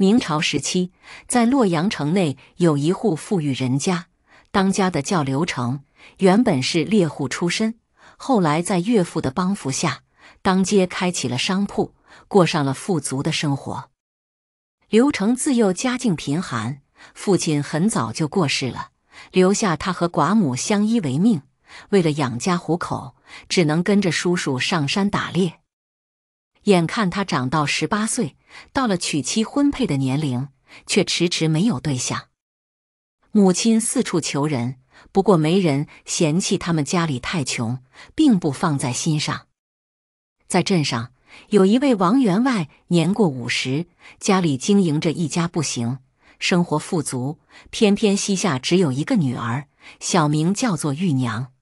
明朝时期，在洛阳城内有一户富裕人家，当家的叫刘成，原本是猎户出身，后来在岳父的帮扶下，当街开起了商铺，过上了富足的生活。刘成自幼家境贫寒，父亲很早就过世了，留下他和寡母相依为命。为了养家糊口，只能跟着叔叔上山打猎。眼看他长到十八岁，到了娶妻婚配的年龄，却迟迟没有对象。母亲四处求人，不过没人嫌弃他们家里太穷，并不放在心上。在镇上有一位王员外，年过五十，家里经营着一家不行，生活富足，偏偏膝下只有一个女儿，小名叫做玉娘。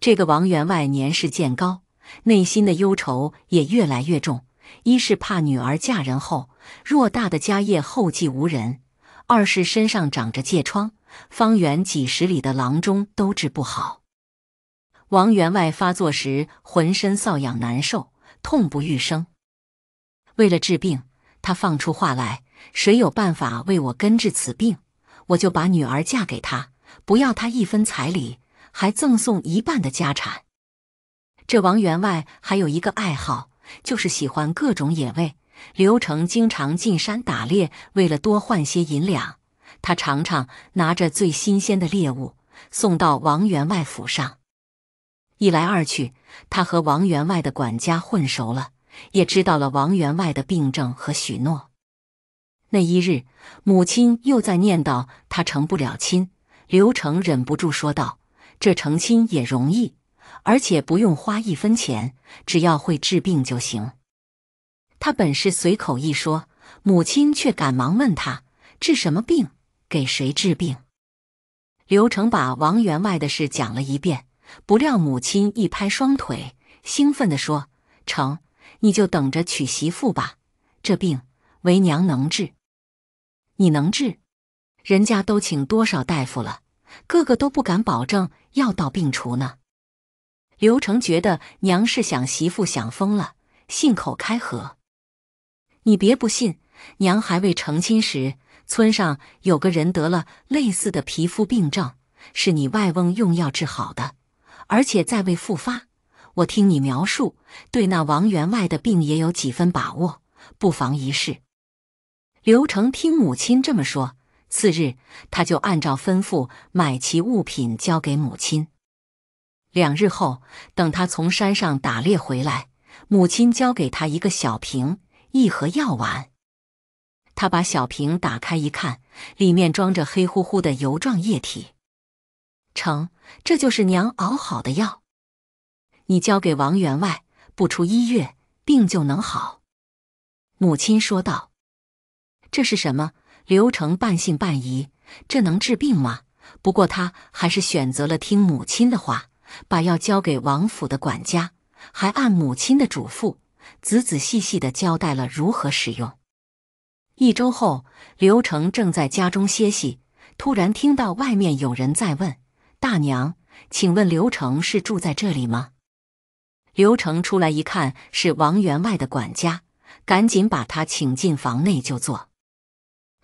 这个王员外年事渐高。内心的忧愁也越来越重，一是怕女儿嫁人后，偌大的家业后继无人；二是身上长着疥疮，方圆几十里的郎中都治不好。王员外发作时，浑身瘙痒难受，痛不欲生。为了治病，他放出话来：谁有办法为我根治此病，我就把女儿嫁给他，不要他一分彩礼，还赠送一半的家产。这王员外还有一个爱好，就是喜欢各种野味。刘成经常进山打猎，为了多换些银两，他常常拿着最新鲜的猎物送到王员外府上。一来二去，他和王员外的管家混熟了，也知道了王员外的病症和许诺。那一日，母亲又在念叨他成不了亲，刘成忍不住说道：“这成亲也容易。”而且不用花一分钱，只要会治病就行。他本是随口一说，母亲却赶忙问他治什么病，给谁治病。刘成把王员外的事讲了一遍，不料母亲一拍双腿，兴奋的说：“成，你就等着娶媳妇吧！这病为娘能治，你能治？人家都请多少大夫了，个个都不敢保证药到病除呢。”刘成觉得娘是想媳妇想疯了，信口开河。你别不信，娘还未成亲时，村上有个人得了类似的皮肤病症，是你外翁用药治好的，而且再未复发。我听你描述，对那王员外的病也有几分把握，不妨一试。刘成听母亲这么说，次日他就按照吩咐买齐物品，交给母亲。两日后，等他从山上打猎回来，母亲交给他一个小瓶、一盒药丸。他把小瓶打开一看，里面装着黑乎乎的油状液体。成，这就是娘熬好的药。你交给王员外，不出一月，病就能好。母亲说道：“这是什么？”刘成半信半疑：“这能治病吗？”不过他还是选择了听母亲的话。把药交给王府的管家，还按母亲的嘱咐，仔仔细细的交代了如何使用。一周后，刘成正在家中歇息，突然听到外面有人在问：“大娘，请问刘成是住在这里吗？”刘成出来一看，是王员外的管家，赶紧把他请进房内就坐。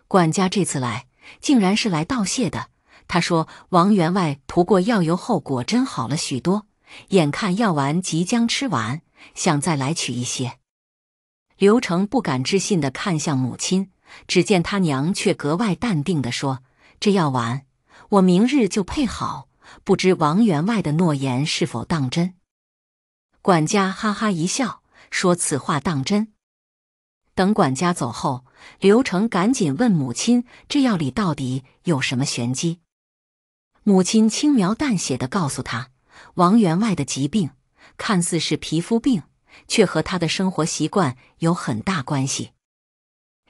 管家这次来，竟然是来道谢的。他说：“王员外涂过药油后，果真好了许多。眼看药丸即将吃完，想再来取一些。”刘成不敢置信地看向母亲，只见他娘却格外淡定地说：“这药丸我明日就配好，不知王员外的诺言是否当真？”管家哈哈一笑，说：“此话当真。”等管家走后，刘成赶紧问母亲：“这药里到底有什么玄机？”母亲轻描淡写的告诉他：“王员外的疾病看似是皮肤病，却和他的生活习惯有很大关系。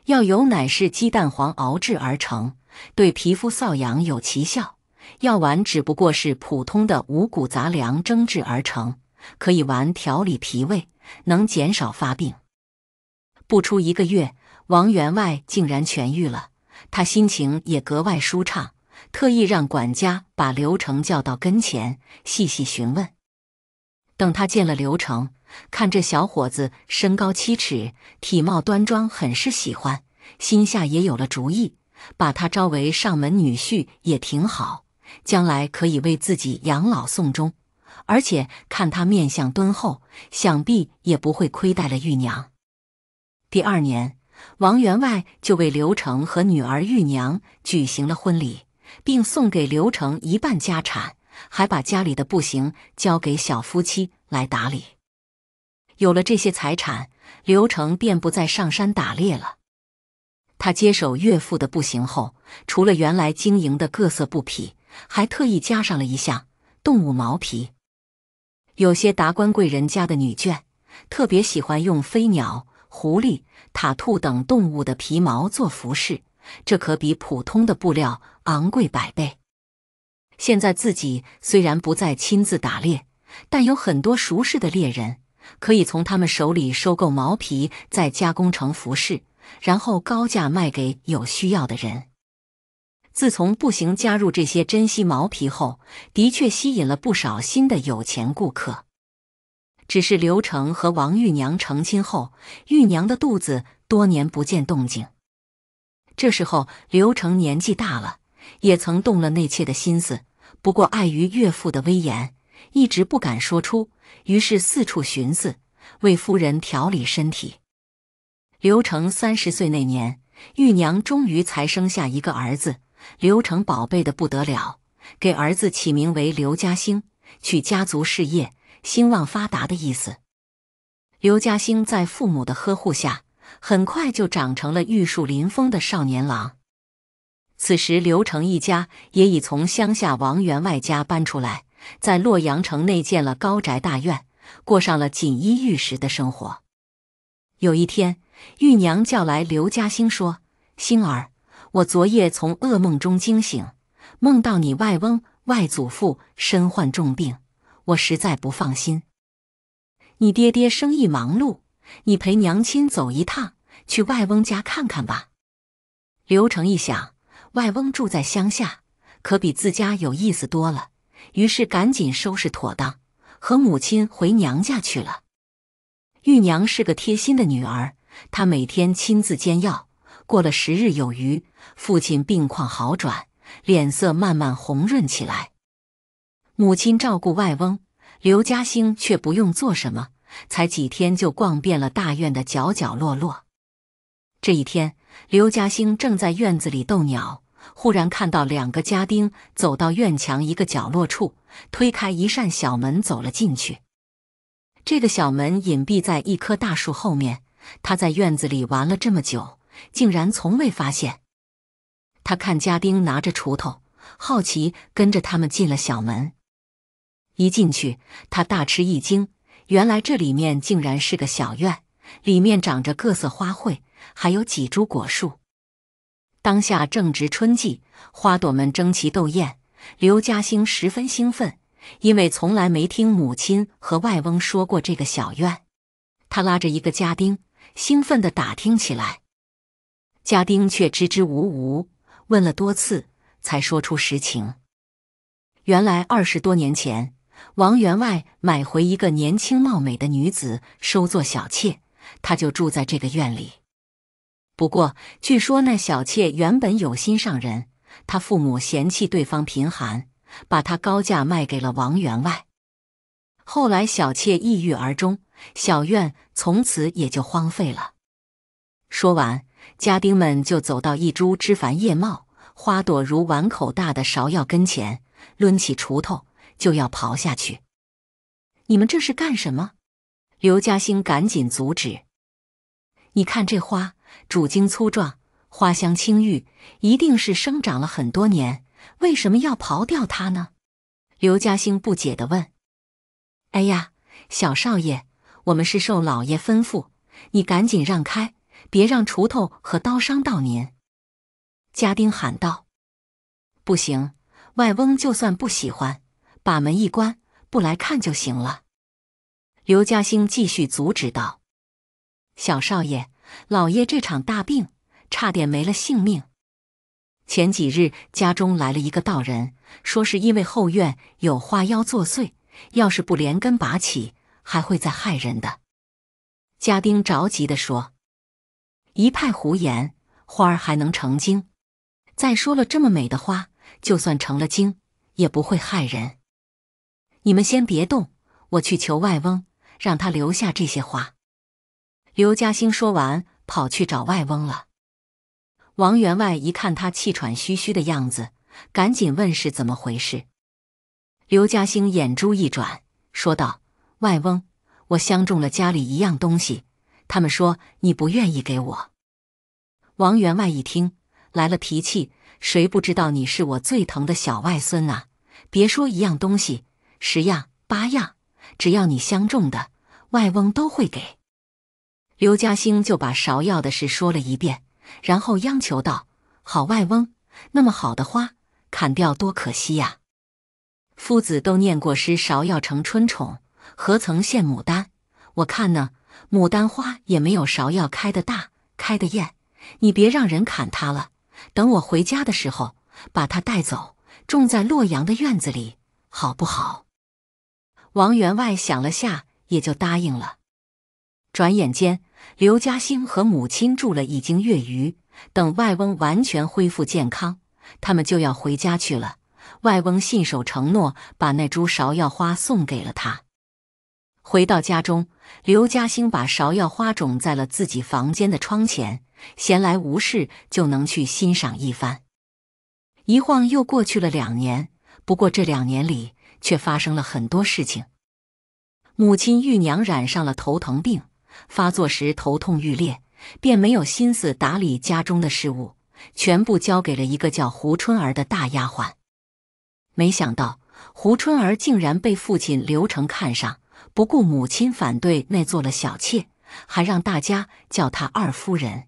药由奶是鸡蛋黄熬制而成，对皮肤瘙痒有奇效。药丸只不过是普通的五谷杂粮蒸制而成，可以丸调理脾胃，能减少发病。不出一个月，王员外竟然痊愈了，他心情也格外舒畅。”特意让管家把刘成叫到跟前，细细询问。等他见了刘成，看这小伙子身高七尺，体貌端庄，很是喜欢，心下也有了主意，把他招为上门女婿也挺好，将来可以为自己养老送终。而且看他面相敦厚，想必也不会亏待了玉娘。第二年，王员外就为刘成和女儿玉娘举行了婚礼。并送给刘成一半家产，还把家里的布行交给小夫妻来打理。有了这些财产，刘成便不再上山打猎了。他接手岳父的布行后，除了原来经营的各色布匹，还特意加上了一项动物毛皮。有些达官贵人家的女眷，特别喜欢用飞鸟、狐狸、獭兔等动物的皮毛做服饰。这可比普通的布料昂贵百倍。现在自己虽然不再亲自打猎，但有很多熟识的猎人可以从他们手里收购毛皮，再加工成服饰，然后高价卖给有需要的人。自从步行加入这些珍稀毛皮后，的确吸引了不少新的有钱顾客。只是刘成和王玉娘成亲后，玉娘的肚子多年不见动静。这时候，刘成年纪大了，也曾动了内妾的心思，不过碍于岳父的威严，一直不敢说出。于是四处寻思，为夫人调理身体。刘成三十岁那年，玉娘终于才生下一个儿子。刘成宝贝的不得了，给儿子起名为刘家兴，取家族事业兴旺发达的意思。刘家兴在父母的呵护下。很快就长成了玉树临风的少年郎。此时，刘成一家也已从乡下王员外家搬出来，在洛阳城内建了高宅大院，过上了锦衣玉食的生活。有一天，玉娘叫来刘嘉兴说：“兴儿，我昨夜从噩梦中惊醒，梦到你外翁、外祖父身患重病，我实在不放心。你爹爹生意忙碌。”你陪娘亲走一趟，去外翁家看看吧。刘成一想，外翁住在乡下，可比自家有意思多了。于是赶紧收拾妥当，和母亲回娘家去了。玉娘是个贴心的女儿，她每天亲自煎药。过了十日有余，父亲病况好转，脸色慢慢红润起来。母亲照顾外翁，刘嘉兴却不用做什么。才几天就逛遍了大院的角角落落。这一天，刘嘉兴正在院子里逗鸟，忽然看到两个家丁走到院墙一个角落处，推开一扇小门走了进去。这个小门隐蔽在一棵大树后面，他在院子里玩了这么久，竟然从未发现。他看家丁拿着锄头，好奇跟着他们进了小门。一进去，他大吃一惊。原来这里面竟然是个小院，里面长着各色花卉，还有几株果树。当下正值春季，花朵们争奇斗艳。刘嘉兴十分兴奋，因为从来没听母亲和外翁说过这个小院。他拉着一个家丁，兴奋地打听起来。家丁却支支吾吾，问了多次才说出实情。原来二十多年前。王员外买回一个年轻貌美的女子，收做小妾，她就住在这个院里。不过，据说那小妾原本有心上人，她父母嫌弃对方贫寒，把她高价卖给了王员外。后来，小妾抑郁而终，小院从此也就荒废了。说完，家丁们就走到一株枝繁叶茂、花朵如碗口大的芍药跟前，抡起锄头。就要刨下去，你们这是干什么？刘嘉兴赶紧阻止。你看这花，主茎粗壮，花香清郁，一定是生长了很多年。为什么要刨掉它呢？刘嘉兴不解地问。哎呀，小少爷，我们是受老爷吩咐，你赶紧让开，别让锄头和刀伤到您。家丁喊道。不行，外翁就算不喜欢。把门一关，不来看就行了。”刘嘉兴继续阻止道，“小少爷，老爷这场大病差点没了性命。前几日家中来了一个道人，说是因为后院有花妖作祟，要是不连根拔起，还会再害人的。”家丁着急地说，“一派胡言，花儿还能成精？再说了，这么美的花，就算成了精，也不会害人。”你们先别动，我去求外翁，让他留下这些花。刘嘉兴说完，跑去找外翁了。王员外一看他气喘吁吁的样子，赶紧问是怎么回事。刘嘉兴眼珠一转，说道：“外翁，我相中了家里一样东西，他们说你不愿意给我。”王员外一听，来了脾气：“谁不知道你是我最疼的小外孙啊？别说一样东西！”十样八样，只要你相中的，外翁都会给。刘嘉兴就把芍药的事说了一遍，然后央求道：“好外翁，那么好的花，砍掉多可惜呀！夫子都念过诗，芍药成春宠，何曾羡牡丹？我看呢，牡丹花也没有芍药开的大，开的艳。你别让人砍它了，等我回家的时候，把它带走，种在洛阳的院子里，好不好？”王员外想了下，也就答应了。转眼间，刘嘉欣和母亲住了已经月余。等外翁完全恢复健康，他们就要回家去了。外翁信守承诺，把那株芍药花送给了他。回到家中，刘嘉欣把芍药花种在了自己房间的窗前，闲来无事就能去欣赏一番。一晃又过去了两年，不过这两年里。却发生了很多事情。母亲玉娘染上了头疼病，发作时头痛欲裂，便没有心思打理家中的事务，全部交给了一个叫胡春儿的大丫鬟。没想到胡春儿竟然被父亲刘成看上，不顾母亲反对，那做了小妾，还让大家叫她二夫人。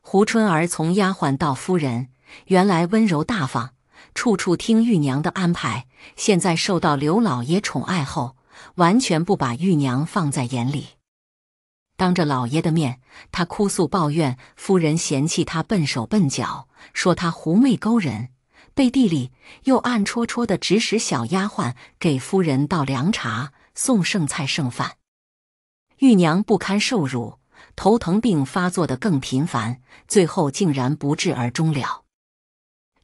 胡春儿从丫鬟到夫人，原来温柔大方。处处听玉娘的安排，现在受到刘老爷宠爱后，完全不把玉娘放在眼里。当着老爷的面，他哭诉抱怨夫人嫌弃他笨手笨脚，说他狐媚勾人；背地里又暗戳戳的指使小丫鬟给夫人倒凉茶、送剩菜剩饭。玉娘不堪受辱，头疼病发作的更频繁，最后竟然不治而终了。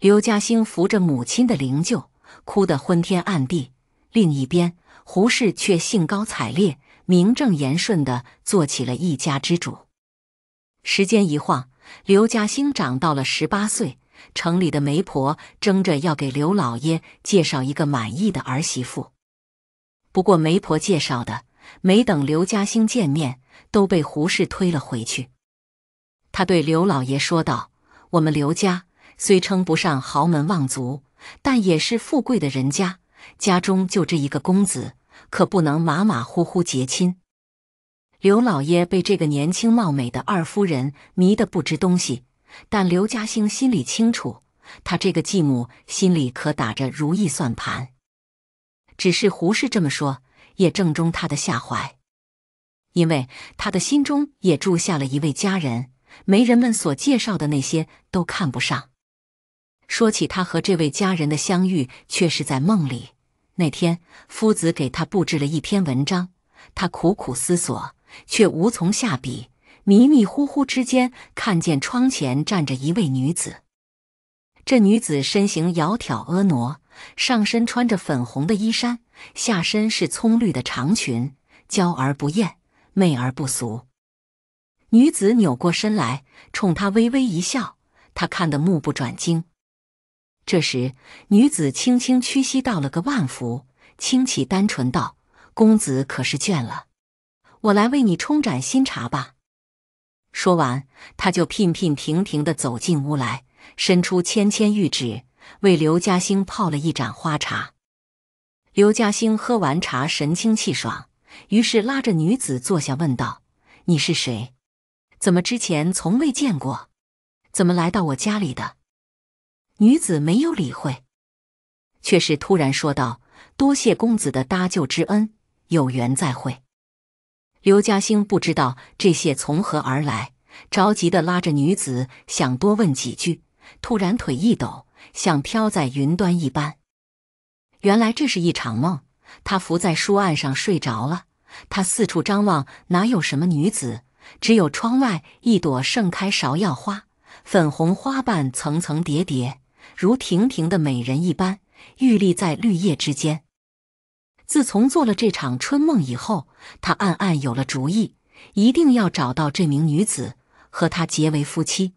刘嘉兴扶着母亲的灵柩，哭得昏天暗地。另一边，胡适却兴高采烈，名正言顺地做起了一家之主。时间一晃，刘嘉兴长到了十八岁，城里的媒婆争着要给刘老爷介绍一个满意的儿媳妇。不过，媒婆介绍的，没等刘嘉兴见面，都被胡适推了回去。他对刘老爷说道：“我们刘家。”虽称不上豪门望族，但也是富贵的人家。家中就这一个公子，可不能马马虎虎结亲。刘老爷被这个年轻貌美的二夫人迷得不知东西，但刘嘉兴心里清楚，他这个继母心里可打着如意算盘。只是胡适这么说，也正中他的下怀，因为他的心中也住下了一位佳人，媒人们所介绍的那些都看不上。说起他和这位佳人的相遇，却是在梦里。那天，夫子给他布置了一篇文章，他苦苦思索，却无从下笔。迷迷糊糊之间，看见窗前站着一位女子。这女子身形窈窕婀娜，上身穿着粉红的衣衫，下身是葱绿的长裙，娇而不艳，媚而不俗。女子扭过身来，冲他微微一笑，他看得目不转睛。这时，女子轻轻屈膝道了个万福，轻启单纯道：“公子可是倦了？我来为你冲盏新茶吧。”说完，他就聘聘停停地走进屋来，伸出芊芊玉指，为刘嘉兴泡了一盏花茶。刘嘉兴喝完茶，神清气爽，于是拉着女子坐下，问道：“你是谁？怎么之前从未见过？怎么来到我家里的？”女子没有理会，却是突然说道：“多谢公子的搭救之恩，有缘再会。”刘嘉兴不知道这谢从何而来，着急的拉着女子想多问几句，突然腿一抖，像飘在云端一般。原来这是一场梦，他伏在书案上睡着了。他四处张望，哪有什么女子？只有窗外一朵盛开芍药花，粉红花瓣层层叠叠。如亭亭的美人一般，玉立在绿叶之间。自从做了这场春梦以后，他暗暗有了主意，一定要找到这名女子，和她结为夫妻。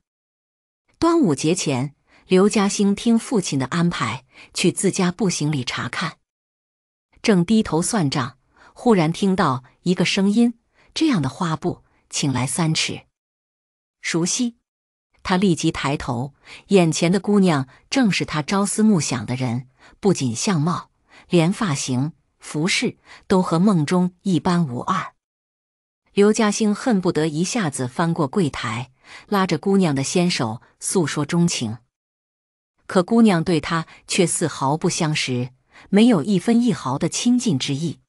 端午节前，刘嘉兴听父亲的安排，去自家步行里查看。正低头算账，忽然听到一个声音：“这样的花布，请来三尺。”熟悉。他立即抬头，眼前的姑娘正是他朝思暮想的人，不仅相貌，连发型、服饰都和梦中一般无二。刘嘉兴恨不得一下子翻过柜台，拉着姑娘的纤手诉说衷情，可姑娘对他却似毫不相识，没有一分一毫的亲近之意。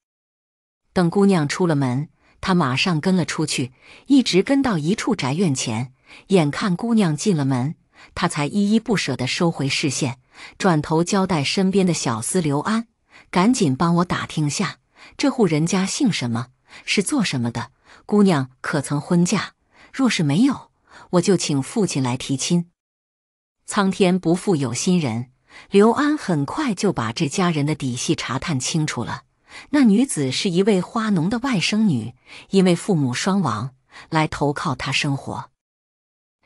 等姑娘出了门，他马上跟了出去，一直跟到一处宅院前。眼看姑娘进了门，他才依依不舍地收回视线，转头交代身边的小厮刘安：“赶紧帮我打听下，这户人家姓什么，是做什么的？姑娘可曾婚嫁？若是没有，我就请父亲来提亲。”苍天不负有心人，刘安很快就把这家人的底细查探清楚了。那女子是一位花农的外甥女，因为父母双亡，来投靠他生活。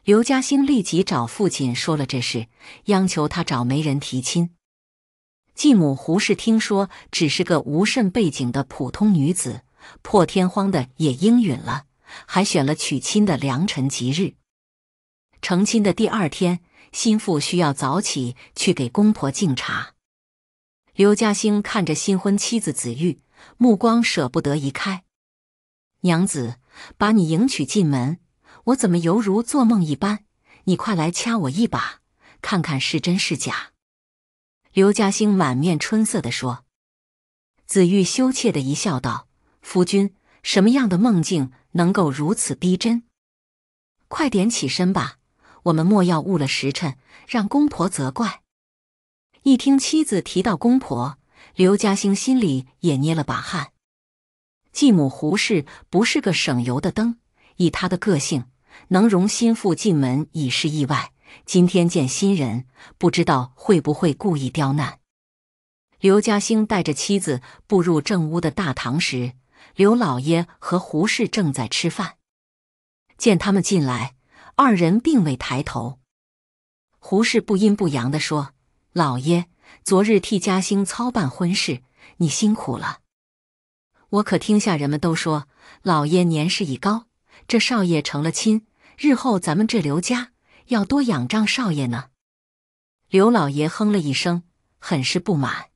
刘嘉兴立即找父亲说了这事，央求他找媒人提亲。继母胡氏听说只是个无甚背景的普通女子，破天荒的也应允了，还选了娶亲的良辰吉日。成亲的第二天，新妇需要早起去给公婆敬茶。刘嘉兴看着新婚妻子子玉，目光舍不得移开。娘子，把你迎娶进门。我怎么犹如做梦一般？你快来掐我一把，看看是真是假。刘嘉兴满面春色的说：“子玉，羞怯的一笑道，夫君，什么样的梦境能够如此逼真？快点起身吧，我们莫要误了时辰，让公婆责怪。”一听妻子提到公婆，刘嘉兴心里也捏了把汗。继母胡氏不是个省油的灯，以她的个性。能容心腹进门已是意外。今天见新人，不知道会不会故意刁难。刘嘉兴带着妻子步入正屋的大堂时，刘老爷和胡适正在吃饭。见他们进来，二人并未抬头。胡适不阴不阳的说：“老爷，昨日替嘉兴操办婚事，你辛苦了。我可听下人们都说，老爷年事已高，这少爷成了亲。”日后咱们这刘家要多仰仗少爷呢。刘老爷哼了一声，很是不满。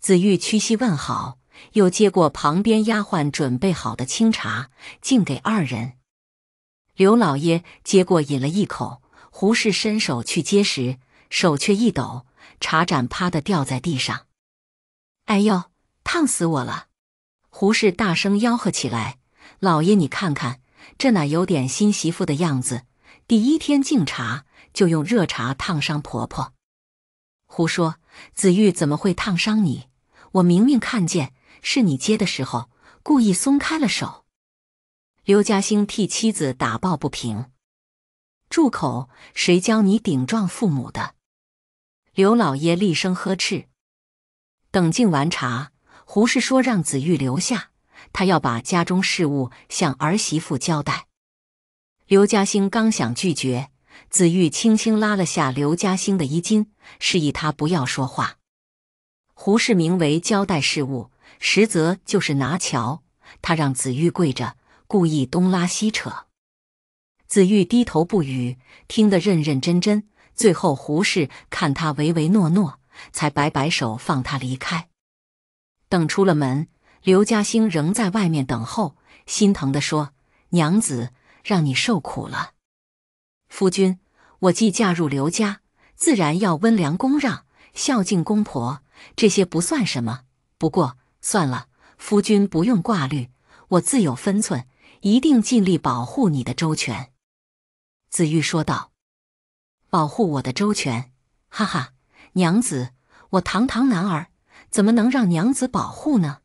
子玉屈膝问好，又接过旁边丫鬟准备好的清茶，敬给二人。刘老爷接过，饮了一口。胡适伸手去接时，手却一抖，茶盏啪的掉在地上。“哎呦，烫死我了！”胡适大声吆喝起来，“老爷，你看看。”这哪有点新媳妇的样子？第一天敬茶就用热茶烫伤婆婆？胡说，子玉怎么会烫伤你？我明明看见是你接的时候故意松开了手。刘嘉兴替妻子打抱不平：“住口！谁教你顶撞父母的？”刘老爷厉声呵斥。等敬完茶，胡适说让子玉留下。他要把家中事务向儿媳妇交代。刘嘉兴刚想拒绝，子玉轻轻拉了下刘嘉兴的衣襟，示意他不要说话。胡适名为交代事务，实则就是拿桥。他让子玉跪着，故意东拉西扯。子玉低头不语，听得认认真真。最后，胡适看他唯唯诺诺，才摆摆手放他离开。等出了门。刘嘉兴仍在外面等候，心疼地说：“娘子，让你受苦了。夫君，我既嫁入刘家，自然要温良恭让，孝敬公婆，这些不算什么。不过，算了，夫君不用挂虑，我自有分寸，一定尽力保护你的周全。”子玉说道：“保护我的周全？哈哈，娘子，我堂堂男儿，怎么能让娘子保护呢？”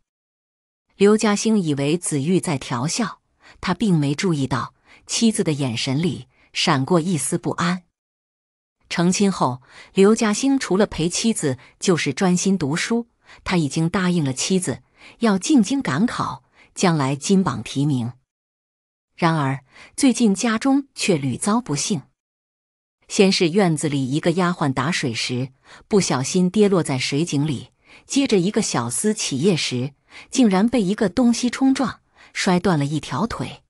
刘嘉兴以为子玉在调笑，他并没注意到妻子的眼神里闪过一丝不安。成亲后，刘嘉兴除了陪妻子，就是专心读书。他已经答应了妻子要进京赶考，将来金榜题名。然而，最近家中却屡遭不幸：先是院子里一个丫鬟打水时不小心跌落在水井里，接着一个小厮起夜时。竟然被一个东西冲撞，摔断了一条腿。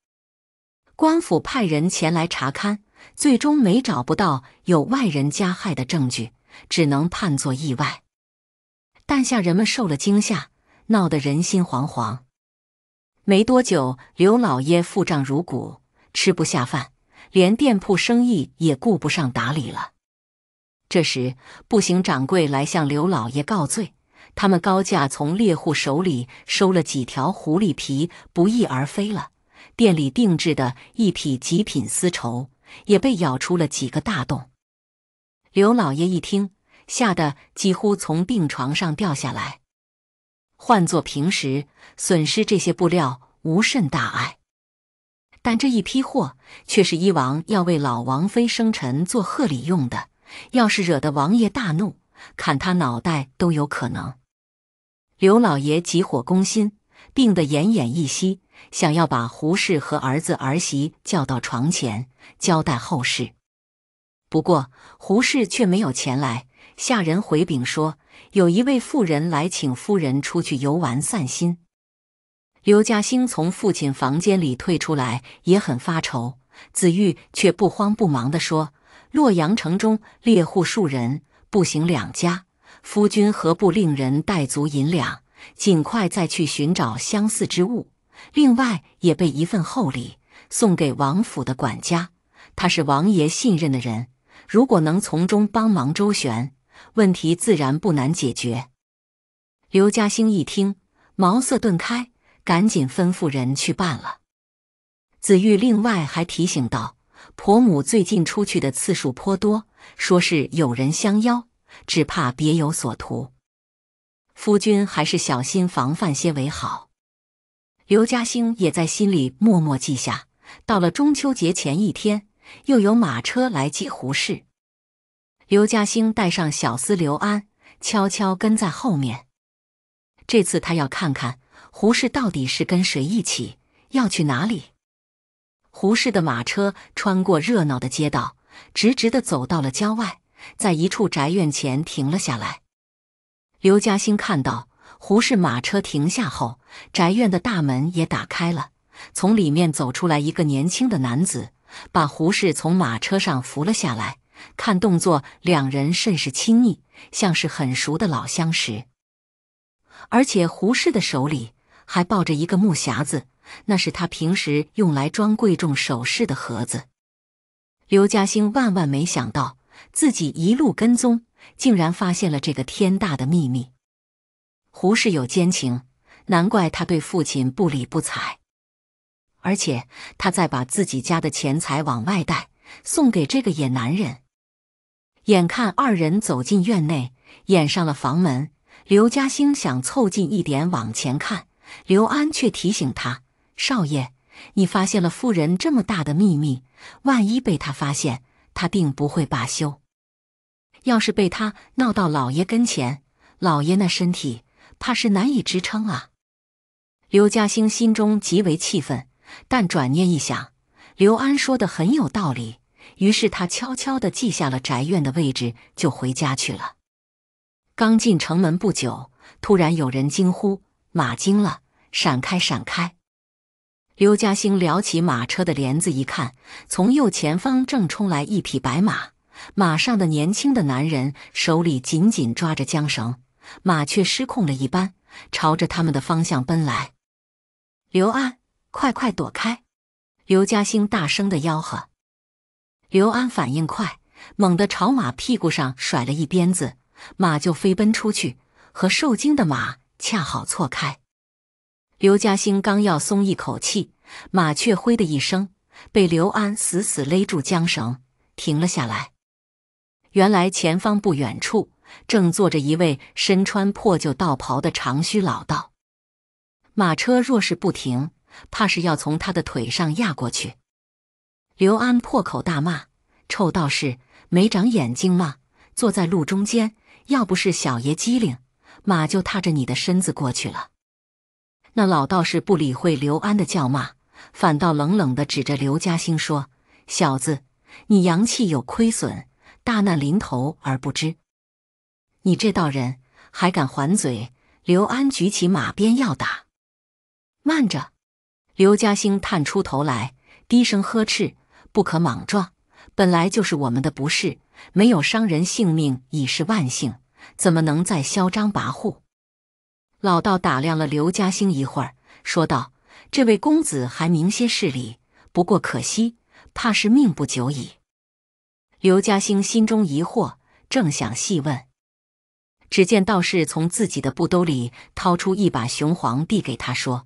官府派人前来查勘，最终没找不到有外人加害的证据，只能判作意外。但下人们受了惊吓，闹得人心惶惶。没多久，刘老爷腹胀如鼓，吃不下饭，连店铺生意也顾不上打理了。这时，步行掌柜来向刘老爷告罪。他们高价从猎户手里收了几条狐狸皮，不翼而飞了。店里定制的一匹极品丝绸也被咬出了几个大洞。刘老爷一听，吓得几乎从病床上掉下来。换做平时，损失这些布料无甚大碍，但这一批货却是一王要为老王妃生辰做贺礼用的，要是惹得王爷大怒，砍他脑袋都有可能。刘老爷急火攻心，病得奄奄一息，想要把胡适和儿子儿媳叫到床前交代后事。不过胡适却没有前来，下人回禀说有一位妇人来请夫人出去游玩散心。刘嘉欣从父亲房间里退出来，也很发愁。子玉却不慌不忙地说：“洛阳城中猎户数人，步行两家。”夫君何不令人带足银两，尽快再去寻找相似之物？另外，也备一份厚礼送给王府的管家，他是王爷信任的人，如果能从中帮忙周旋，问题自然不难解决。刘嘉兴一听，茅塞顿开，赶紧吩咐人去办了。子玉另外还提醒道：“婆母最近出去的次数颇多，说是有人相邀。”只怕别有所图，夫君还是小心防范些为好。刘嘉兴也在心里默默记下。到了中秋节前一天，又有马车来接胡适。刘嘉兴带上小厮刘安，悄悄跟在后面。这次他要看看胡适到底是跟谁一起，要去哪里。胡适的马车穿过热闹的街道，直直的走到了郊外。在一处宅院前停了下来。刘嘉欣看到胡适马车停下后，宅院的大门也打开了，从里面走出来一个年轻的男子，把胡适从马车上扶了下来。看动作，两人甚是亲密，像是很熟的老相识。而且胡适的手里还抱着一个木匣子，那是他平时用来装贵重首饰的盒子。刘嘉欣万万没想到。自己一路跟踪，竟然发现了这个天大的秘密。胡氏有奸情，难怪他对父亲不理不睬。而且他在把自己家的钱财往外带，送给这个野男人。眼看二人走进院内，掩上了房门。刘嘉兴想凑近一点往前看，刘安却提醒他：“少爷，你发现了富人这么大的秘密，万一被他发现，他定不会罢休。”要是被他闹到老爷跟前，老爷那身体怕是难以支撑啊！刘嘉兴心中极为气愤，但转念一想，刘安说的很有道理，于是他悄悄地记下了宅院的位置，就回家去了。刚进城门不久，突然有人惊呼：“马惊了，闪开，闪开！”刘嘉兴撩起马车的帘子一看，从右前方正冲来一匹白马。马上的年轻的男人手里紧紧抓着缰绳，马却失控了一般，朝着他们的方向奔来。刘安，快快躲开！刘嘉兴大声的吆喝。刘安反应快，猛地朝马屁股上甩了一鞭子，马就飞奔出去，和受惊的马恰好错开。刘嘉兴刚要松一口气，马却“挥”的一声，被刘安死死勒住缰绳，停了下来。原来前方不远处正坐着一位身穿破旧道袍的长须老道。马车若是不停，怕是要从他的腿上压过去。刘安破口大骂：“臭道士，没长眼睛吗？坐在路中间，要不是小爷机灵，马就踏着你的身子过去了。”那老道士不理会刘安的叫骂，反倒冷冷的指着刘嘉兴说：“小子，你阳气有亏损。”大难临头而不知，你这道人还敢还嘴？刘安举起马鞭要打，慢着！刘嘉兴探出头来，低声呵斥：“不可莽撞，本来就是我们的不是，没有伤人性命已是万幸，怎么能再嚣张跋扈？”老道打量了刘嘉兴一会儿，说道：“这位公子还明些事理，不过可惜，怕是命不久矣。”刘嘉兴心中疑惑，正想细问，只见道士从自己的布兜里掏出一把雄黄，递给他说：“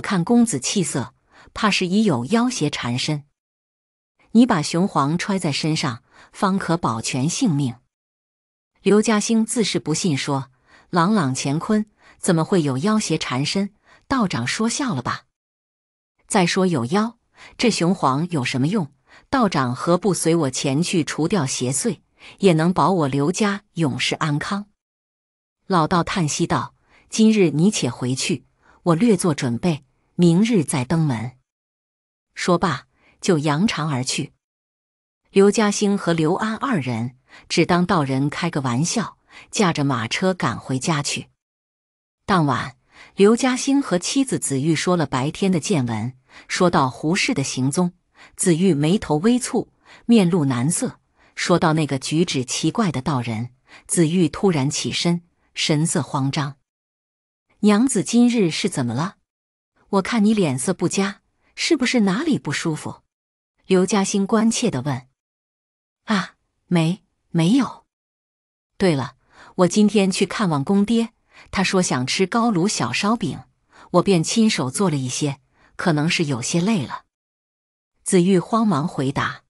我看公子气色，怕是已有妖邪缠身。你把雄黄揣在身上，方可保全性命。”刘嘉兴自是不信，说：“朗朗乾坤，怎么会有妖邪缠身？道长说笑了吧？再说有妖，这雄黄有什么用？”道长何不随我前去，除掉邪祟，也能保我刘家永世安康。老道叹息道：“今日你且回去，我略作准备，明日再登门。”说罢就扬长而去。刘嘉兴和刘安二人只当道人开个玩笑，驾着马车赶回家去。当晚，刘嘉兴和妻子子玉说了白天的见闻，说到胡适的行踪。子玉眉头微蹙，面露难色，说到那个举止奇怪的道人。子玉突然起身，神色慌张：“娘子，今日是怎么了？我看你脸色不佳，是不是哪里不舒服？”刘嘉欣关切地问：“啊，没，没有。对了，我今天去看望公爹，他说想吃高炉小烧饼，我便亲手做了一些，可能是有些累了。”子玉慌忙回答：“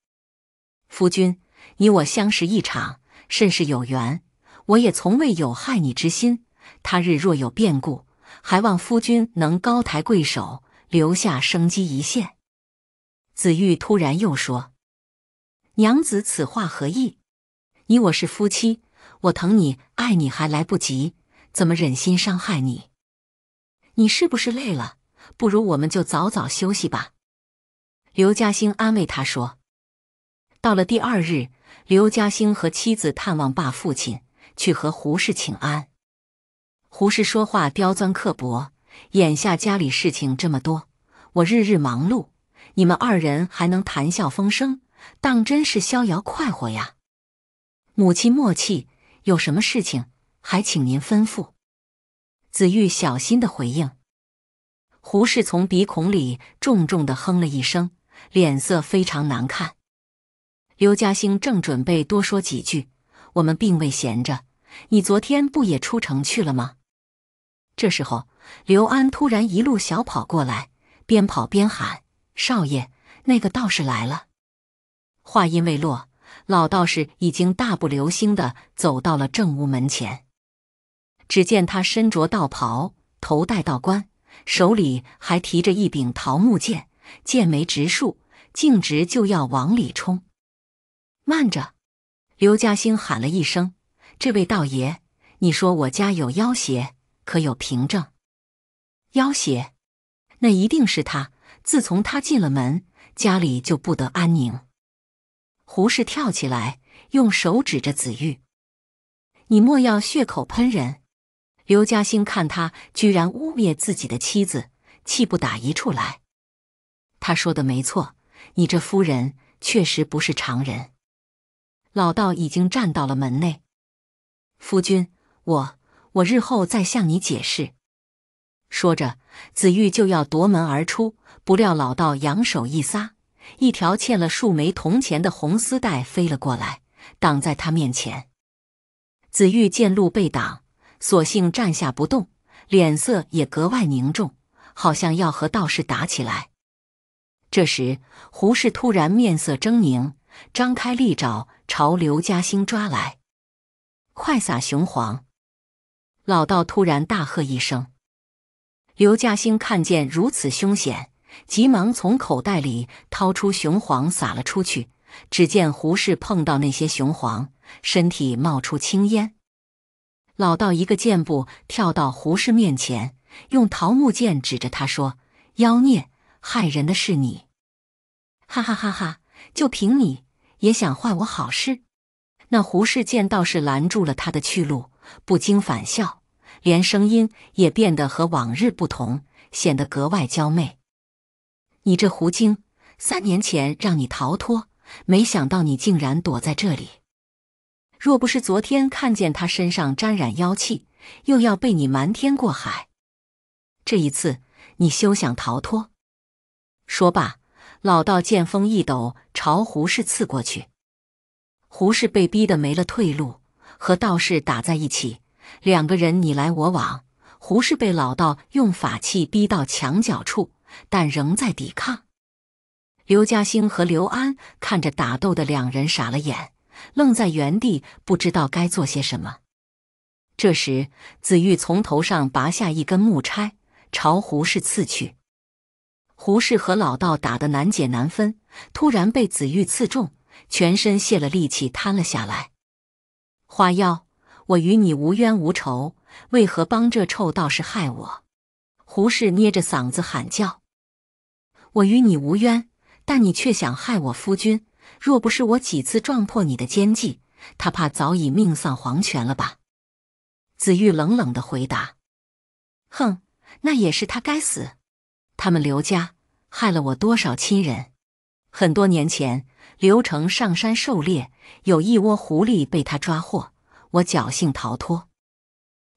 夫君，你我相识一场，甚是有缘。我也从未有害你之心。他日若有变故，还望夫君能高抬贵手，留下生机一线。”子玉突然又说：“娘子，此话何意？你我是夫妻，我疼你、爱你还来不及，怎么忍心伤害你？你是不是累了？不如我们就早早休息吧。”刘嘉兴安慰他说：“到了第二日，刘嘉兴和妻子探望爸父亲，去和胡适请安。胡适说话刁钻刻薄，眼下家里事情这么多，我日日忙碌，你们二人还能谈笑风生，当真是逍遥快活呀！母亲莫气，有什么事情还请您吩咐。”子玉小心的回应。胡适从鼻孔里重重的哼了一声。脸色非常难看。刘嘉兴正准备多说几句，我们并未闲着。你昨天不也出城去了吗？这时候，刘安突然一路小跑过来，边跑边喊：“少爷，那个道士来了！”话音未落，老道士已经大步流星的走到了正屋门前。只见他身着道袍，头戴道冠，手里还提着一柄桃木剑。剑眉直竖，径直就要往里冲。慢着，刘嘉兴喊了一声：“这位道爷，你说我家有妖邪，可有凭证？”妖邪？那一定是他。自从他进了门，家里就不得安宁。胡适跳起来，用手指着子玉：“你莫要血口喷人！”刘嘉兴看他居然污蔑自己的妻子，气不打一处来。他说的没错，你这夫人确实不是常人。老道已经站到了门内，夫君，我我日后再向你解释。说着，子玉就要夺门而出，不料老道扬手一撒，一条嵌了数枚铜钱的红丝带飞了过来，挡在他面前。子玉见路被挡，索性站下不动，脸色也格外凝重，好像要和道士打起来。这时，胡适突然面色狰狞，张开利爪朝刘嘉兴抓来。快撒雄黄！老道突然大喝一声。刘嘉兴看见如此凶险，急忙从口袋里掏出雄黄撒了出去。只见胡适碰到那些雄黄，身体冒出青烟。老道一个箭步跳到胡适面前，用桃木剑指着他说：“妖孽！”害人的是你，哈哈哈哈！就凭你也想坏我好事？那胡适见道士拦住了他的去路，不禁反笑，连声音也变得和往日不同，显得格外娇媚。你这狐精，三年前让你逃脱，没想到你竟然躲在这里。若不是昨天看见他身上沾染妖气，又要被你瞒天过海，这一次你休想逃脱！说罢，老道剑锋一抖，朝胡适刺过去。胡适被逼得没了退路，和道士打在一起。两个人你来我往，胡适被老道用法器逼到墙角处，但仍在抵抗。刘嘉兴和刘安看着打斗的两人，傻了眼，愣在原地，不知道该做些什么。这时，子玉从头上拔下一根木钗，朝胡适刺去。胡适和老道打得难解难分，突然被紫玉刺中，全身泄了力气，瘫了下来。花妖，我与你无冤无仇，为何帮这臭道士害我？胡适捏着嗓子喊叫：“我与你无冤，但你却想害我夫君。若不是我几次撞破你的奸计，他怕早已命丧黄泉了吧？”紫玉冷冷的回答：“哼，那也是他该死。”他们刘家害了我多少亲人？很多年前，刘成上山狩猎，有一窝狐狸被他抓获，我侥幸逃脱。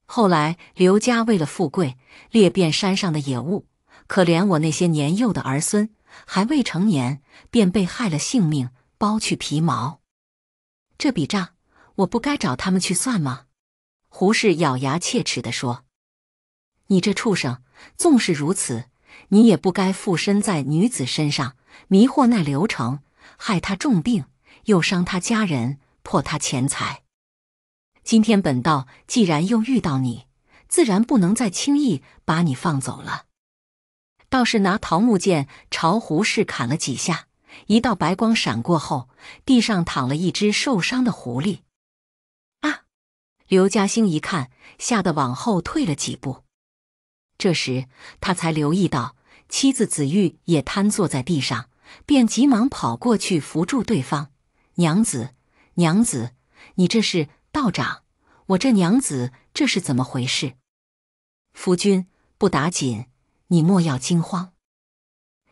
后来，刘家为了富贵，猎遍山上的野物，可怜我那些年幼的儿孙，还未成年便被害了性命，剥去皮毛。这笔账，我不该找他们去算吗？胡适咬牙切齿地说：“你这畜生，纵是如此。”你也不该附身在女子身上，迷惑那刘成，害他重病，又伤他家人，破他钱财。今天本道既然又遇到你，自然不能再轻易把你放走了。道士拿桃木剑朝胡氏砍了几下，一道白光闪过后，地上躺了一只受伤的狐狸。啊！刘嘉兴一看，吓得往后退了几步。这时，他才留意到妻子子玉也瘫坐在地上，便急忙跑过去扶住对方。娘子，娘子，你这是道长，我这娘子这是怎么回事？夫君，不打紧，你莫要惊慌。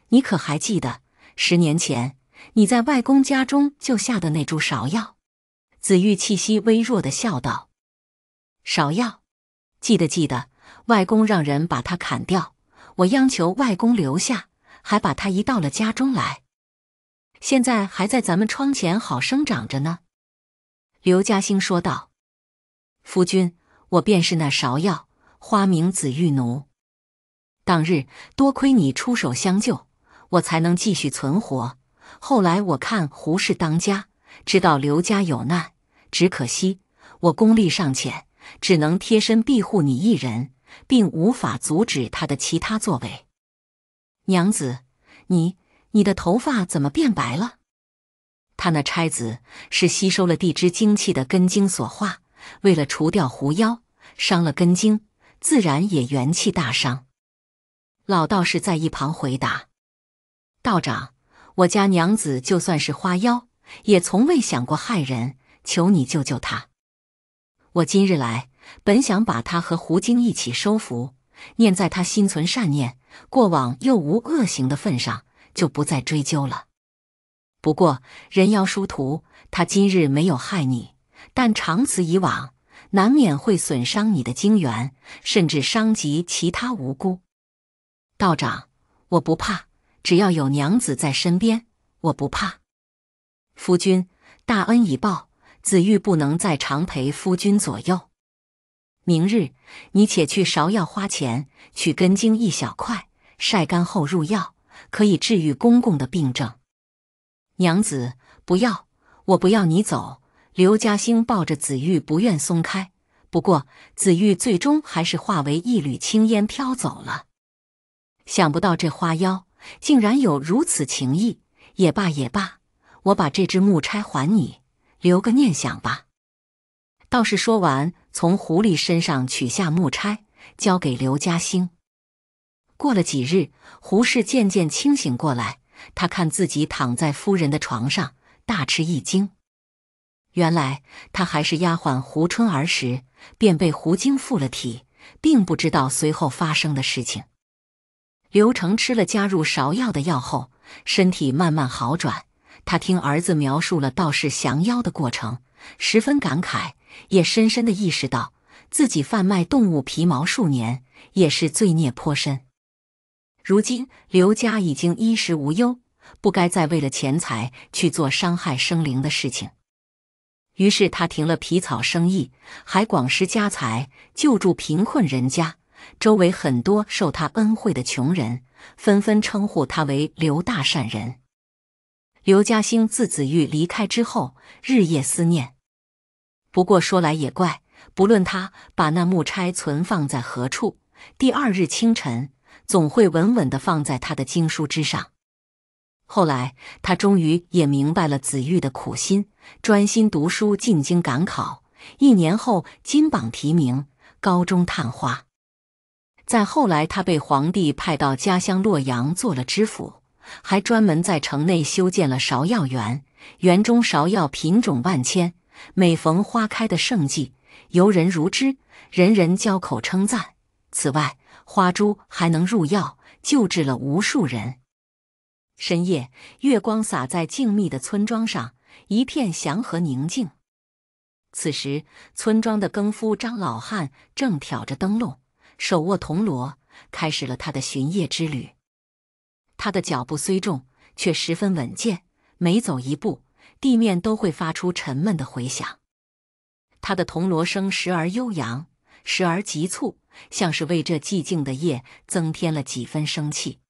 你可还记得十年前你在外公家中就下的那株芍药？子玉气息微弱的笑道：“芍药，记得，记得。”外公让人把它砍掉，我央求外公留下，还把它移到了家中来。现在还在咱们窗前好生长着呢。”刘嘉欣说道，“夫君，我便是那芍药花名紫玉奴。当日多亏你出手相救，我才能继续存活。后来我看胡氏当家，知道刘家有难，只可惜我功力尚浅，只能贴身庇护你一人。”并无法阻止他的其他作为。娘子，你你的头发怎么变白了？他那钗子是吸收了地之精气的根茎所化，为了除掉狐妖，伤了根茎，自然也元气大伤。老道士在一旁回答：“道长，我家娘子就算是花妖，也从未想过害人。求你救救她。我今日来。”本想把他和狐精一起收服，念在他心存善念，过往又无恶行的份上，就不再追究了。不过人妖殊途，他今日没有害你，但长此以往，难免会损伤你的精元，甚至伤及其他无辜。道长，我不怕，只要有娘子在身边，我不怕。夫君，大恩已报，子玉不能再常陪夫君左右。明日，你且去芍药花前取根茎一小块，晒干后入药，可以治愈公公的病症。娘子，不要，我不要你走。刘嘉兴抱着子玉不愿松开，不过子玉最终还是化为一缕青烟飘走了。想不到这花妖竟然有如此情意，也罢也罢，我把这支木钗还你，留个念想吧。道士说完。从狐狸身上取下木钗，交给刘嘉兴。过了几日，胡适渐渐清醒过来。他看自己躺在夫人的床上，大吃一惊。原来他还是丫鬟胡春儿时，便被胡精附了体，并不知道随后发生的事情。刘成吃了加入芍药的药后，身体慢慢好转。他听儿子描述了道士降妖的过程，十分感慨。也深深的意识到，自己贩卖动物皮毛数年，也是罪孽颇深。如今刘家已经衣食无忧，不该再为了钱财去做伤害生灵的事情。于是他停了皮草生意，还广施家财，救助贫困人家。周围很多受他恩惠的穷人，纷纷称呼他为刘大善人。刘嘉兴自子玉离开之后，日夜思念。不过说来也怪，不论他把那木钗存放在何处，第二日清晨总会稳稳的放在他的经书之上。后来他终于也明白了子玉的苦心，专心读书，进京赶考，一年后金榜题名，高中探花。再后来，他被皇帝派到家乡洛阳做了知府，还专门在城内修建了芍药园，园中芍药品种万千。每逢花开的盛季，游人如织，人人交口称赞。此外，花珠还能入药，救治了无数人。深夜，月光洒在静谧的村庄上，一片祥和宁静。此时，村庄的更夫张老汉正挑着灯笼，手握铜锣，开始了他的巡夜之旅。他的脚步虽重，却十分稳健，每走一步。地面都会发出沉闷的回响，他的铜锣声时而悠扬，时而急促，像是为这寂静的夜增添了几分生气。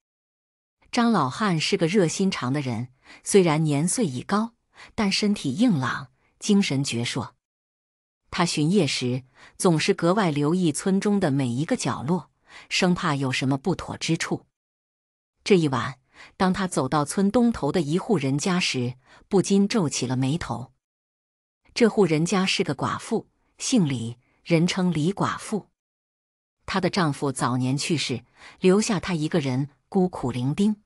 张老汉是个热心肠的人，虽然年岁已高，但身体硬朗，精神矍铄。他巡夜时总是格外留意村中的每一个角落，生怕有什么不妥之处。这一晚。当他走到村东头的一户人家时，不禁皱起了眉头。这户人家是个寡妇，姓李，人称李寡妇。她的丈夫早年去世，留下她一个人孤苦伶仃。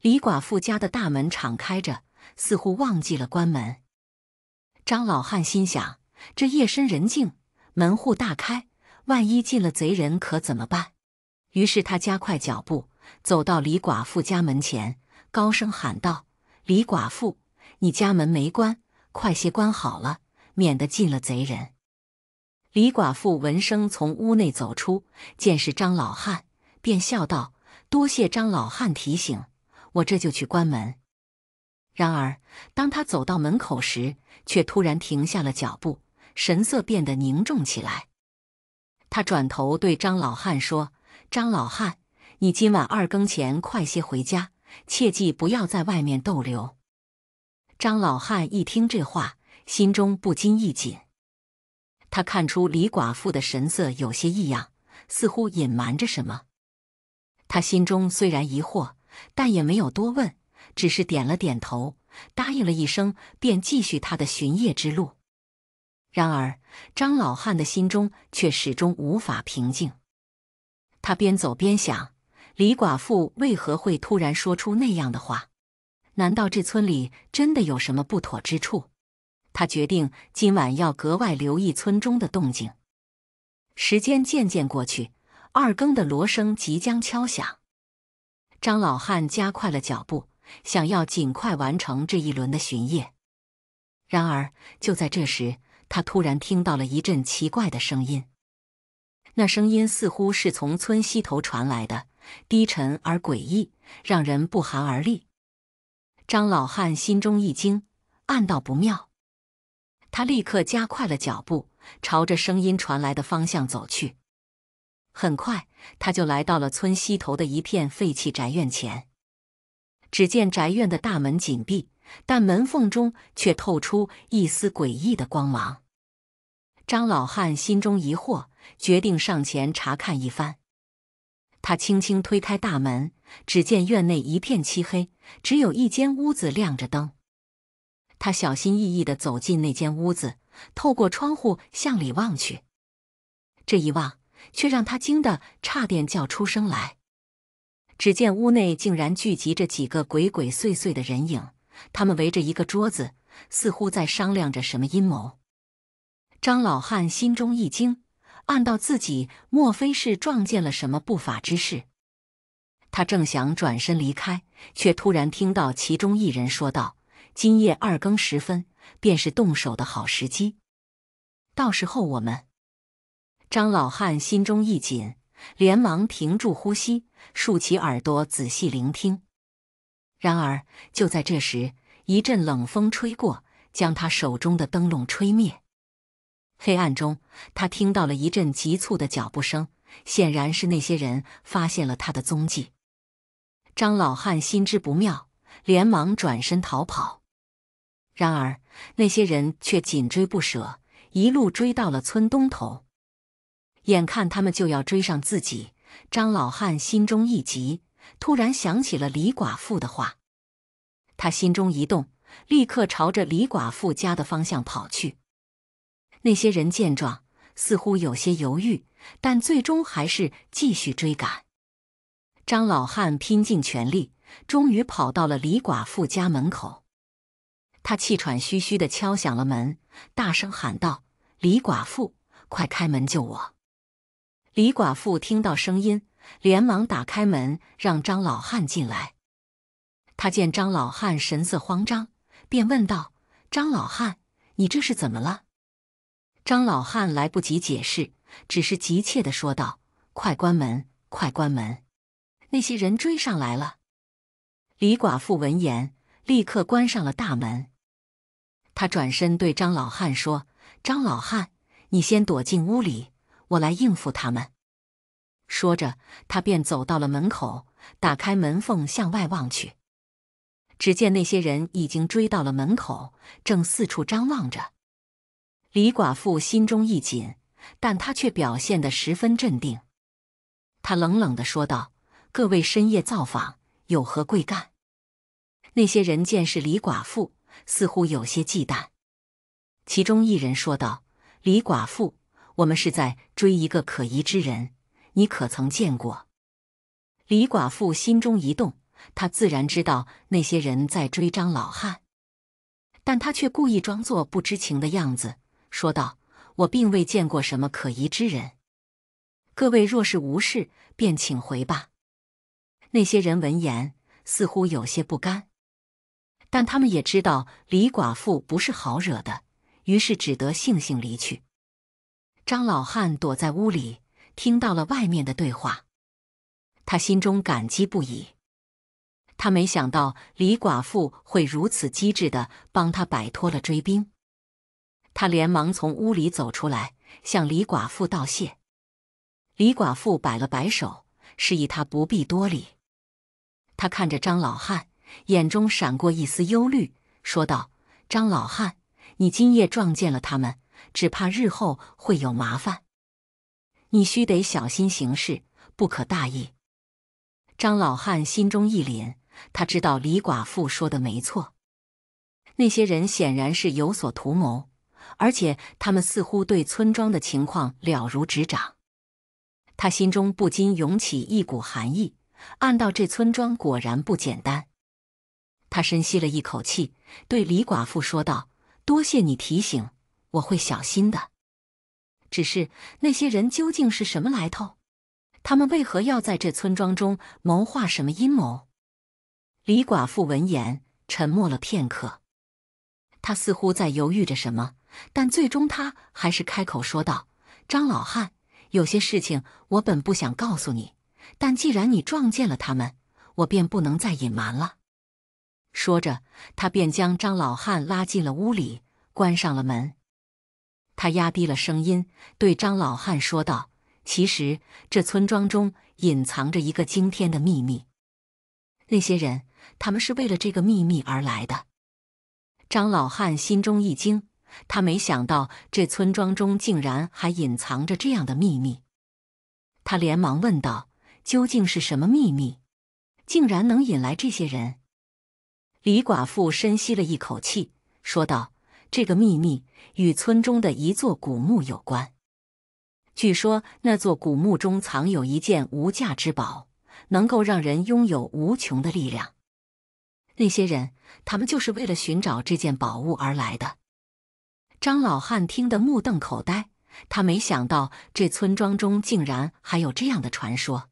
李寡妇家的大门敞开着，似乎忘记了关门。张老汉心想：这夜深人静，门户大开，万一进了贼人，可怎么办？于是他加快脚步。走到李寡妇家门前，高声喊道：“李寡妇，你家门没关，快些关好了，免得进了贼人。”李寡妇闻声从屋内走出，见是张老汉，便笑道：“多谢张老汉提醒，我这就去关门。”然而，当他走到门口时，却突然停下了脚步，神色变得凝重起来。他转头对张老汉说：“张老汉。”你今晚二更前快些回家，切记不要在外面逗留。张老汉一听这话，心中不禁一紧。他看出李寡妇的神色有些异样，似乎隐瞒着什么。他心中虽然疑惑，但也没有多问，只是点了点头，答应了一声，便继续他的巡夜之路。然而，张老汉的心中却始终无法平静。他边走边想。李寡妇为何会突然说出那样的话？难道这村里真的有什么不妥之处？他决定今晚要格外留意村中的动静。时间渐渐过去，二更的锣声即将敲响。张老汉加快了脚步，想要尽快完成这一轮的巡夜。然而，就在这时，他突然听到了一阵奇怪的声音。那声音似乎是从村西头传来的。低沉而诡异，让人不寒而栗。张老汉心中一惊，暗道不妙。他立刻加快了脚步，朝着声音传来的方向走去。很快，他就来到了村西头的一片废弃宅院前。只见宅院的大门紧闭，但门缝中却透出一丝诡异的光芒。张老汉心中疑惑，决定上前查看一番。他轻轻推开大门，只见院内一片漆黑，只有一间屋子亮着灯。他小心翼翼地走进那间屋子，透过窗户向里望去。这一望，却让他惊得差点叫出声来。只见屋内竟然聚集着几个鬼鬼祟祟的人影，他们围着一个桌子，似乎在商量着什么阴谋。张老汉心中一惊。暗道自己莫非是撞见了什么不法之事？他正想转身离开，却突然听到其中一人说道：“今夜二更时分，便是动手的好时机。到时候我们……”张老汉心中一紧，连忙停住呼吸，竖起耳朵仔细聆听。然而，就在这时，一阵冷风吹过，将他手中的灯笼吹灭。黑暗中，他听到了一阵急促的脚步声，显然是那些人发现了他的踪迹。张老汉心知不妙，连忙转身逃跑。然而，那些人却紧追不舍，一路追到了村东头。眼看他们就要追上自己，张老汉心中一急，突然想起了李寡妇的话。他心中一动，立刻朝着李寡妇家的方向跑去。那些人见状，似乎有些犹豫，但最终还是继续追赶。张老汉拼尽全力，终于跑到了李寡妇家门口。他气喘吁吁地敲响了门，大声喊道：“李寡妇，快开门，救我！”李寡妇听到声音，连忙打开门，让张老汉进来。他见张老汉神色慌张，便问道：“张老汉，你这是怎么了？”张老汉来不及解释，只是急切的说道：“快关门，快关门！那些人追上来了。”李寡妇闻言，立刻关上了大门。她转身对张老汉说：“张老汉，你先躲进屋里，我来应付他们。”说着，她便走到了门口，打开门缝向外望去，只见那些人已经追到了门口，正四处张望着。李寡妇心中一紧，但她却表现得十分镇定。她冷冷地说道：“各位深夜造访，有何贵干？”那些人见是李寡妇，似乎有些忌惮。其中一人说道：“李寡妇，我们是在追一个可疑之人，你可曾见过？”李寡妇心中一动，她自然知道那些人在追张老汉，但她却故意装作不知情的样子。说道：“我并未见过什么可疑之人，各位若是无事，便请回吧。”那些人闻言，似乎有些不甘，但他们也知道李寡妇不是好惹的，于是只得悻悻离去。张老汉躲在屋里，听到了外面的对话，他心中感激不已。他没想到李寡妇会如此机智的帮他摆脱了追兵。他连忙从屋里走出来，向李寡妇道谢。李寡妇摆了摆手，示意他不必多礼。他看着张老汉，眼中闪过一丝忧虑，说道：“张老汉，你今夜撞见了他们，只怕日后会有麻烦。你须得小心行事，不可大意。”张老汉心中一凛，他知道李寡妇说的没错，那些人显然是有所图谋。而且他们似乎对村庄的情况了如指掌，他心中不禁涌起一股寒意，暗道这村庄果然不简单。他深吸了一口气，对李寡妇说道：“多谢你提醒，我会小心的。只是那些人究竟是什么来头？他们为何要在这村庄中谋划什么阴谋？”李寡妇闻言沉默了片刻，她似乎在犹豫着什么。但最终，他还是开口说道：“张老汉，有些事情我本不想告诉你，但既然你撞见了他们，我便不能再隐瞒了。”说着，他便将张老汉拉进了屋里，关上了门。他压低了声音对张老汉说道：“其实，这村庄中隐藏着一个惊天的秘密。那些人，他们是为了这个秘密而来的。”张老汉心中一惊。他没想到，这村庄中竟然还隐藏着这样的秘密。他连忙问道：“究竟是什么秘密？竟然能引来这些人？”李寡妇深吸了一口气，说道：“这个秘密与村中的一座古墓有关。据说那座古墓中藏有一件无价之宝，能够让人拥有无穷的力量。那些人，他们就是为了寻找这件宝物而来的。”张老汉听得目瞪口呆，他没想到这村庄中竟然还有这样的传说。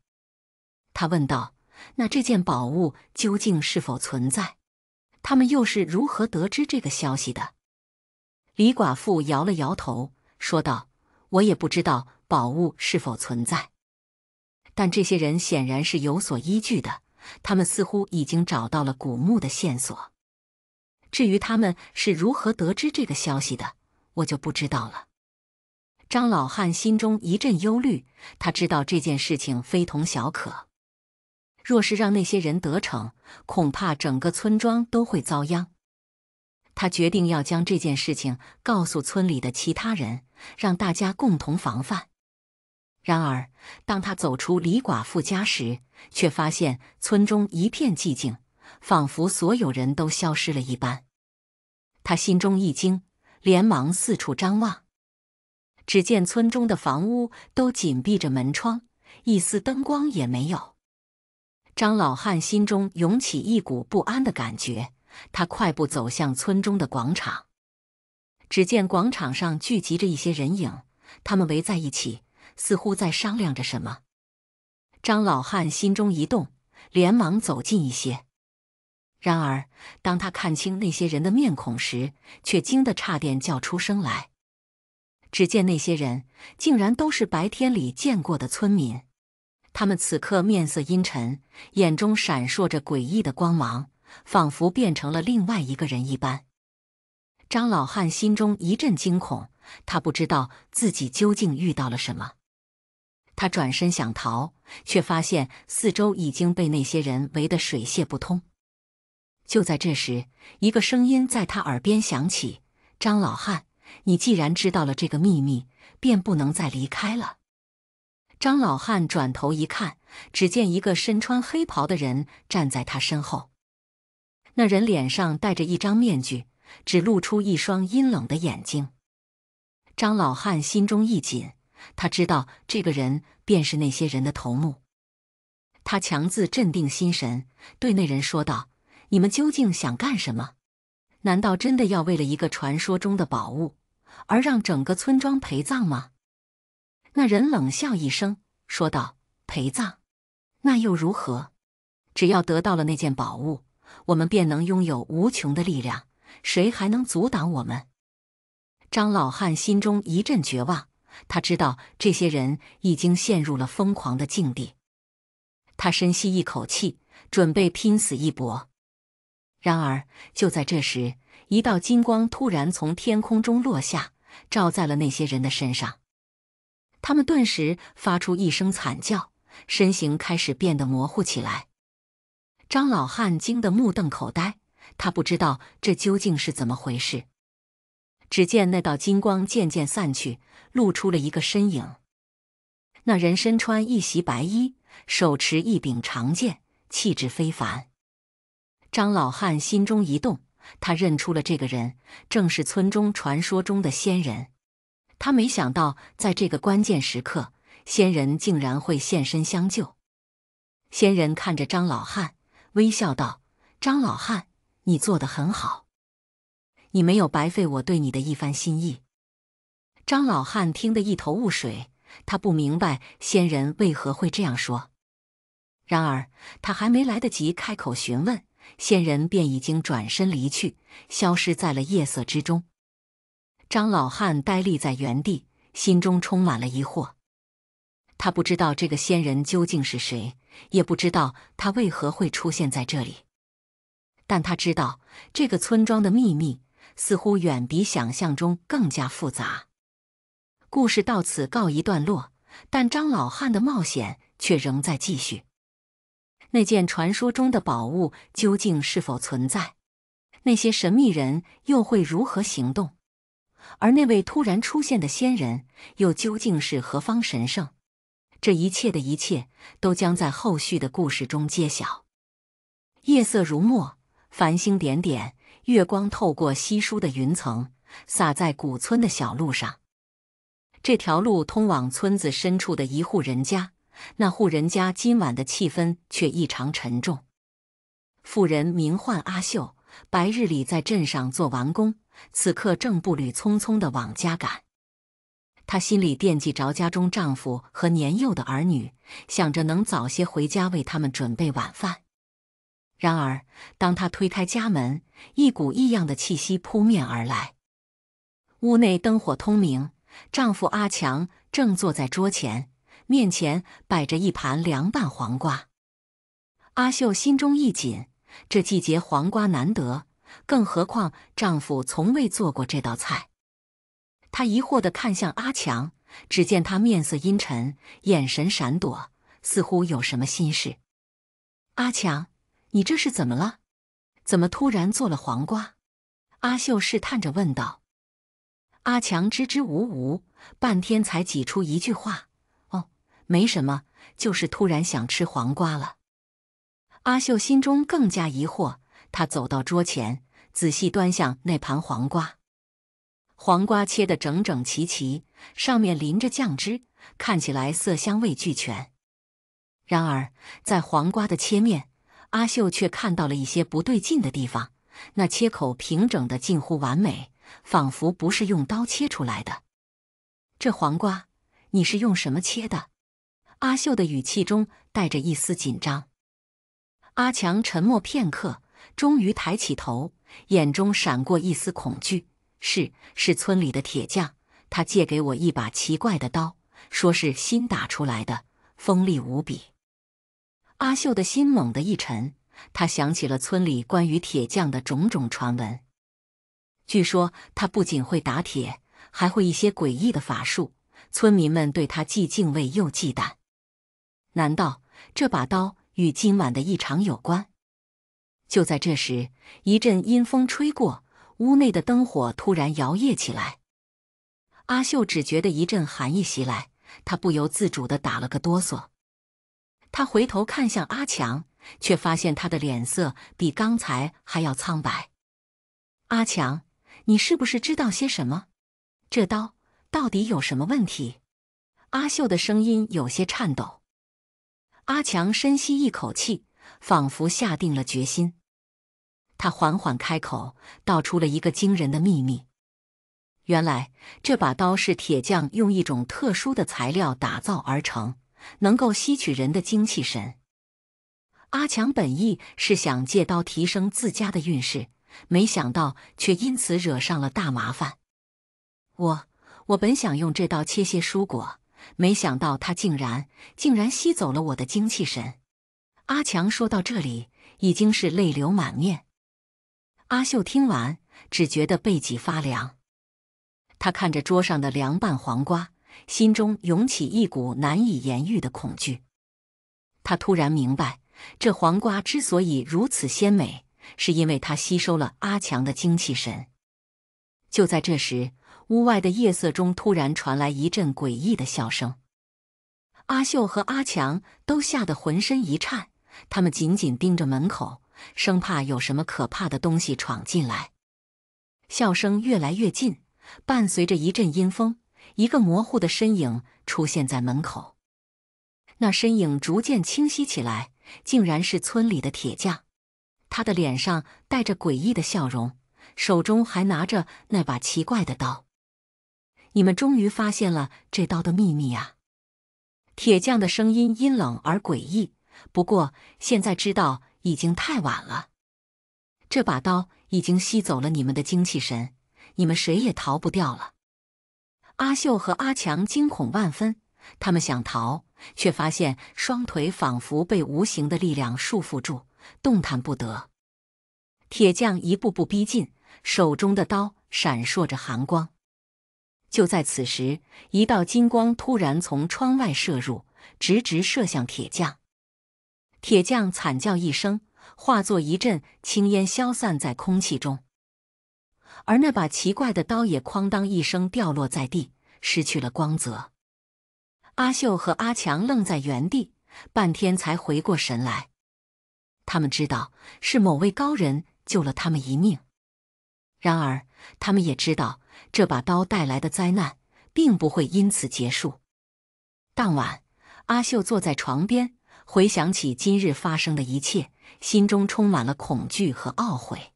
他问道：“那这件宝物究竟是否存在？他们又是如何得知这个消息的？”李寡妇摇了摇头，说道：“我也不知道宝物是否存在，但这些人显然是有所依据的。他们似乎已经找到了古墓的线索。至于他们是如何得知这个消息的。”我就不知道了。张老汉心中一阵忧虑，他知道这件事情非同小可，若是让那些人得逞，恐怕整个村庄都会遭殃。他决定要将这件事情告诉村里的其他人，让大家共同防范。然而，当他走出李寡妇家时，却发现村中一片寂静，仿佛所有人都消失了一般。他心中一惊。连忙四处张望，只见村中的房屋都紧闭着门窗，一丝灯光也没有。张老汉心中涌起一股不安的感觉，他快步走向村中的广场。只见广场上聚集着一些人影，他们围在一起，似乎在商量着什么。张老汉心中一动，连忙走近一些。然而，当他看清那些人的面孔时，却惊得差点叫出声来。只见那些人竟然都是白天里见过的村民，他们此刻面色阴沉，眼中闪烁着诡异的光芒，仿佛变成了另外一个人一般。张老汉心中一阵惊恐，他不知道自己究竟遇到了什么。他转身想逃，却发现四周已经被那些人围得水泄不通。就在这时，一个声音在他耳边响起：“张老汉，你既然知道了这个秘密，便不能再离开了。”张老汉转头一看，只见一个身穿黑袍的人站在他身后。那人脸上戴着一张面具，只露出一双阴冷的眼睛。张老汉心中一紧，他知道这个人便是那些人的头目。他强自镇定心神，对那人说道。你们究竟想干什么？难道真的要为了一个传说中的宝物而让整个村庄陪葬吗？那人冷笑一声，说道：“陪葬？那又如何？只要得到了那件宝物，我们便能拥有无穷的力量，谁还能阻挡我们？”张老汉心中一阵绝望，他知道这些人已经陷入了疯狂的境地。他深吸一口气，准备拼死一搏。然而，就在这时，一道金光突然从天空中落下，照在了那些人的身上。他们顿时发出一声惨叫，身形开始变得模糊起来。张老汉惊得目瞪口呆，他不知道这究竟是怎么回事。只见那道金光渐渐散去，露出了一个身影。那人身穿一袭白衣，手持一柄长剑，气质非凡。张老汉心中一动，他认出了这个人，正是村中传说中的仙人。他没想到，在这个关键时刻，仙人竟然会现身相救。仙人看着张老汉，微笑道：“张老汉，你做的很好，你没有白费我对你的一番心意。”张老汉听得一头雾水，他不明白仙人为何会这样说。然而，他还没来得及开口询问。仙人便已经转身离去，消失在了夜色之中。张老汉呆立在原地，心中充满了疑惑。他不知道这个仙人究竟是谁，也不知道他为何会出现在这里。但他知道，这个村庄的秘密似乎远比想象中更加复杂。故事到此告一段落，但张老汉的冒险却仍在继续。那件传说中的宝物究竟是否存在？那些神秘人又会如何行动？而那位突然出现的仙人又究竟是何方神圣？这一切的一切都将在后续的故事中揭晓。夜色如墨，繁星点点，月光透过稀疏的云层，洒在古村的小路上。这条路通往村子深处的一户人家。那户人家今晚的气氛却异常沉重。妇人名唤阿秀，白日里在镇上做完工，此刻正步履匆匆地往家赶。她心里惦记着家中丈夫和年幼的儿女，想着能早些回家为他们准备晚饭。然而，当她推开家门，一股异样的气息扑面而来。屋内灯火通明，丈夫阿强正坐在桌前。面前摆着一盘凉拌黄瓜，阿秀心中一紧。这季节黄瓜难得，更何况丈夫从未做过这道菜。她疑惑地看向阿强，只见他面色阴沉，眼神闪躲，似乎有什么心事。阿强，你这是怎么了？怎么突然做了黄瓜？阿秀试探着问道。阿强支支吾吾，半天才挤出一句话。没什么，就是突然想吃黄瓜了。阿秀心中更加疑惑，他走到桌前，仔细端详那盘黄瓜。黄瓜切得整整齐齐，上面淋着酱汁，看起来色香味俱全。然而，在黄瓜的切面，阿秀却看到了一些不对劲的地方。那切口平整的近乎完美，仿佛不是用刀切出来的。这黄瓜，你是用什么切的？阿秀的语气中带着一丝紧张。阿强沉默片刻，终于抬起头，眼中闪过一丝恐惧：“是，是村里的铁匠，他借给我一把奇怪的刀，说是新打出来的，锋利无比。”阿秀的心猛地一沉，他想起了村里关于铁匠的种种传闻。据说他不仅会打铁，还会一些诡异的法术，村民们对他既敬畏又忌惮。难道这把刀与今晚的异常有关？就在这时，一阵阴风吹过，屋内的灯火突然摇曳起来。阿秀只觉得一阵寒意袭来，他不由自主的打了个哆嗦。他回头看向阿强，却发现他的脸色比刚才还要苍白。阿强，你是不是知道些什么？这刀到底有什么问题？阿秀的声音有些颤抖。阿强深吸一口气，仿佛下定了决心。他缓缓开口，道出了一个惊人的秘密：原来这把刀是铁匠用一种特殊的材料打造而成，能够吸取人的精气神。阿强本意是想借刀提升自家的运势，没想到却因此惹上了大麻烦。我……我本想用这刀切些蔬果。没想到他竟然竟然吸走了我的精气神。阿强说到这里，已经是泪流满面。阿秀听完，只觉得背脊发凉。他看着桌上的凉拌黄瓜，心中涌起一股难以言喻的恐惧。他突然明白，这黄瓜之所以如此鲜美，是因为它吸收了阿强的精气神。就在这时，屋外的夜色中突然传来一阵诡异的笑声，阿秀和阿强都吓得浑身一颤，他们紧紧盯着门口，生怕有什么可怕的东西闯进来。笑声越来越近，伴随着一阵阴风，一个模糊的身影出现在门口。那身影逐渐清晰起来，竟然是村里的铁匠。他的脸上带着诡异的笑容，手中还拿着那把奇怪的刀。你们终于发现了这刀的秘密啊！铁匠的声音阴冷而诡异。不过现在知道已经太晚了，这把刀已经吸走了你们的精气神，你们谁也逃不掉了。阿秀和阿强惊恐万分，他们想逃，却发现双腿仿佛被无形的力量束缚住，动弹不得。铁匠一步步逼近，手中的刀闪烁着寒光。就在此时，一道金光突然从窗外射入，直直射向铁匠。铁匠惨叫一声，化作一阵青烟消散在空气中。而那把奇怪的刀也哐当一声掉落在地，失去了光泽。阿秀和阿强愣在原地，半天才回过神来。他们知道是某位高人救了他们一命，然而他们也知道。这把刀带来的灾难，并不会因此结束。当晚，阿秀坐在床边，回想起今日发生的一切，心中充满了恐惧和懊悔。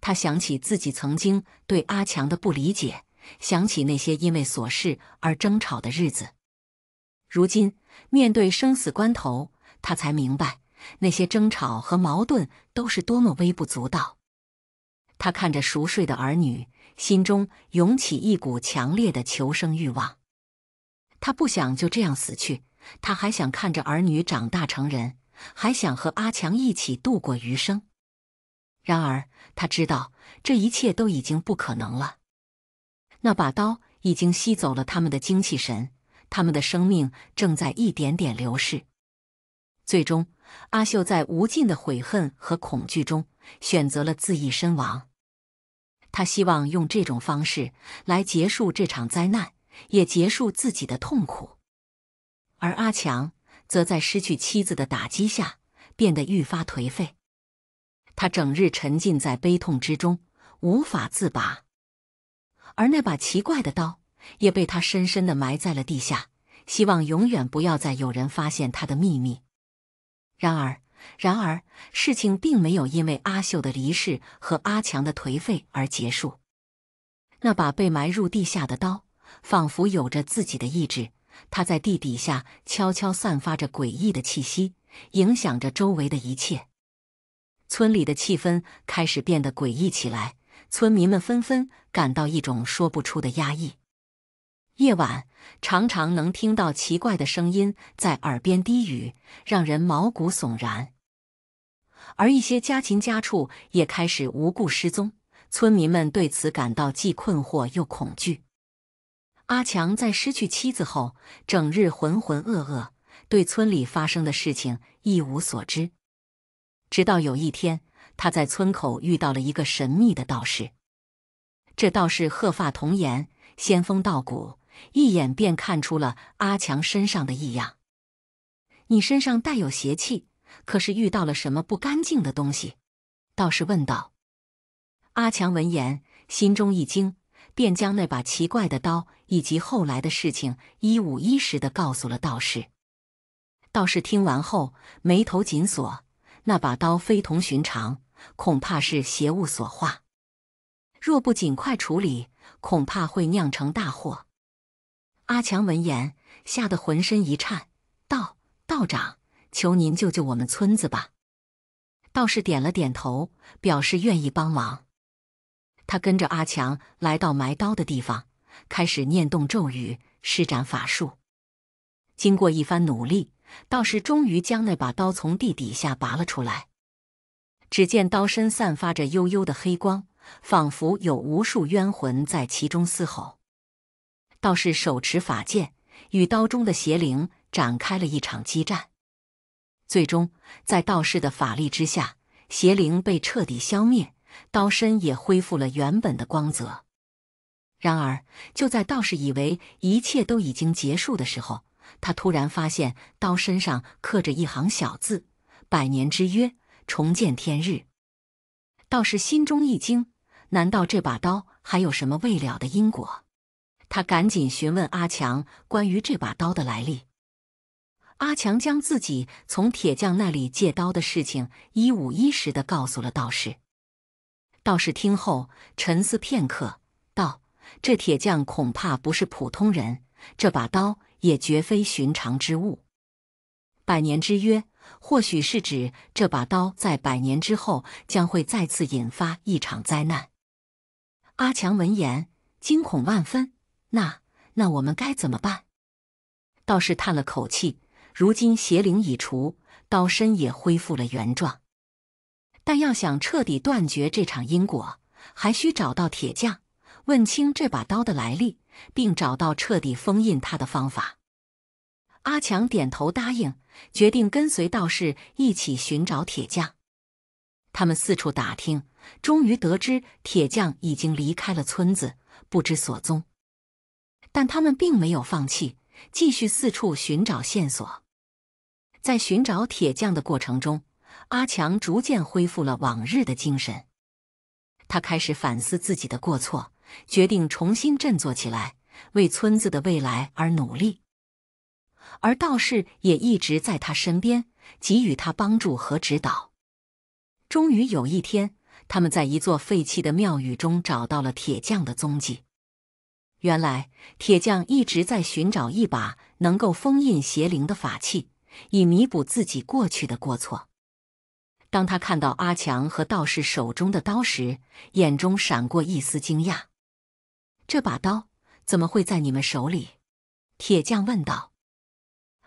他想起自己曾经对阿强的不理解，想起那些因为琐事而争吵的日子。如今面对生死关头，他才明白那些争吵和矛盾都是多么微不足道。他看着熟睡的儿女。心中涌起一股强烈的求生欲望，他不想就这样死去，他还想看着儿女长大成人，还想和阿强一起度过余生。然而，他知道这一切都已经不可能了。那把刀已经吸走了他们的精气神，他们的生命正在一点点流逝。最终，阿秀在无尽的悔恨和恐惧中选择了自缢身亡。他希望用这种方式来结束这场灾难，也结束自己的痛苦。而阿强则在失去妻子的打击下变得愈发颓废，他整日沉浸在悲痛之中，无法自拔。而那把奇怪的刀也被他深深的埋在了地下，希望永远不要再有人发现他的秘密。然而，然而，事情并没有因为阿秀的离世和阿强的颓废而结束。那把被埋入地下的刀，仿佛有着自己的意志，它在地底下悄悄散发着诡异的气息，影响着周围的一切。村里的气氛开始变得诡异起来，村民们纷纷感到一种说不出的压抑。夜晚常常能听到奇怪的声音在耳边低语，让人毛骨悚然。而一些家禽家畜也开始无故失踪，村民们对此感到既困惑又恐惧。阿强在失去妻子后，整日浑浑噩噩，对村里发生的事情一无所知。直到有一天，他在村口遇到了一个神秘的道士。这道士鹤发童颜，仙风道骨，一眼便看出了阿强身上的异样：“你身上带有邪气。”可是遇到了什么不干净的东西？道士问道。阿强闻言，心中一惊，便将那把奇怪的刀以及后来的事情一五一十的告诉了道士。道士听完后，眉头紧锁：“那把刀非同寻常，恐怕是邪物所化。若不尽快处理，恐怕会酿成大祸。”阿强闻言，吓得浑身一颤：“道道长。”求您救救我们村子吧！道士点了点头，表示愿意帮忙。他跟着阿强来到埋刀的地方，开始念动咒语，施展法术。经过一番努力，道士终于将那把刀从地底下拔了出来。只见刀身散发着幽幽的黑光，仿佛有无数冤魂在其中嘶吼。道士手持法剑，与刀中的邪灵展开了一场激战。最终，在道士的法力之下，邪灵被彻底消灭，刀身也恢复了原本的光泽。然而，就在道士以为一切都已经结束的时候，他突然发现刀身上刻着一行小字：“百年之约，重见天日。”道士心中一惊，难道这把刀还有什么未了的因果？他赶紧询问阿强关于这把刀的来历。阿强将自己从铁匠那里借刀的事情一五一十的告诉了道士。道士听后沉思片刻，道：“这铁匠恐怕不是普通人，这把刀也绝非寻常之物。百年之约，或许是指这把刀在百年之后将会再次引发一场灾难。”阿强闻言惊恐万分：“那那我们该怎么办？”道士叹了口气。如今邪灵已除，刀身也恢复了原状，但要想彻底断绝这场因果，还需找到铁匠，问清这把刀的来历，并找到彻底封印他的方法。阿强点头答应，决定跟随道士一起寻找铁匠。他们四处打听，终于得知铁匠已经离开了村子，不知所踪。但他们并没有放弃，继续四处寻找线索。在寻找铁匠的过程中，阿强逐渐恢复了往日的精神。他开始反思自己的过错，决定重新振作起来，为村子的未来而努力。而道士也一直在他身边，给予他帮助和指导。终于有一天，他们在一座废弃的庙宇中找到了铁匠的踪迹。原来，铁匠一直在寻找一把能够封印邪灵的法器。以弥补自己过去的过错。当他看到阿强和道士手中的刀时，眼中闪过一丝惊讶：“这把刀怎么会在你们手里？”铁匠问道。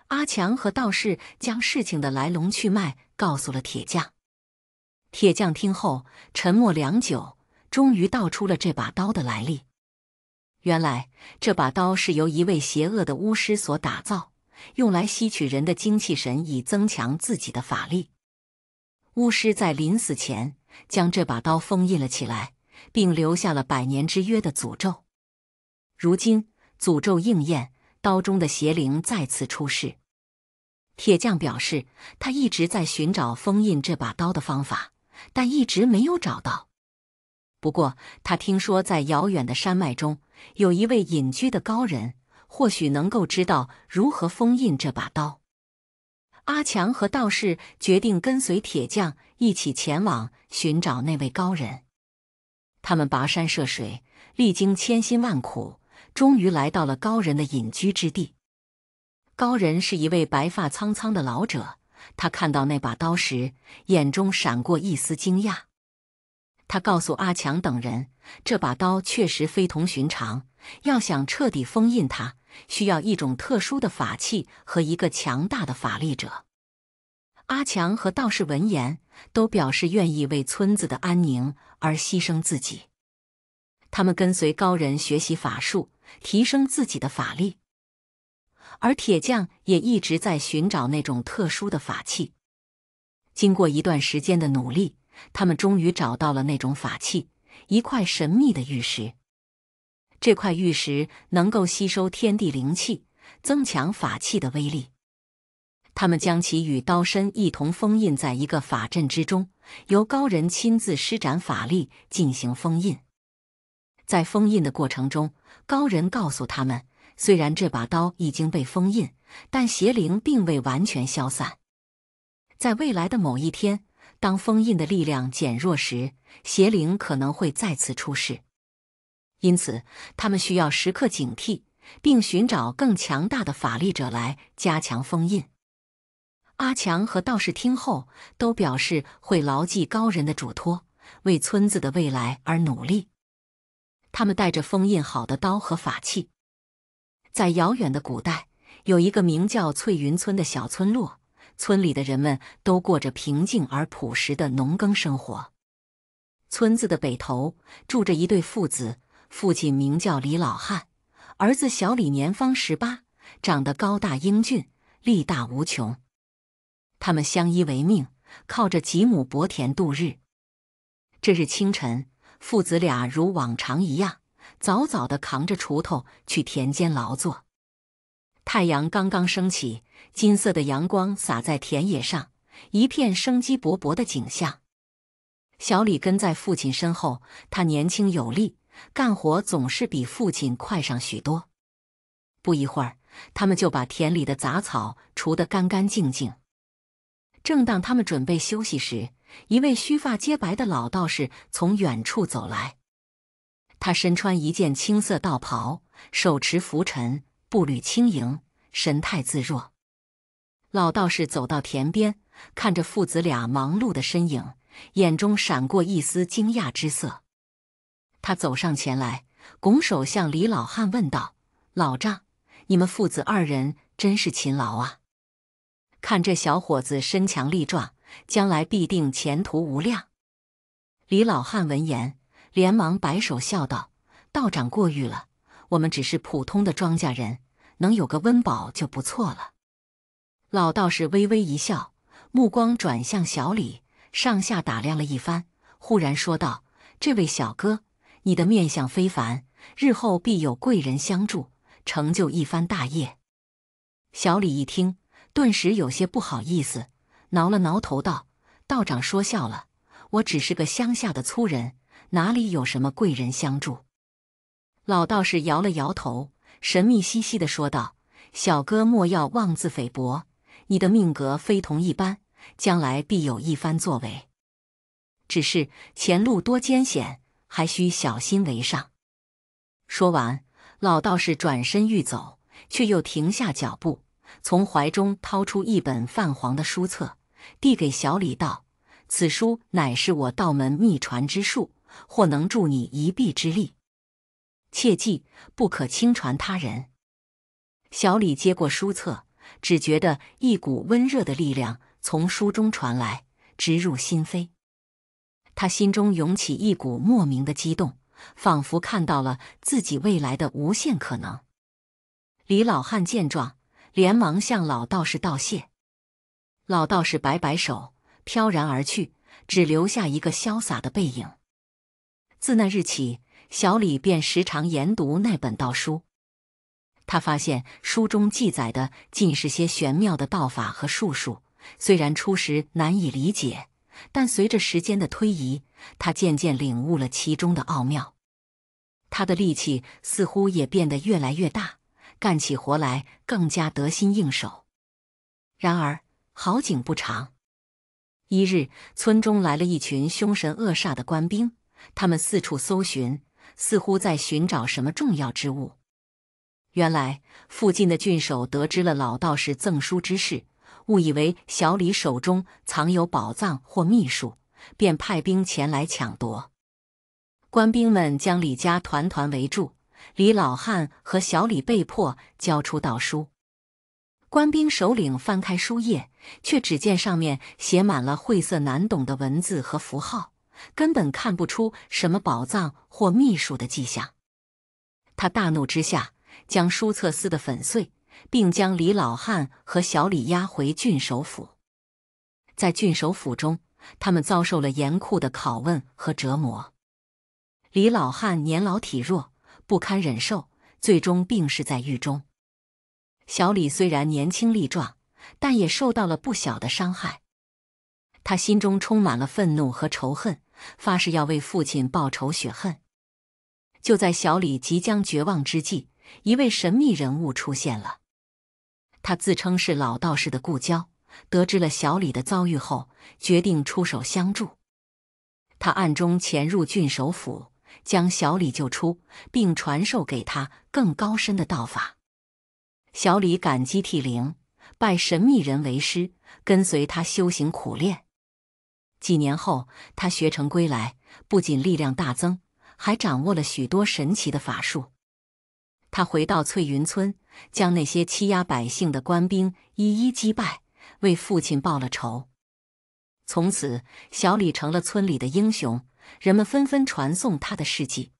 阿强和道士将事情的来龙去脉告诉了铁匠。铁匠听后沉默良久，终于道出了这把刀的来历：原来这把刀是由一位邪恶的巫师所打造。用来吸取人的精气神，以增强自己的法力。巫师在临死前将这把刀封印了起来，并留下了百年之约的诅咒。如今诅咒应验，刀中的邪灵再次出世。铁匠表示，他一直在寻找封印这把刀的方法，但一直没有找到。不过，他听说在遥远的山脉中有一位隐居的高人。或许能够知道如何封印这把刀。阿强和道士决定跟随铁匠一起前往寻找那位高人。他们跋山涉水，历经千辛万苦，终于来到了高人的隐居之地。高人是一位白发苍苍的老者，他看到那把刀时，眼中闪过一丝惊讶。他告诉阿强等人，这把刀确实非同寻常，要想彻底封印它。需要一种特殊的法器和一个强大的法力者。阿强和道士闻言都表示愿意为村子的安宁而牺牲自己。他们跟随高人学习法术，提升自己的法力。而铁匠也一直在寻找那种特殊的法器。经过一段时间的努力，他们终于找到了那种法器——一块神秘的玉石。这块玉石能够吸收天地灵气，增强法器的威力。他们将其与刀身一同封印在一个法阵之中，由高人亲自施展法力进行封印。在封印的过程中，高人告诉他们，虽然这把刀已经被封印，但邪灵并未完全消散。在未来的某一天，当封印的力量减弱时，邪灵可能会再次出世。因此，他们需要时刻警惕，并寻找更强大的法力者来加强封印。阿强和道士听后都表示会牢记高人的嘱托，为村子的未来而努力。他们带着封印好的刀和法器。在遥远的古代，有一个名叫翠云村的小村落，村里的人们都过着平静而朴实的农耕生活。村子的北头住着一对父子。父亲名叫李老汉，儿子小李年方十八，长得高大英俊，力大无穷。他们相依为命，靠着几亩薄田度日。这日清晨，父子俩如往常一样，早早的扛着锄头去田间劳作。太阳刚刚升起，金色的阳光洒在田野上，一片生机勃勃的景象。小李跟在父亲身后，他年轻有力。干活总是比父亲快上许多。不一会儿，他们就把田里的杂草除得干干净净。正当他们准备休息时，一位须发皆白的老道士从远处走来。他身穿一件青色道袍，手持拂尘，步履轻盈，神态自若。老道士走到田边，看着父子俩忙碌的身影，眼中闪过一丝惊讶之色。他走上前来，拱手向李老汉问道：“老丈，你们父子二人真是勤劳啊！看这小伙子身强力壮，将来必定前途无量。”李老汉闻言，连忙摆手笑道：“道长过誉了，我们只是普通的庄稼人，能有个温饱就不错了。”老道士微微一笑，目光转向小李，上下打量了一番，忽然说道：“这位小哥。”你的面相非凡，日后必有贵人相助，成就一番大业。小李一听，顿时有些不好意思，挠了挠头道：“道长说笑了，我只是个乡下的粗人，哪里有什么贵人相助？”老道士摇了摇头，神秘兮兮的说道：“小哥莫要妄自菲薄，你的命格非同一般，将来必有一番作为。只是前路多艰险。”还需小心为上。说完，老道士转身欲走，却又停下脚步，从怀中掏出一本泛黄的书册，递给小李道：“此书乃是我道门秘传之术，或能助你一臂之力。切记，不可轻传他人。”小李接过书册，只觉得一股温热的力量从书中传来，直入心扉。他心中涌起一股莫名的激动，仿佛看到了自己未来的无限可能。李老汉见状，连忙向老道士道谢。老道士摆摆手，飘然而去，只留下一个潇洒的背影。自那日起，小李便时常研读那本道书。他发现书中记载的尽是些玄妙的道法和术数，虽然初时难以理解。但随着时间的推移，他渐渐领悟了其中的奥妙，他的力气似乎也变得越来越大，干起活来更加得心应手。然而好景不长，一日村中来了一群凶神恶煞的官兵，他们四处搜寻，似乎在寻找什么重要之物。原来附近的郡守得知了老道士赠书之事。误以为小李手中藏有宝藏或秘术，便派兵前来抢夺。官兵们将李家团团围住，李老汉和小李被迫交出道书。官兵首领翻开书页，却只见上面写满了晦涩难懂的文字和符号，根本看不出什么宝藏或秘术的迹象。他大怒之下，将书册撕得粉碎。并将李老汉和小李押回郡守府。在郡守府中，他们遭受了严酷的拷问和折磨。李老汉年老体弱，不堪忍受，最终病逝在狱中。小李虽然年轻力壮，但也受到了不小的伤害。他心中充满了愤怒和仇恨，发誓要为父亲报仇雪恨。就在小李即将绝望之际，一位神秘人物出现了。他自称是老道士的故交，得知了小李的遭遇后，决定出手相助。他暗中潜入郡守府，将小李救出，并传授给他更高深的道法。小李感激涕零，拜神秘人为师，跟随他修行苦练。几年后，他学成归来，不仅力量大增，还掌握了许多神奇的法术。他回到翠云村，将那些欺压百姓的官兵一一击败，为父亲报了仇。从此，小李成了村里的英雄，人们纷纷传颂他的事迹。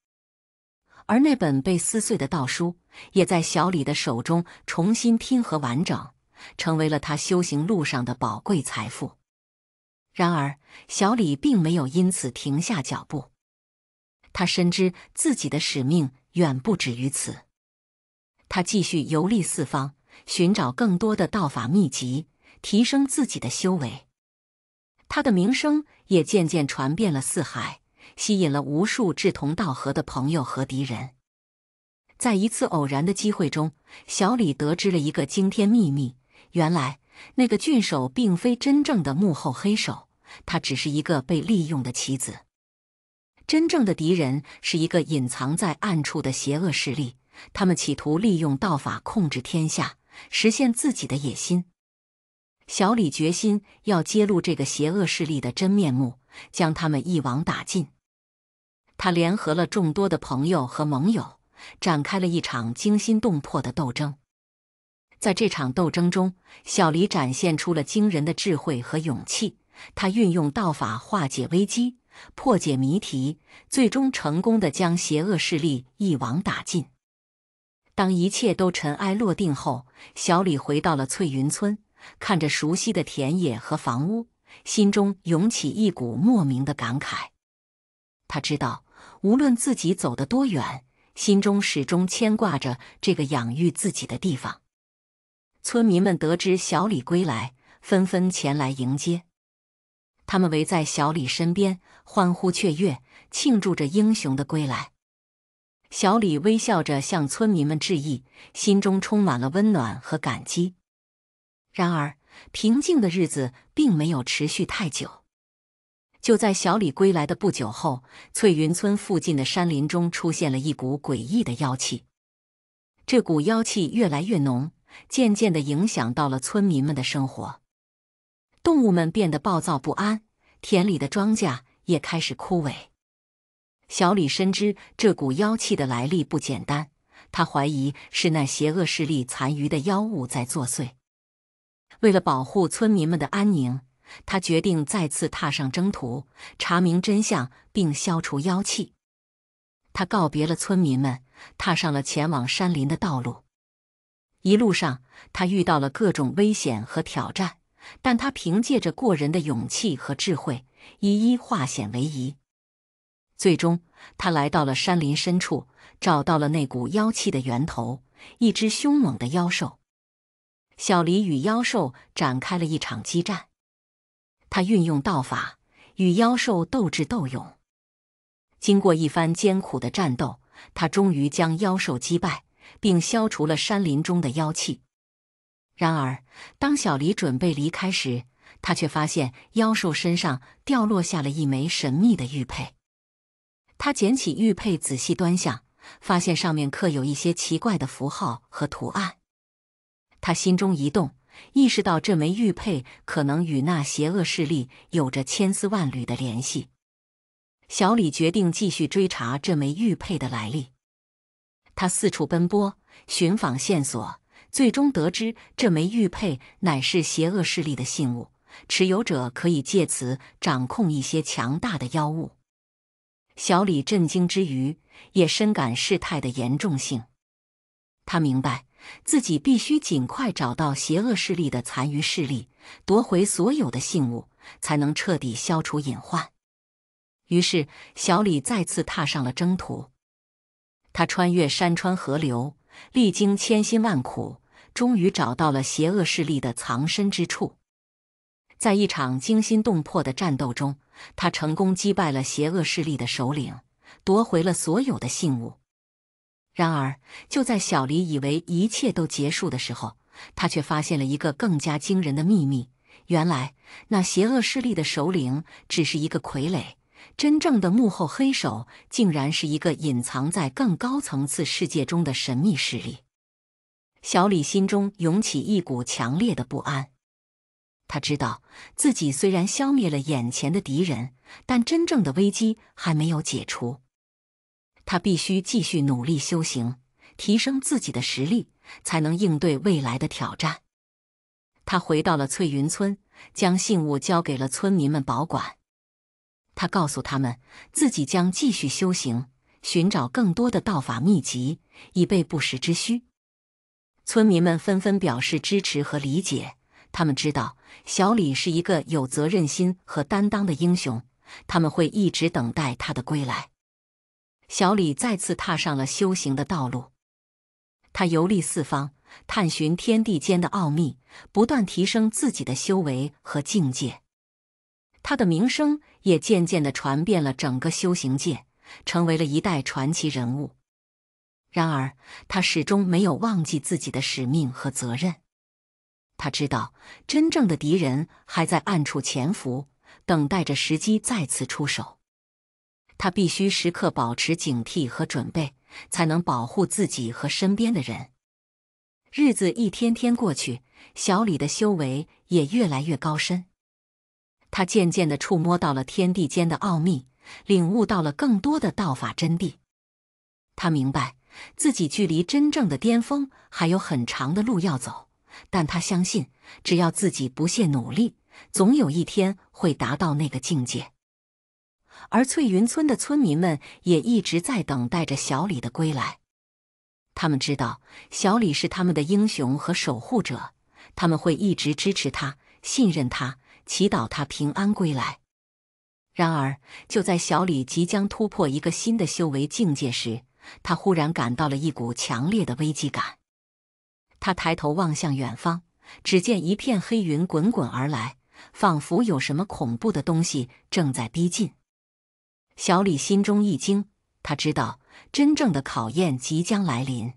而那本被撕碎的道书，也在小李的手中重新拼合完整，成为了他修行路上的宝贵财富。然而，小李并没有因此停下脚步，他深知自己的使命远不止于此。他继续游历四方，寻找更多的道法秘籍，提升自己的修为。他的名声也渐渐传遍了四海，吸引了无数志同道合的朋友和敌人。在一次偶然的机会中，小李得知了一个惊天秘密：原来那个郡守并非真正的幕后黑手，他只是一个被利用的棋子。真正的敌人是一个隐藏在暗处的邪恶势力。他们企图利用道法控制天下，实现自己的野心。小李决心要揭露这个邪恶势力的真面目，将他们一网打尽。他联合了众多的朋友和盟友，展开了一场惊心动魄的斗争。在这场斗争中，小李展现出了惊人的智慧和勇气。他运用道法化解危机，破解谜题，最终成功的将邪恶势力一网打尽。当一切都尘埃落定后，小李回到了翠云村，看着熟悉的田野和房屋，心中涌起一股莫名的感慨。他知道，无论自己走得多远，心中始终牵挂着这个养育自己的地方。村民们得知小李归来，纷纷前来迎接，他们围在小李身边，欢呼雀跃，庆祝着英雄的归来。小李微笑着向村民们致意，心中充满了温暖和感激。然而，平静的日子并没有持续太久。就在小李归来的不久后，翠云村附近的山林中出现了一股诡异的妖气。这股妖气越来越浓，渐渐地影响到了村民们的生活。动物们变得暴躁不安，田里的庄稼也开始枯萎。小李深知这股妖气的来历不简单，他怀疑是那邪恶势力残余的妖物在作祟。为了保护村民们的安宁，他决定再次踏上征途，查明真相并消除妖气。他告别了村民们，踏上了前往山林的道路。一路上，他遇到了各种危险和挑战，但他凭借着过人的勇气和智慧，一一化险为夷。最终，他来到了山林深处，找到了那股妖气的源头——一只凶猛的妖兽。小狸与妖兽展开了一场激战，他运用道法与妖兽斗智斗勇。经过一番艰苦的战斗，他终于将妖兽击败，并消除了山林中的妖气。然而，当小狸准备离开时，他却发现妖兽身上掉落下了一枚神秘的玉佩。他捡起玉佩，仔细端详，发现上面刻有一些奇怪的符号和图案。他心中一动，意识到这枚玉佩可能与那邪恶势力有着千丝万缕的联系。小李决定继续追查这枚玉佩的来历。他四处奔波，寻访线索，最终得知这枚玉佩乃是邪恶势力的信物，持有者可以借此掌控一些强大的妖物。小李震惊之余，也深感事态的严重性。他明白自己必须尽快找到邪恶势力的残余势力，夺回所有的信物，才能彻底消除隐患。于是，小李再次踏上了征途。他穿越山川河流，历经千辛万苦，终于找到了邪恶势力的藏身之处。在一场惊心动魄的战斗中，他成功击败了邪恶势力的首领，夺回了所有的信物。然而，就在小李以为一切都结束的时候，他却发现了一个更加惊人的秘密：原来，那邪恶势力的首领只是一个傀儡，真正的幕后黑手竟然是一个隐藏在更高层次世界中的神秘势力。小李心中涌起一股强烈的不安。他知道，自己虽然消灭了眼前的敌人，但真正的危机还没有解除。他必须继续努力修行，提升自己的实力，才能应对未来的挑战。他回到了翠云村，将信物交给了村民们保管。他告诉他们，自己将继续修行，寻找更多的道法秘籍，以备不时之需。村民们纷纷表示支持和理解，他们知道。小李是一个有责任心和担当的英雄，他们会一直等待他的归来。小李再次踏上了修行的道路，他游历四方，探寻天地间的奥秘，不断提升自己的修为和境界。他的名声也渐渐地传遍了整个修行界，成为了一代传奇人物。然而，他始终没有忘记自己的使命和责任。他知道，真正的敌人还在暗处潜伏，等待着时机再次出手。他必须时刻保持警惕和准备，才能保护自己和身边的人。日子一天天过去，小李的修为也越来越高深。他渐渐地触摸到了天地间的奥秘，领悟到了更多的道法真谛。他明白，自己距离真正的巅峰还有很长的路要走。但他相信，只要自己不懈努力，总有一天会达到那个境界。而翠云村的村民们也一直在等待着小李的归来。他们知道，小李是他们的英雄和守护者，他们会一直支持他、信任他、祈祷他平安归来。然而，就在小李即将突破一个新的修为境界时，他忽然感到了一股强烈的危机感。他抬头望向远方，只见一片黑云滚滚而来，仿佛有什么恐怖的东西正在逼近。小李心中一惊，他知道真正的考验即将来临。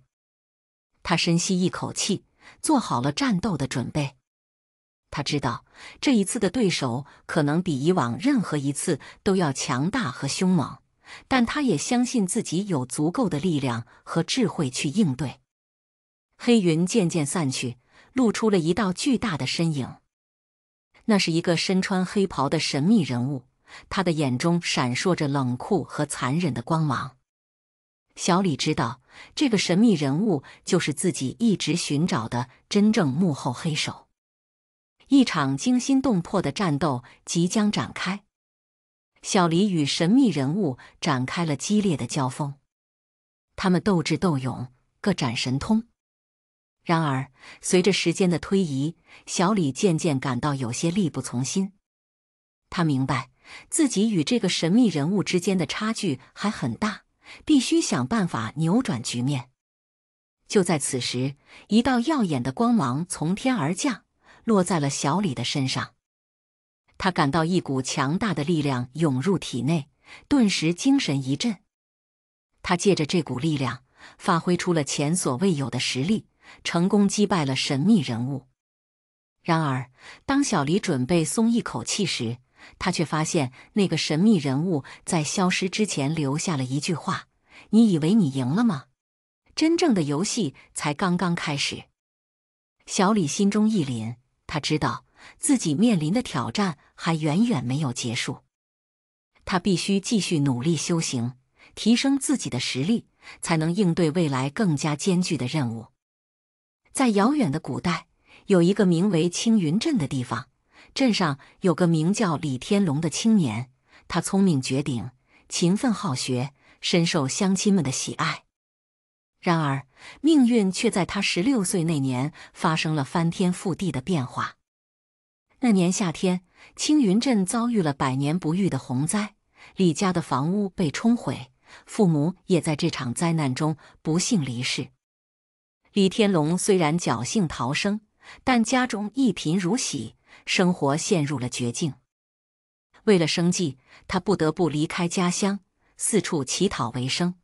他深吸一口气，做好了战斗的准备。他知道这一次的对手可能比以往任何一次都要强大和凶猛，但他也相信自己有足够的力量和智慧去应对。黑云渐渐散去，露出了一道巨大的身影。那是一个身穿黑袍的神秘人物，他的眼中闪烁着冷酷和残忍的光芒。小李知道，这个神秘人物就是自己一直寻找的真正幕后黑手。一场惊心动魄的战斗即将展开。小李与神秘人物展开了激烈的交锋，他们斗智斗勇，各展神通。然而，随着时间的推移，小李渐渐感到有些力不从心。他明白自己与这个神秘人物之间的差距还很大，必须想办法扭转局面。就在此时，一道耀眼的光芒从天而降，落在了小李的身上。他感到一股强大的力量涌入体内，顿时精神一振。他借着这股力量，发挥出了前所未有的实力。成功击败了神秘人物。然而，当小李准备松一口气时，他却发现那个神秘人物在消失之前留下了一句话：“你以为你赢了吗？真正的游戏才刚刚开始。”小李心中一凛，他知道自己面临的挑战还远远没有结束。他必须继续努力修行，提升自己的实力，才能应对未来更加艰巨的任务。在遥远的古代，有一个名为青云镇的地方。镇上有个名叫李天龙的青年，他聪明绝顶，勤奋好学，深受乡亲们的喜爱。然而，命运却在他十六岁那年发生了翻天覆地的变化。那年夏天，青云镇遭遇了百年不遇的洪灾，李家的房屋被冲毁，父母也在这场灾难中不幸离世。李天龙虽然侥幸逃生，但家中一贫如洗，生活陷入了绝境。为了生计，他不得不离开家乡，四处乞讨为生。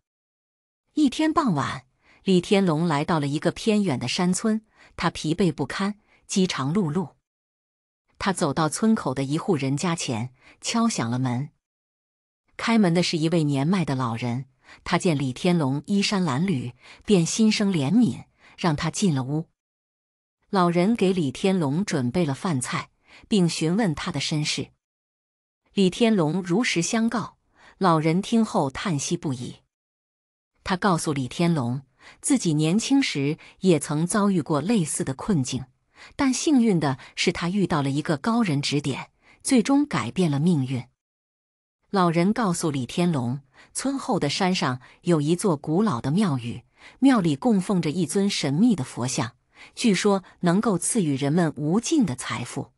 一天傍晚，李天龙来到了一个偏远的山村，他疲惫不堪，饥肠辘辘。他走到村口的一户人家前，敲响了门。开门的是一位年迈的老人，他见李天龙衣衫褴褛，便心生怜悯。让他进了屋，老人给李天龙准备了饭菜，并询问他的身世。李天龙如实相告，老人听后叹息不已。他告诉李天龙，自己年轻时也曾遭遇过类似的困境，但幸运的是他遇到了一个高人指点，最终改变了命运。老人告诉李天龙，村后的山上有一座古老的庙宇。庙里供奉着一尊神秘的佛像，据说能够赐予人们无尽的财富。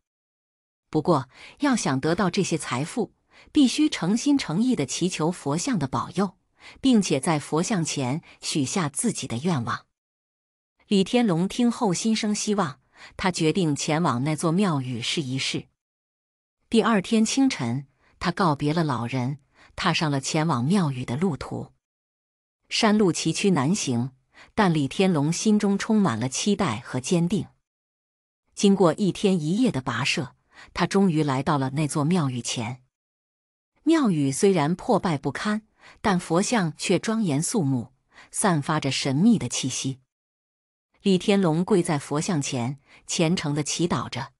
不过，要想得到这些财富，必须诚心诚意地祈求佛像的保佑，并且在佛像前许下自己的愿望。李天龙听后心生希望，他决定前往那座庙宇试一试。第二天清晨，他告别了老人，踏上了前往庙宇的路途。山路崎岖难行，但李天龙心中充满了期待和坚定。经过一天一夜的跋涉，他终于来到了那座庙宇前。庙宇虽然破败不堪，但佛像却庄严肃穆，散发着神秘的气息。李天龙跪在佛像前，虔诚地祈祷着。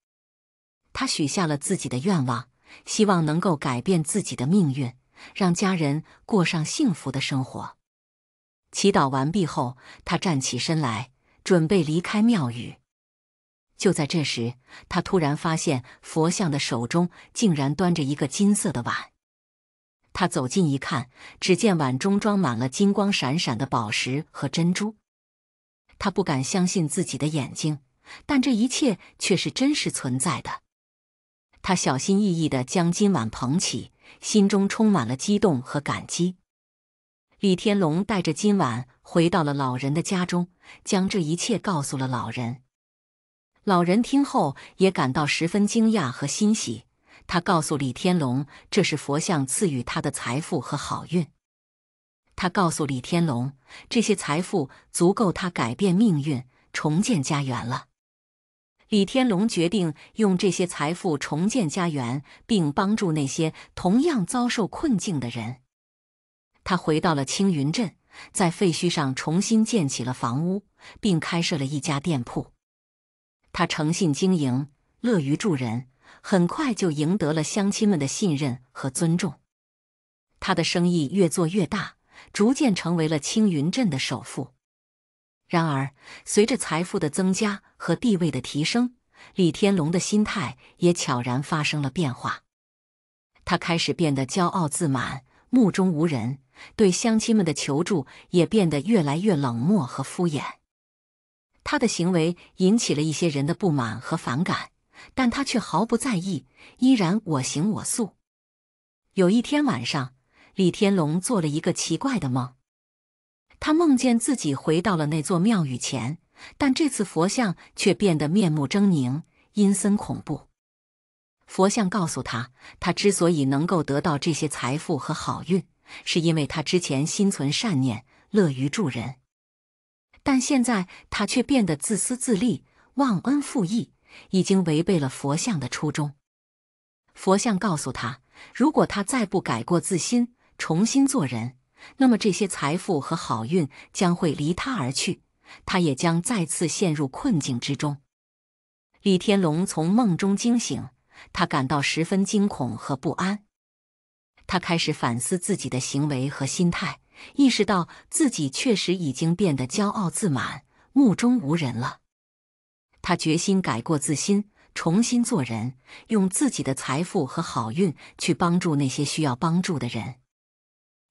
他许下了自己的愿望，希望能够改变自己的命运，让家人过上幸福的生活。祈祷完毕后，他站起身来，准备离开庙宇。就在这时，他突然发现佛像的手中竟然端着一个金色的碗。他走近一看，只见碗中装满了金光闪闪的宝石和珍珠。他不敢相信自己的眼睛，但这一切却是真实存在的。他小心翼翼地将金碗捧起，心中充满了激动和感激。李天龙带着今晚回到了老人的家中，将这一切告诉了老人。老人听后也感到十分惊讶和欣喜。他告诉李天龙，这是佛像赐予他的财富和好运。他告诉李天龙，这些财富足够他改变命运、重建家园了。李天龙决定用这些财富重建家园，并帮助那些同样遭受困境的人。他回到了青云镇，在废墟上重新建起了房屋，并开设了一家店铺。他诚信经营，乐于助人，很快就赢得了乡亲们的信任和尊重。他的生意越做越大，逐渐成为了青云镇的首富。然而，随着财富的增加和地位的提升，李天龙的心态也悄然发生了变化。他开始变得骄傲自满，目中无人。对乡亲们的求助也变得越来越冷漠和敷衍，他的行为引起了一些人的不满和反感，但他却毫不在意，依然我行我素。有一天晚上，李天龙做了一个奇怪的梦，他梦见自己回到了那座庙宇前，但这次佛像却变得面目狰狞、阴森恐怖。佛像告诉他，他之所以能够得到这些财富和好运。是因为他之前心存善念，乐于助人，但现在他却变得自私自利、忘恩负义，已经违背了佛像的初衷。佛像告诉他，如果他再不改过自新、重新做人，那么这些财富和好运将会离他而去，他也将再次陷入困境之中。李天龙从梦中惊醒，他感到十分惊恐和不安。他开始反思自己的行为和心态，意识到自己确实已经变得骄傲自满、目中无人了。他决心改过自新，重新做人，用自己的财富和好运去帮助那些需要帮助的人。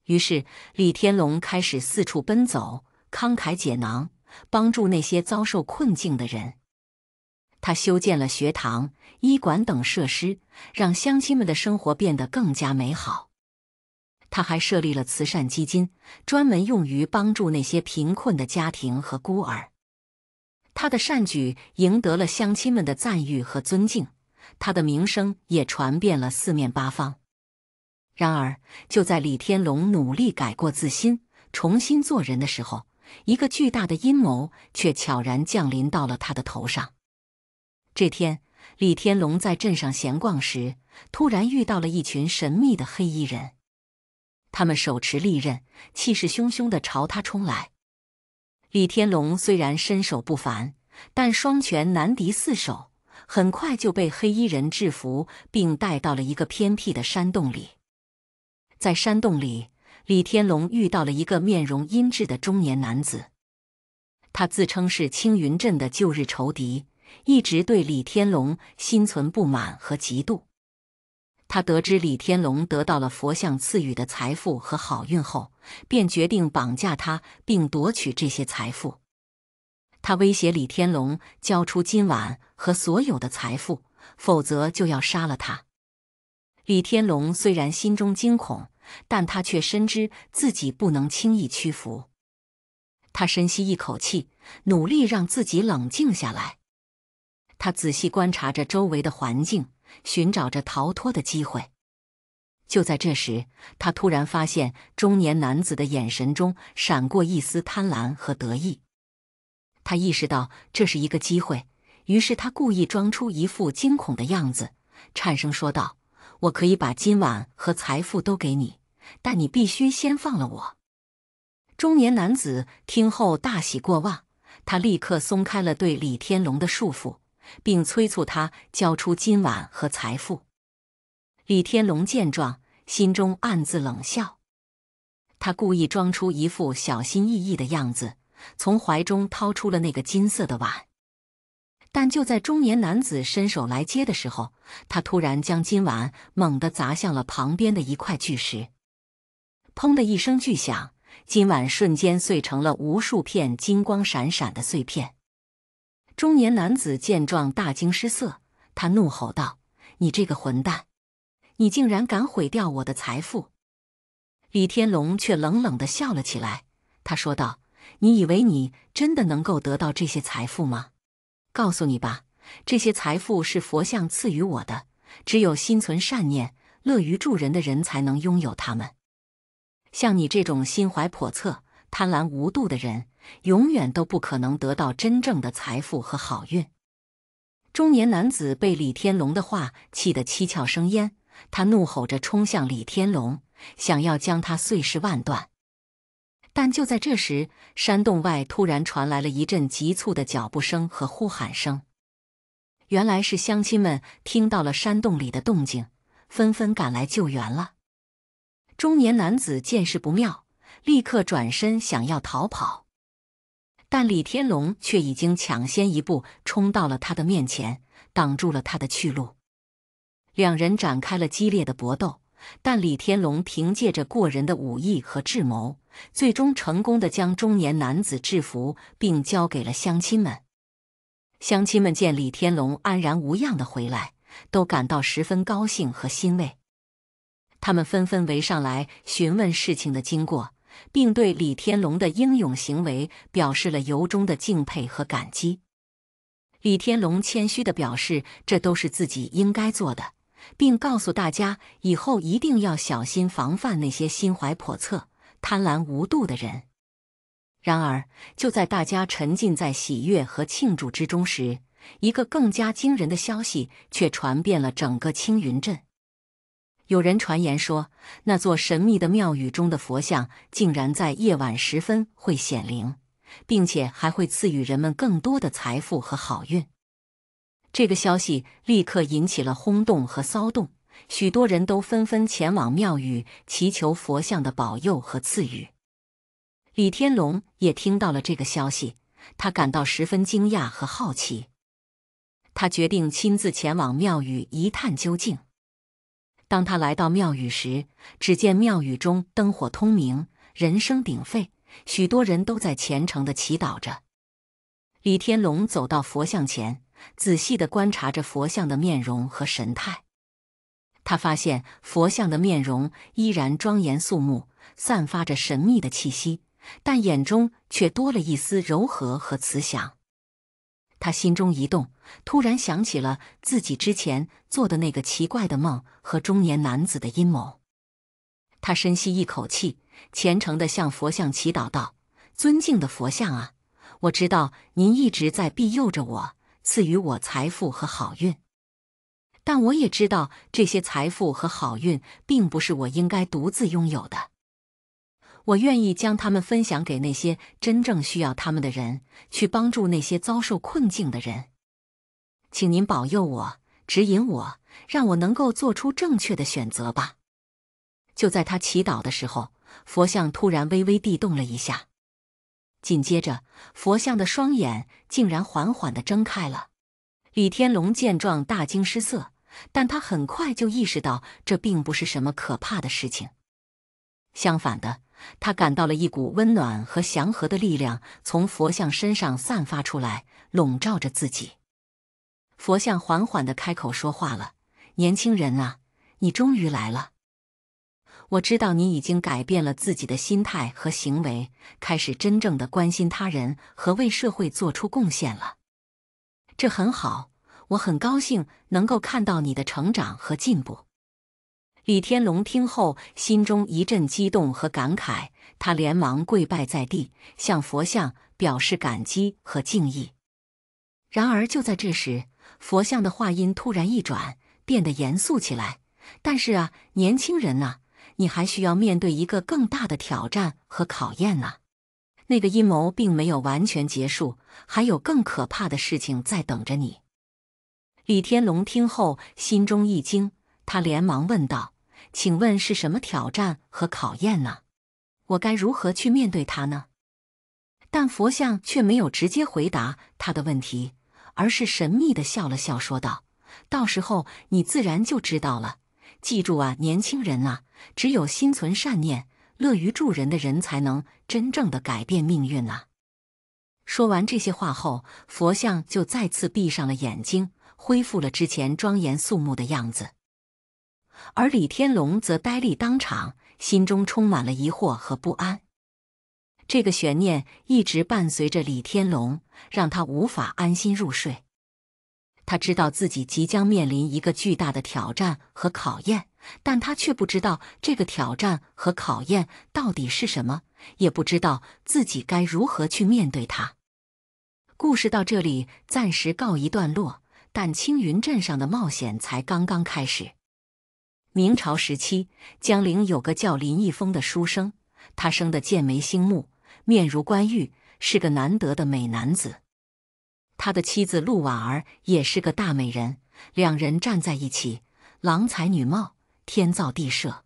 于是，李天龙开始四处奔走，慷慨解囊，帮助那些遭受困境的人。他修建了学堂、医馆等设施，让乡亲们的生活变得更加美好。他还设立了慈善基金，专门用于帮助那些贫困的家庭和孤儿。他的善举赢得了乡亲们的赞誉和尊敬，他的名声也传遍了四面八方。然而，就在李天龙努力改过自新、重新做人的时候，一个巨大的阴谋却悄然降临到了他的头上。这天，李天龙在镇上闲逛时，突然遇到了一群神秘的黑衣人。他们手持利刃，气势汹汹的朝他冲来。李天龙虽然身手不凡，但双拳难敌四手，很快就被黑衣人制服，并带到了一个偏僻的山洞里。在山洞里，李天龙遇到了一个面容阴鸷的中年男子，他自称是青云镇的旧日仇敌，一直对李天龙心存不满和嫉妒。他得知李天龙得到了佛像赐予的财富和好运后，便决定绑架他并夺取这些财富。他威胁李天龙交出今晚和所有的财富，否则就要杀了他。李天龙虽然心中惊恐，但他却深知自己不能轻易屈服。他深吸一口气，努力让自己冷静下来。他仔细观察着周围的环境。寻找着逃脱的机会。就在这时，他突然发现中年男子的眼神中闪过一丝贪婪和得意。他意识到这是一个机会，于是他故意装出一副惊恐的样子，颤声说道：“我可以把今晚和财富都给你，但你必须先放了我。”中年男子听后大喜过望，他立刻松开了对李天龙的束缚。并催促他交出金碗和财富。李天龙见状，心中暗自冷笑。他故意装出一副小心翼翼的样子，从怀中掏出了那个金色的碗。但就在中年男子伸手来接的时候，他突然将金碗猛地砸向了旁边的一块巨石。砰的一声巨响，金碗瞬间碎成了无数片金光闪闪的碎片。中年男子见状大惊失色，他怒吼道：“你这个混蛋，你竟然敢毁掉我的财富！”李天龙却冷冷的笑了起来，他说道：“你以为你真的能够得到这些财富吗？告诉你吧，这些财富是佛像赐予我的，只有心存善念、乐于助人的人才能拥有他们。像你这种心怀叵测、贪婪无度的人。”永远都不可能得到真正的财富和好运。中年男子被李天龙的话气得七窍生烟，他怒吼着冲向李天龙，想要将他碎尸万段。但就在这时，山洞外突然传来了一阵急促的脚步声和呼喊声。原来是乡亲们听到了山洞里的动静，纷纷赶来救援了。中年男子见势不妙，立刻转身想要逃跑。但李天龙却已经抢先一步冲到了他的面前，挡住了他的去路。两人展开了激烈的搏斗，但李天龙凭借着过人的武艺和智谋，最终成功的将中年男子制服，并交给了乡亲们。乡亲们见李天龙安然无恙的回来，都感到十分高兴和欣慰。他们纷纷围上来询问事情的经过。并对李天龙的英勇行为表示了由衷的敬佩和感激。李天龙谦虚地表示，这都是自己应该做的，并告诉大家以后一定要小心防范那些心怀叵测、贪婪无度的人。然而，就在大家沉浸在喜悦和庆祝之中时，一个更加惊人的消息却传遍了整个青云镇。有人传言说，那座神秘的庙宇中的佛像竟然在夜晚时分会显灵，并且还会赐予人们更多的财富和好运。这个消息立刻引起了轰动和骚动，许多人都纷纷前往庙宇祈求佛像的保佑和赐予。李天龙也听到了这个消息，他感到十分惊讶和好奇，他决定亲自前往庙宇一探究竟。当他来到庙宇时，只见庙宇中灯火通明，人声鼎沸，许多人都在虔诚的祈祷着。李天龙走到佛像前，仔细的观察着佛像的面容和神态。他发现佛像的面容依然庄严肃穆，散发着神秘的气息，但眼中却多了一丝柔和和慈祥。他心中一动，突然想起了自己之前做的那个奇怪的梦和中年男子的阴谋。他深吸一口气，虔诚的向佛像祈祷道：“尊敬的佛像啊，我知道您一直在庇佑着我，赐予我财富和好运。但我也知道，这些财富和好运并不是我应该独自拥有的。”我愿意将他们分享给那些真正需要他们的人，去帮助那些遭受困境的人。请您保佑我，指引我，让我能够做出正确的选择吧。就在他祈祷的时候，佛像突然微微地动了一下，紧接着，佛像的双眼竟然缓缓地睁开了。李天龙见状大惊失色，但他很快就意识到这并不是什么可怕的事情，相反的。他感到了一股温暖和祥和的力量从佛像身上散发出来，笼罩着自己。佛像缓缓地开口说话了：“年轻人啊，你终于来了！我知道你已经改变了自己的心态和行为，开始真正的关心他人和为社会做出贡献了。这很好，我很高兴能够看到你的成长和进步。”李天龙听后，心中一阵激动和感慨，他连忙跪拜在地，向佛像表示感激和敬意。然而，就在这时，佛像的话音突然一转，变得严肃起来：“但是啊，年轻人啊，你还需要面对一个更大的挑战和考验啊！那个阴谋并没有完全结束，还有更可怕的事情在等着你。”李天龙听后，心中一惊，他连忙问道。请问是什么挑战和考验呢？我该如何去面对它呢？但佛像却没有直接回答他的问题，而是神秘的笑了笑，说道：“到时候你自然就知道了。记住啊，年轻人啊，只有心存善念、乐于助人的人，才能真正的改变命运啊！”说完这些话后，佛像就再次闭上了眼睛，恢复了之前庄严肃穆的样子。而李天龙则呆立当场，心中充满了疑惑和不安。这个悬念一直伴随着李天龙，让他无法安心入睡。他知道自己即将面临一个巨大的挑战和考验，但他却不知道这个挑战和考验到底是什么，也不知道自己该如何去面对它。故事到这里暂时告一段落，但青云镇上的冒险才刚刚开始。明朝时期，江陵有个叫林逸峰的书生，他生得剑眉星目，面如冠玉，是个难得的美男子。他的妻子陆婉儿也是个大美人，两人站在一起，郎才女貌，天造地设。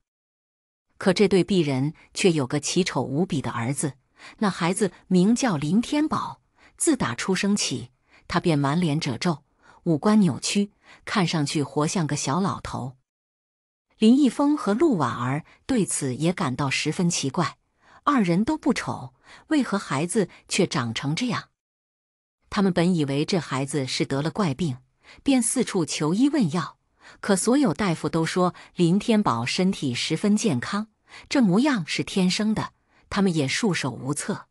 可这对璧人却有个奇丑无比的儿子，那孩子名叫林天宝。自打出生起，他便满脸褶皱，五官扭曲，看上去活像个小老头。林一峰和陆婉儿对此也感到十分奇怪，二人都不丑，为何孩子却长成这样？他们本以为这孩子是得了怪病，便四处求医问药，可所有大夫都说林天宝身体十分健康，这模样是天生的，他们也束手无策。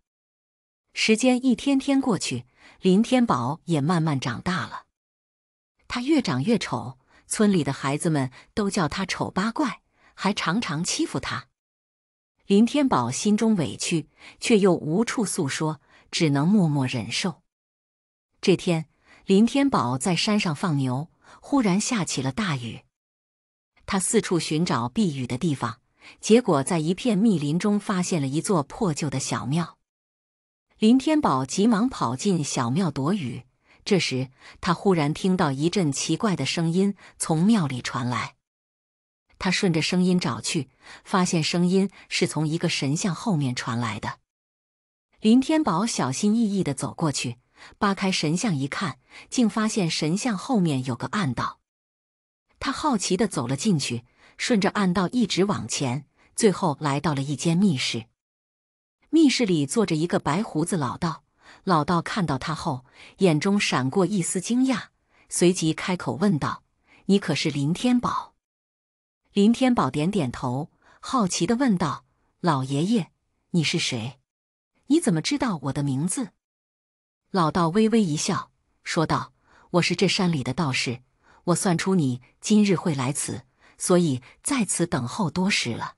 时间一天天过去，林天宝也慢慢长大了，他越长越丑。村里的孩子们都叫他丑八怪，还常常欺负他。林天宝心中委屈，却又无处诉说，只能默默忍受。这天，林天宝在山上放牛，忽然下起了大雨。他四处寻找避雨的地方，结果在一片密林中发现了一座破旧的小庙。林天宝急忙跑进小庙躲雨。这时，他忽然听到一阵奇怪的声音从庙里传来。他顺着声音找去，发现声音是从一个神像后面传来的。林天宝小心翼翼的走过去，扒开神像一看，竟发现神像后面有个暗道。他好奇的走了进去，顺着暗道一直往前，最后来到了一间密室。密室里坐着一个白胡子老道。老道看到他后，眼中闪过一丝惊讶，随即开口问道：“你可是林天宝？”林天宝点点头，好奇的问道：“老爷爷，你是谁？你怎么知道我的名字？”老道微微一笑，说道：“我是这山里的道士，我算出你今日会来此，所以在此等候多时了。”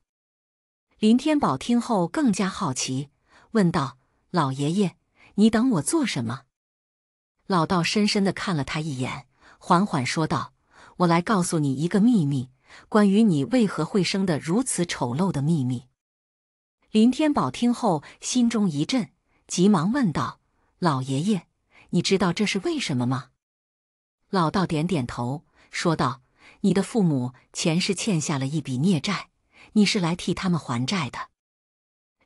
林天宝听后更加好奇，问道：“老爷爷。”你等我做什么？老道深深的看了他一眼，缓缓说道：“我来告诉你一个秘密，关于你为何会生得如此丑陋的秘密。”林天宝听后心中一震，急忙问道：“老爷爷，你知道这是为什么吗？”老道点点头，说道：“你的父母前世欠下了一笔孽债，你是来替他们还债的。”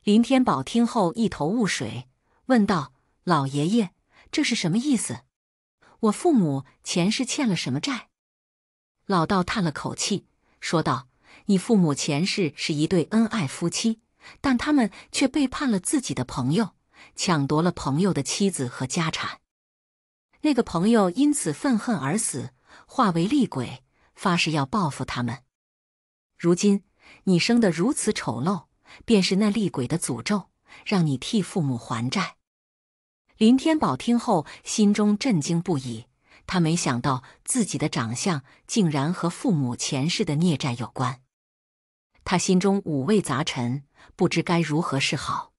林天宝听后一头雾水，问道。老爷爷，这是什么意思？我父母前世欠了什么债？老道叹了口气，说道：“你父母前世是一对恩爱夫妻，但他们却背叛了自己的朋友，抢夺了朋友的妻子和家产。那个朋友因此愤恨而死，化为厉鬼，发誓要报复他们。如今你生的如此丑陋，便是那厉鬼的诅咒，让你替父母还债。”林天宝听后，心中震惊不已。他没想到自己的长相竟然和父母前世的孽债有关。他心中五味杂陈，不知该如何是好。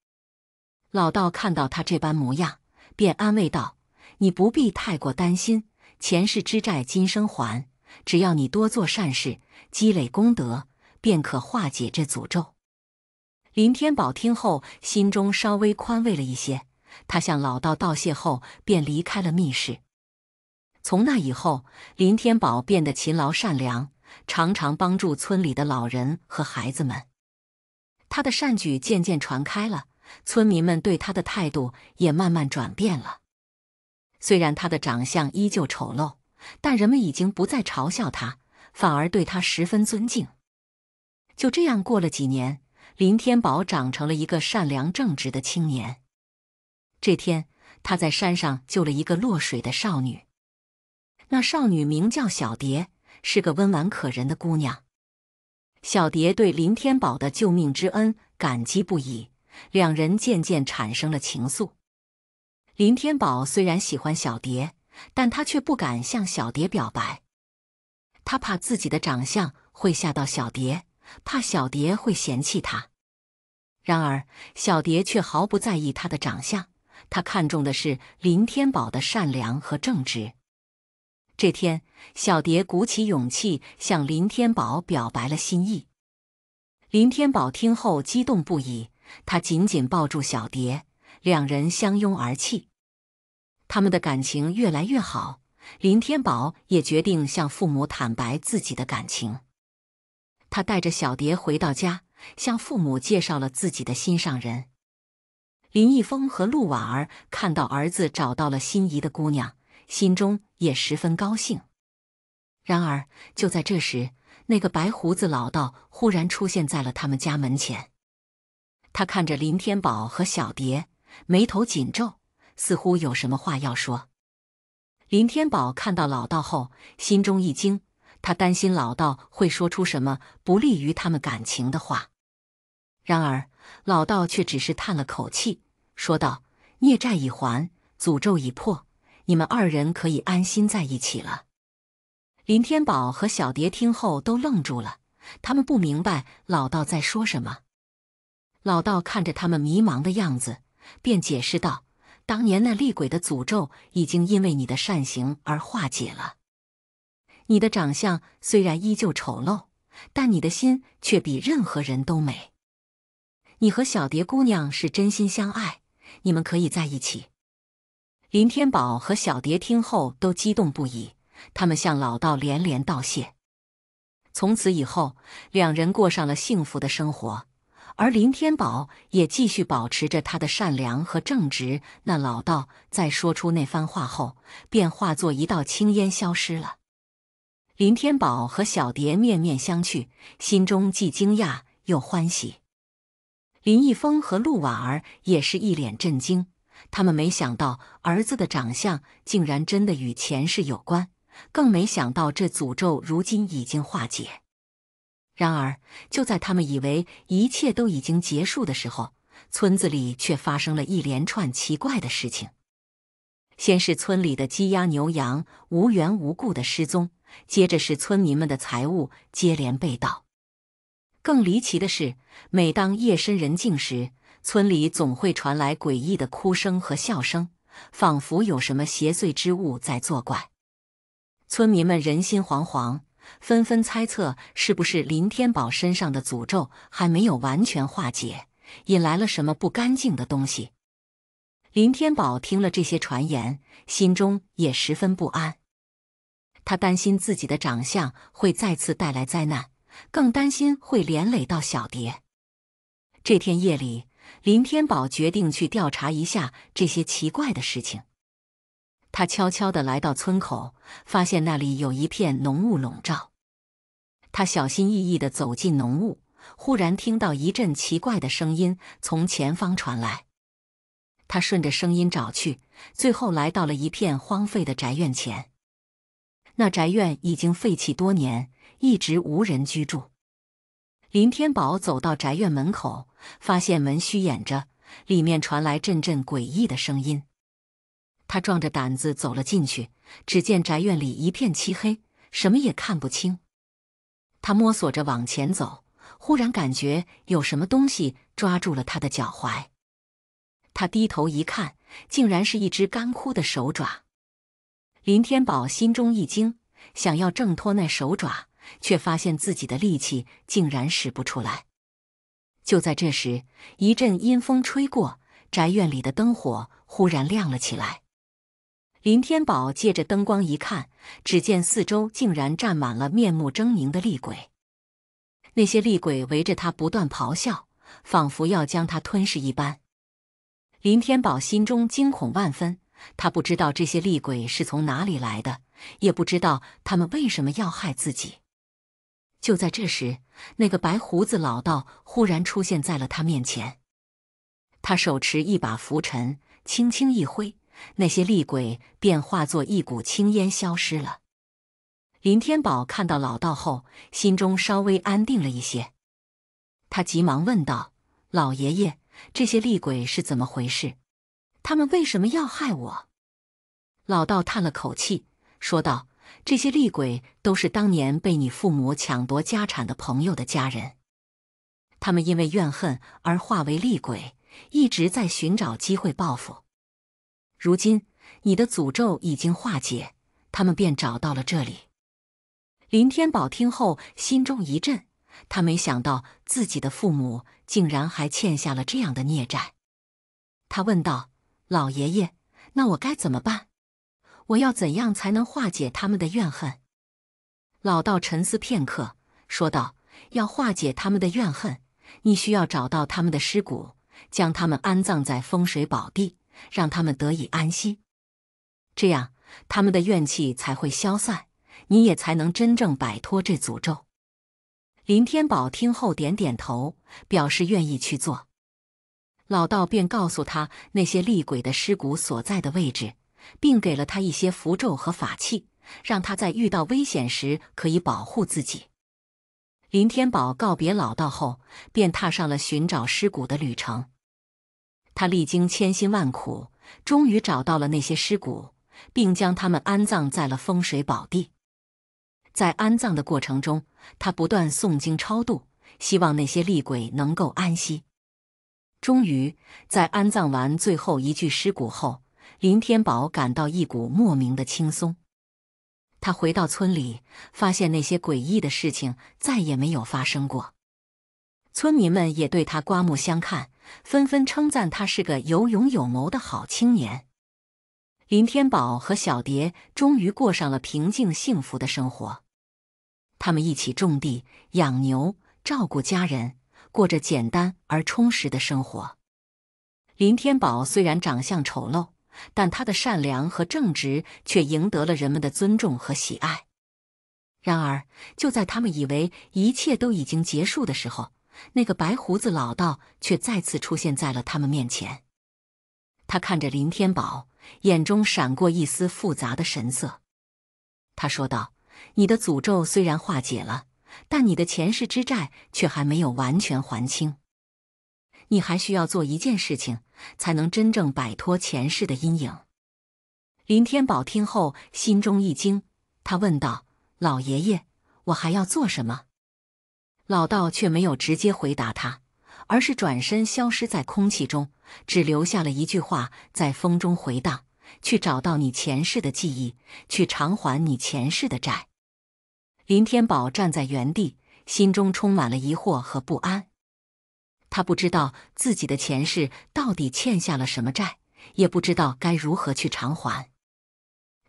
老道看到他这般模样，便安慰道：“你不必太过担心，前世之债，今生还。只要你多做善事，积累功德，便可化解这诅咒。”林天宝听后，心中稍微宽慰了一些。他向老道道谢后，便离开了密室。从那以后，林天宝变得勤劳善良，常常帮助村里的老人和孩子们。他的善举渐渐传开了，村民们对他的态度也慢慢转变了。虽然他的长相依旧丑陋，但人们已经不再嘲笑他，反而对他十分尊敬。就这样过了几年，林天宝长成了一个善良正直的青年。这天，他在山上救了一个落水的少女。那少女名叫小蝶，是个温婉可人的姑娘。小蝶对林天宝的救命之恩感激不已，两人渐渐产生了情愫。林天宝虽然喜欢小蝶，但他却不敢向小蝶表白，他怕自己的长相会吓到小蝶，怕小蝶会嫌弃他。然而，小蝶却毫不在意他的长相。他看中的是林天宝的善良和正直。这天，小蝶鼓起勇气向林天宝表白了心意。林天宝听后激动不已，他紧紧抱住小蝶，两人相拥而泣。他们的感情越来越好，林天宝也决定向父母坦白自己的感情。他带着小蝶回到家，向父母介绍了自己的心上人。林毅峰和陆婉儿看到儿子找到了心仪的姑娘，心中也十分高兴。然而，就在这时，那个白胡子老道忽然出现在了他们家门前。他看着林天宝和小蝶，眉头紧皱，似乎有什么话要说。林天宝看到老道后，心中一惊，他担心老道会说出什么不利于他们感情的话。然而，老道却只是叹了口气，说道：“孽债已还，诅咒已破，你们二人可以安心在一起了。”林天宝和小蝶听后都愣住了，他们不明白老道在说什么。老道看着他们迷茫的样子，便解释道：“当年那厉鬼的诅咒已经因为你的善行而化解了。你的长相虽然依旧丑陋，但你的心却比任何人都美。”你和小蝶姑娘是真心相爱，你们可以在一起。林天宝和小蝶听后都激动不已，他们向老道连连道谢。从此以后，两人过上了幸福的生活，而林天宝也继续保持着他的善良和正直。那老道在说出那番话后，便化作一道青烟消失了。林天宝和小蝶面面相觑，心中既惊讶又欢喜。林逸峰和陆婉儿也是一脸震惊，他们没想到儿子的长相竟然真的与前世有关，更没想到这诅咒如今已经化解。然而，就在他们以为一切都已经结束的时候，村子里却发生了一连串奇怪的事情。先是村里的鸡鸭牛羊无缘无故的失踪，接着是村民们的财物接连被盗。更离奇的是，每当夜深人静时，村里总会传来诡异的哭声和笑声，仿佛有什么邪祟之物在作怪。村民们人心惶惶，纷纷猜测是不是林天宝身上的诅咒还没有完全化解，引来了什么不干净的东西。林天宝听了这些传言，心中也十分不安，他担心自己的长相会再次带来灾难。更担心会连累到小蝶。这天夜里，林天宝决定去调查一下这些奇怪的事情。他悄悄地来到村口，发现那里有一片浓雾笼罩。他小心翼翼地走进浓雾，忽然听到一阵奇怪的声音从前方传来。他顺着声音找去，最后来到了一片荒废的宅院前。那宅院已经废弃多年。一直无人居住。林天宝走到宅院门口，发现门虚掩着，里面传来阵阵诡异的声音。他壮着胆子走了进去，只见宅院里一片漆黑，什么也看不清。他摸索着往前走，忽然感觉有什么东西抓住了他的脚踝。他低头一看，竟然是一只干枯的手爪。林天宝心中一惊，想要挣脱那手爪。却发现自己的力气竟然使不出来。就在这时，一阵阴风吹过，宅院里的灯火忽然亮了起来。林天宝借着灯光一看，只见四周竟然站满了面目狰狞的厉鬼。那些厉鬼围着他不断咆哮，仿佛要将他吞噬一般。林天宝心中惊恐万分，他不知道这些厉鬼是从哪里来的，也不知道他们为什么要害自己。就在这时，那个白胡子老道忽然出现在了他面前。他手持一把拂尘，轻轻一挥，那些厉鬼便化作一股青烟消失了。林天宝看到老道后，心中稍微安定了一些。他急忙问道：“老爷爷，这些厉鬼是怎么回事？他们为什么要害我？”老道叹了口气，说道。这些厉鬼都是当年被你父母抢夺家产的朋友的家人，他们因为怨恨而化为厉鬼，一直在寻找机会报复。如今你的诅咒已经化解，他们便找到了这里。林天宝听后心中一震，他没想到自己的父母竟然还欠下了这样的孽债。他问道：“老爷爷，那我该怎么办？”我要怎样才能化解他们的怨恨？老道沉思片刻，说道：“要化解他们的怨恨，你需要找到他们的尸骨，将他们安葬在风水宝地，让他们得以安息。这样，他们的怨气才会消散，你也才能真正摆脱这诅咒。”林天宝听后点点头，表示愿意去做。老道便告诉他那些厉鬼的尸骨所在的位置。并给了他一些符咒和法器，让他在遇到危险时可以保护自己。林天宝告别老道后，便踏上了寻找尸骨的旅程。他历经千辛万苦，终于找到了那些尸骨，并将他们安葬在了风水宝地。在安葬的过程中，他不断诵经超度，希望那些厉鬼能够安息。终于，在安葬完最后一具尸骨后。林天宝感到一股莫名的轻松。他回到村里，发现那些诡异的事情再也没有发生过。村民们也对他刮目相看，纷纷称赞他是个有勇有谋的好青年。林天宝和小蝶终于过上了平静幸福的生活。他们一起种地、养牛、照顾家人，过着简单而充实的生活。林天宝虽然长相丑陋，但他的善良和正直却赢得了人们的尊重和喜爱。然而，就在他们以为一切都已经结束的时候，那个白胡子老道却再次出现在了他们面前。他看着林天宝，眼中闪过一丝复杂的神色。他说道：“你的诅咒虽然化解了，但你的前世之债却还没有完全还清。”你还需要做一件事情，才能真正摆脱前世的阴影。林天宝听后心中一惊，他问道：“老爷爷，我还要做什么？”老道却没有直接回答他，而是转身消失在空气中，只留下了一句话在风中回荡：“去找到你前世的记忆，去偿还你前世的债。”林天宝站在原地，心中充满了疑惑和不安。他不知道自己的前世到底欠下了什么债，也不知道该如何去偿还。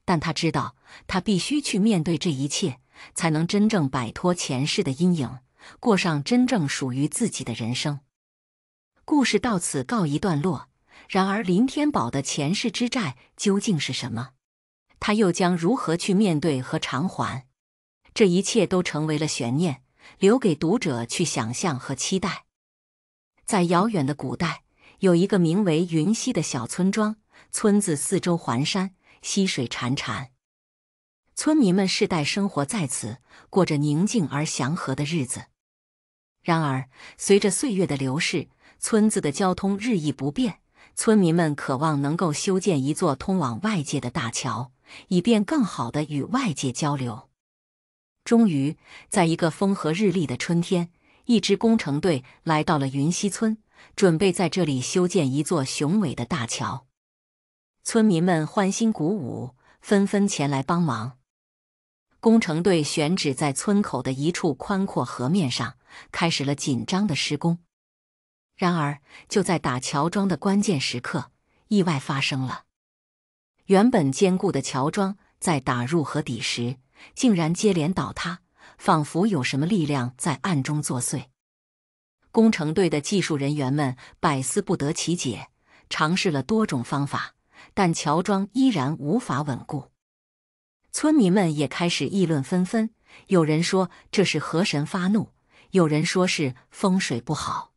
但他知道，他必须去面对这一切，才能真正摆脱前世的阴影，过上真正属于自己的人生。故事到此告一段落。然而，林天宝的前世之债究竟是什么？他又将如何去面对和偿还？这一切都成为了悬念，留给读者去想象和期待。在遥远的古代，有一个名为云溪的小村庄。村子四周环山，溪水潺潺。村民们世代生活在此，过着宁静而祥和的日子。然而，随着岁月的流逝，村子的交通日益不便。村民们渴望能够修建一座通往外界的大桥，以便更好地与外界交流。终于，在一个风和日丽的春天。一支工程队来到了云溪村，准备在这里修建一座雄伟的大桥。村民们欢欣鼓舞，纷纷前来帮忙。工程队选址在村口的一处宽阔河面上，开始了紧张的施工。然而，就在打桥桩的关键时刻，意外发生了：原本坚固的桥桩在打入河底时，竟然接连倒塌。仿佛有什么力量在暗中作祟，工程队的技术人员们百思不得其解，尝试了多种方法，但乔装依然无法稳固。村民们也开始议论纷纷，有人说这是河神发怒，有人说是风水不好。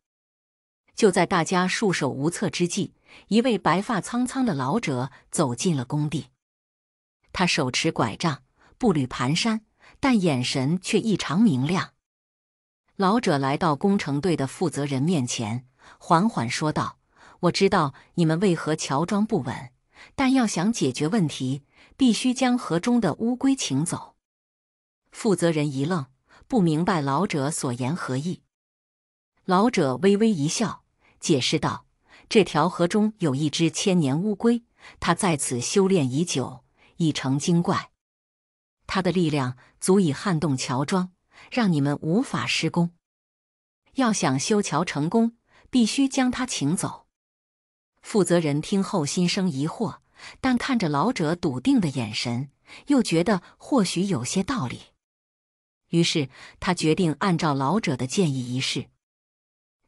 就在大家束手无策之际，一位白发苍苍的老者走进了工地，他手持拐杖，步履蹒跚。但眼神却异常明亮。老者来到工程队的负责人面前，缓缓说道：“我知道你们为何乔装不稳，但要想解决问题，必须将河中的乌龟请走。”负责人一愣，不明白老者所言何意。老者微微一笑，解释道：“这条河中有一只千年乌龟，它在此修炼已久，已成精怪。”他的力量足以撼动乔庄，让你们无法施工。要想修桥成功，必须将他请走。负责人听后心生疑惑，但看着老者笃定的眼神，又觉得或许有些道理。于是他决定按照老者的建议一试。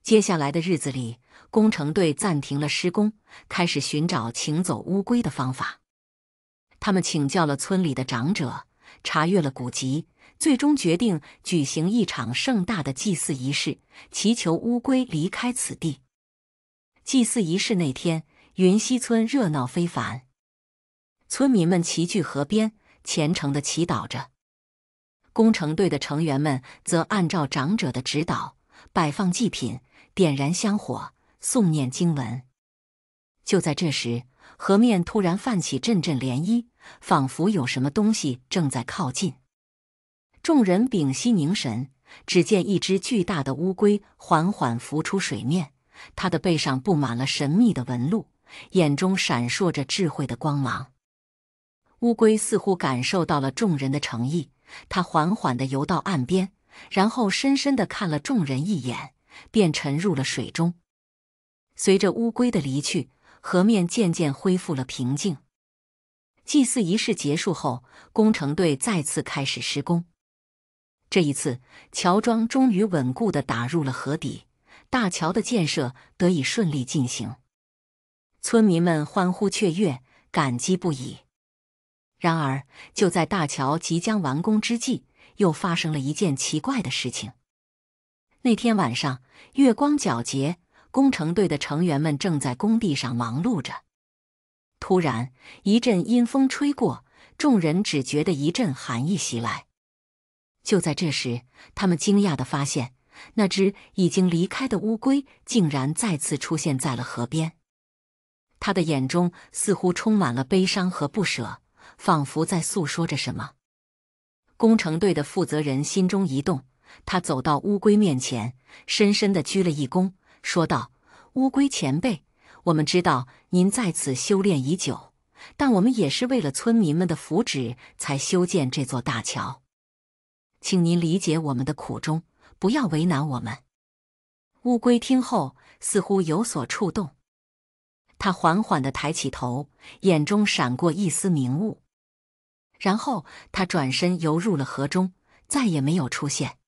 接下来的日子里，工程队暂停了施工，开始寻找请走乌龟的方法。他们请教了村里的长者。查阅了古籍，最终决定举行一场盛大的祭祀仪式，祈求乌龟离开此地。祭祀仪式那天，云溪村热闹非凡，村民们齐聚河边，虔诚地祈祷着。工程队的成员们则按照长者的指导，摆放祭品，点燃香火，诵念经文。就在这时，河面突然泛起阵阵涟漪。仿佛有什么东西正在靠近，众人屏息凝神。只见一只巨大的乌龟缓缓浮出水面，它的背上布满了神秘的纹路，眼中闪烁着智慧的光芒。乌龟似乎感受到了众人的诚意，它缓缓地游到岸边，然后深深地看了众人一眼，便沉入了水中。随着乌龟的离去，河面渐渐恢复了平静。祭祀仪式结束后，工程队再次开始施工。这一次，桥桩终于稳固的打入了河底，大桥的建设得以顺利进行。村民们欢呼雀跃，感激不已。然而，就在大桥即将完工之际，又发生了一件奇怪的事情。那天晚上，月光皎洁，工程队的成员们正在工地上忙碌着。突然，一阵阴风吹过，众人只觉得一阵寒意袭来。就在这时，他们惊讶的发现，那只已经离开的乌龟竟然再次出现在了河边。他的眼中似乎充满了悲伤和不舍，仿佛在诉说着什么。工程队的负责人心中一动，他走到乌龟面前，深深的鞠了一躬，说道：“乌龟前辈。”我们知道您在此修炼已久，但我们也是为了村民们的福祉才修建这座大桥，请您理解我们的苦衷，不要为难我们。乌龟听后似乎有所触动，他缓缓地抬起头，眼中闪过一丝明悟，然后他转身游入了河中，再也没有出现。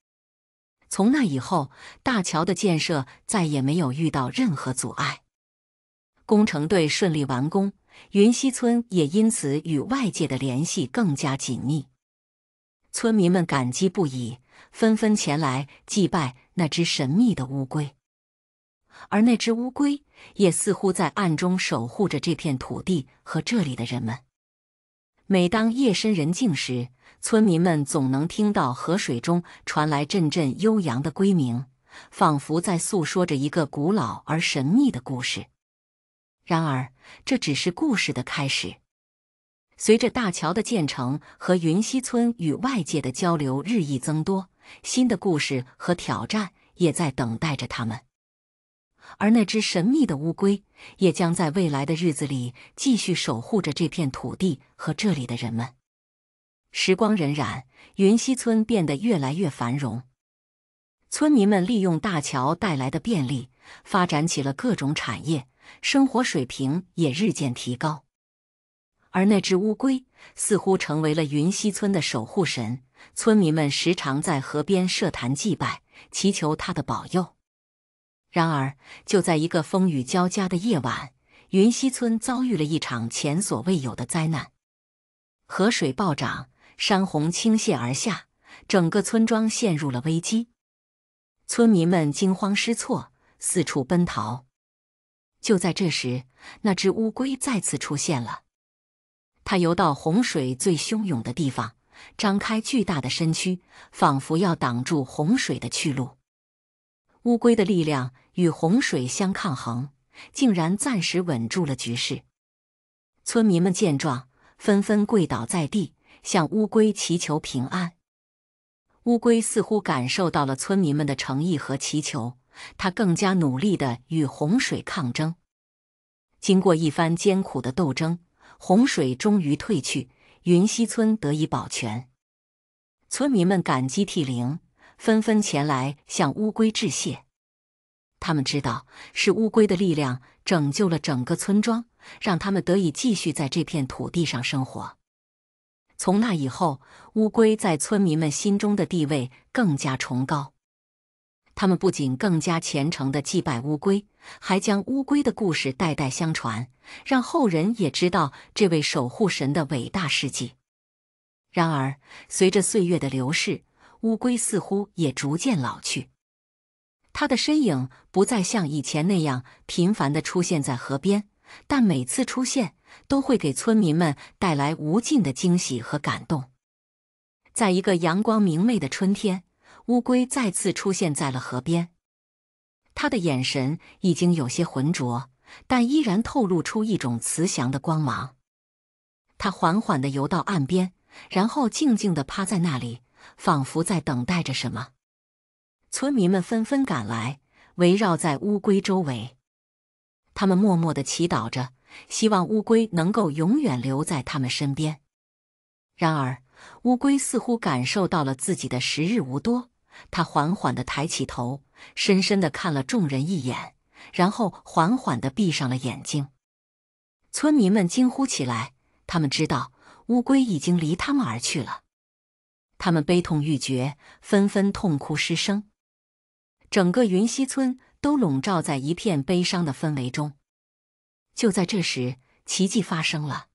从那以后，大桥的建设再也没有遇到任何阻碍。工程队顺利完工，云溪村也因此与外界的联系更加紧密。村民们感激不已，纷纷前来祭拜那只神秘的乌龟。而那只乌龟也似乎在暗中守护着这片土地和这里的人们。每当夜深人静时，村民们总能听到河水中传来阵阵悠扬的龟鸣，仿佛在诉说着一个古老而神秘的故事。然而，这只是故事的开始。随着大桥的建成和云溪村与外界的交流日益增多，新的故事和挑战也在等待着他们。而那只神秘的乌龟，也将在未来的日子里继续守护着这片土地和这里的人们。时光荏苒，云溪村变得越来越繁荣。村民们利用大桥带来的便利，发展起了各种产业。生活水平也日渐提高，而那只乌龟似乎成为了云溪村的守护神，村民们时常在河边设坛祭拜，祈求它的保佑。然而，就在一个风雨交加的夜晚，云溪村遭遇了一场前所未有的灾难：河水暴涨，山洪倾泻而下，整个村庄陷入了危机。村民们惊慌失措，四处奔逃。就在这时，那只乌龟再次出现了。它游到洪水最汹涌的地方，张开巨大的身躯，仿佛要挡住洪水的去路。乌龟的力量与洪水相抗衡，竟然暂时稳住了局势。村民们见状，纷纷跪倒在地，向乌龟祈求平安。乌龟似乎感受到了村民们的诚意和祈求。他更加努力地与洪水抗争，经过一番艰苦的斗争，洪水终于退去，云溪村得以保全。村民们感激涕零，纷纷前来向乌龟致谢。他们知道是乌龟的力量拯救了整个村庄，让他们得以继续在这片土地上生活。从那以后，乌龟在村民们心中的地位更加崇高。他们不仅更加虔诚地祭拜乌龟，还将乌龟的故事代代相传，让后人也知道这位守护神的伟大事迹。然而，随着岁月的流逝，乌龟似乎也逐渐老去，它的身影不再像以前那样频繁地出现在河边，但每次出现都会给村民们带来无尽的惊喜和感动。在一个阳光明媚的春天。乌龟再次出现在了河边，它的眼神已经有些浑浊，但依然透露出一种慈祥的光芒。它缓缓地游到岸边，然后静静地趴在那里，仿佛在等待着什么。村民们纷纷赶来，围绕在乌龟周围，他们默默地祈祷着，希望乌龟能够永远留在他们身边。然而，乌龟似乎感受到了自己的时日无多。他缓缓地抬起头，深深地看了众人一眼，然后缓缓地闭上了眼睛。村民们惊呼起来，他们知道乌龟已经离他们而去了。他们悲痛欲绝，纷纷痛哭失声。整个云溪村都笼罩在一片悲伤的氛围中。就在这时，奇迹发生了：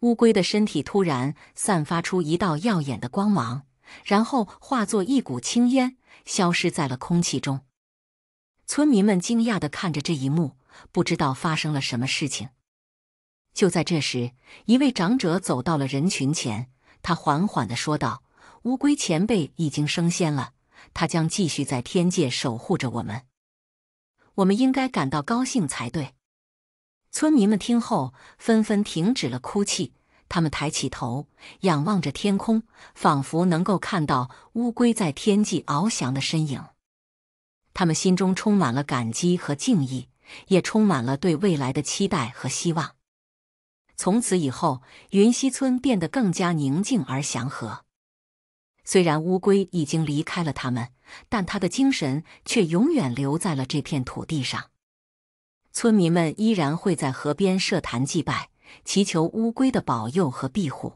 乌龟的身体突然散发出一道耀眼的光芒。然后化作一股青烟，消失在了空气中。村民们惊讶的看着这一幕，不知道发生了什么事情。就在这时，一位长者走到了人群前，他缓缓的说道：“乌龟前辈已经升仙了，他将继续在天界守护着我们。我们应该感到高兴才对。”村民们听后，纷纷停止了哭泣。他们抬起头，仰望着天空，仿佛能够看到乌龟在天际翱翔的身影。他们心中充满了感激和敬意，也充满了对未来的期待和希望。从此以后，云溪村变得更加宁静而祥和。虽然乌龟已经离开了他们，但他的精神却永远留在了这片土地上。村民们依然会在河边设坛祭拜。祈求乌龟的保佑和庇护，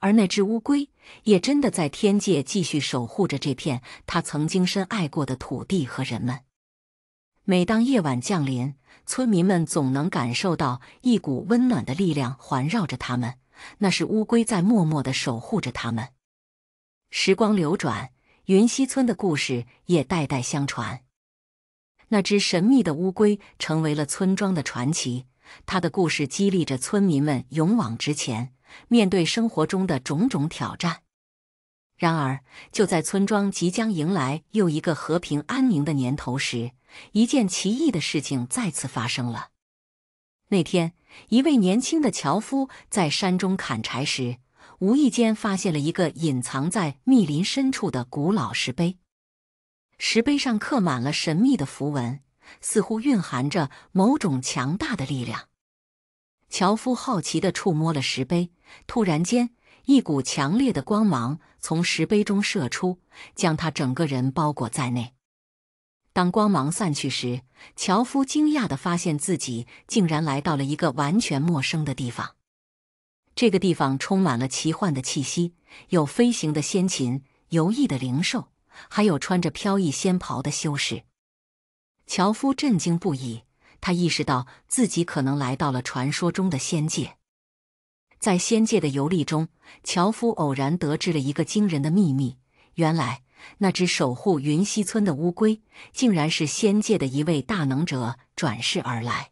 而那只乌龟也真的在天界继续守护着这片他曾经深爱过的土地和人们。每当夜晚降临，村民们总能感受到一股温暖的力量环绕着他们，那是乌龟在默默的守护着他们。时光流转，云溪村的故事也代代相传，那只神秘的乌龟成为了村庄的传奇。他的故事激励着村民们勇往直前，面对生活中的种种挑战。然而，就在村庄即将迎来又一个和平安宁的年头时，一件奇异的事情再次发生了。那天，一位年轻的樵夫在山中砍柴时，无意间发现了一个隐藏在密林深处的古老石碑。石碑上刻满了神秘的符文。似乎蕴含着某种强大的力量。樵夫好奇的触摸了石碑，突然间，一股强烈的光芒从石碑中射出，将他整个人包裹在内。当光芒散去时，樵夫惊讶地发现自己竟然来到了一个完全陌生的地方。这个地方充满了奇幻的气息，有飞行的仙禽、游弋的灵兽，还有穿着飘逸仙袍的修士。樵夫震惊不已，他意识到自己可能来到了传说中的仙界。在仙界的游历中，樵夫偶然得知了一个惊人的秘密：原来那只守护云溪村的乌龟，竟然是仙界的一位大能者转世而来。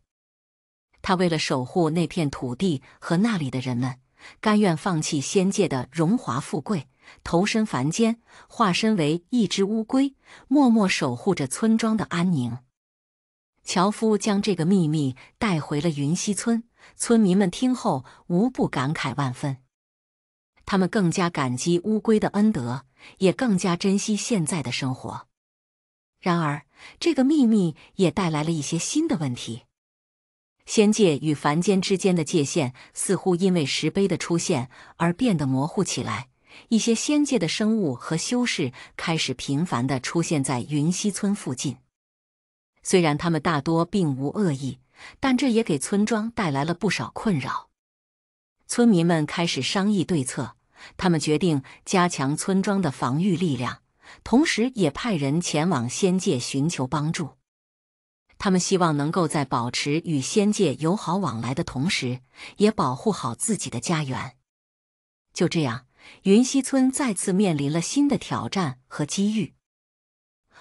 他为了守护那片土地和那里的人们，甘愿放弃仙界的荣华富贵。投身凡间，化身为一只乌龟，默默守护着村庄的安宁。樵夫将这个秘密带回了云溪村，村民们听后无不感慨万分。他们更加感激乌龟的恩德，也更加珍惜现在的生活。然而，这个秘密也带来了一些新的问题：仙界与凡间之间的界限似乎因为石碑的出现而变得模糊起来。一些仙界的生物和修士开始频繁地出现在云溪村附近。虽然他们大多并无恶意，但这也给村庄带来了不少困扰。村民们开始商议对策，他们决定加强村庄的防御力量，同时也派人前往仙界寻求帮助。他们希望能够在保持与仙界友好往来的同时，也保护好自己的家园。就这样。云溪村再次面临了新的挑战和机遇，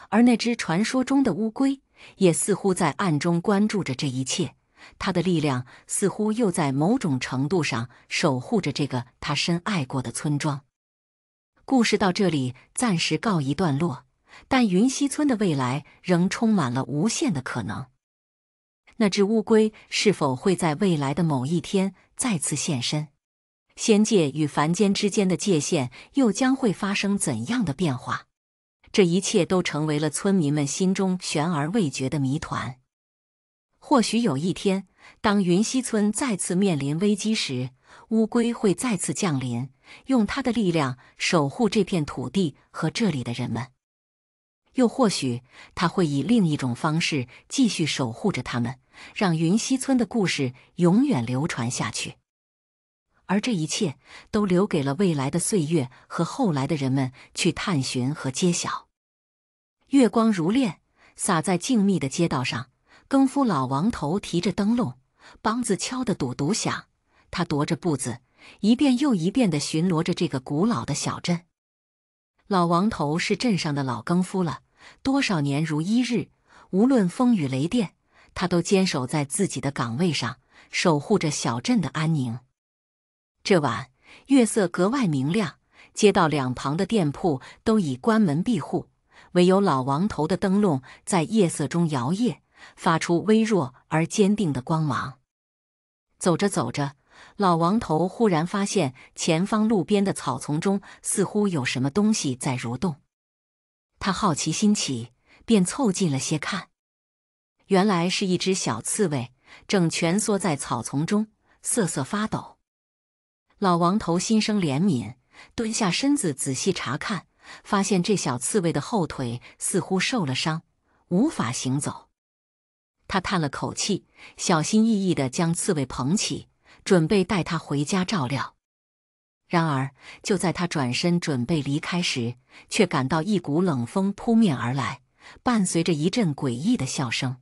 而那只传说中的乌龟也似乎在暗中关注着这一切。它的力量似乎又在某种程度上守护着这个他深爱过的村庄。故事到这里暂时告一段落，但云溪村的未来仍充满了无限的可能。那只乌龟是否会在未来的某一天再次现身？仙界与凡间之间的界限又将会发生怎样的变化？这一切都成为了村民们心中悬而未决的谜团。或许有一天，当云溪村再次面临危机时，乌龟会再次降临，用它的力量守护这片土地和这里的人们；又或许，他会以另一种方式继续守护着他们，让云溪村的故事永远流传下去。而这一切都留给了未来的岁月和后来的人们去探寻和揭晓。月光如练，洒在静谧的街道上。更夫老王头提着灯笼，梆子敲得笃笃响。他踱着步子，一遍又一遍地巡逻着这个古老的小镇。老王头是镇上的老更夫了，多少年如一日，无论风雨雷电，他都坚守在自己的岗位上，守护着小镇的安宁。这晚月色格外明亮，街道两旁的店铺都已关门闭户，唯有老王头的灯笼在夜色中摇曳，发出微弱而坚定的光芒。走着走着，老王头忽然发现前方路边的草丛中似乎有什么东西在蠕动。他好奇心起，便凑近了些看，原来是一只小刺猬正蜷缩在草丛中瑟瑟发抖。老王头心生怜悯，蹲下身子仔细查看，发现这小刺猬的后腿似乎受了伤，无法行走。他叹了口气，小心翼翼地将刺猬捧起，准备带它回家照料。然而，就在他转身准备离开时，却感到一股冷风扑面而来，伴随着一阵诡异的笑声。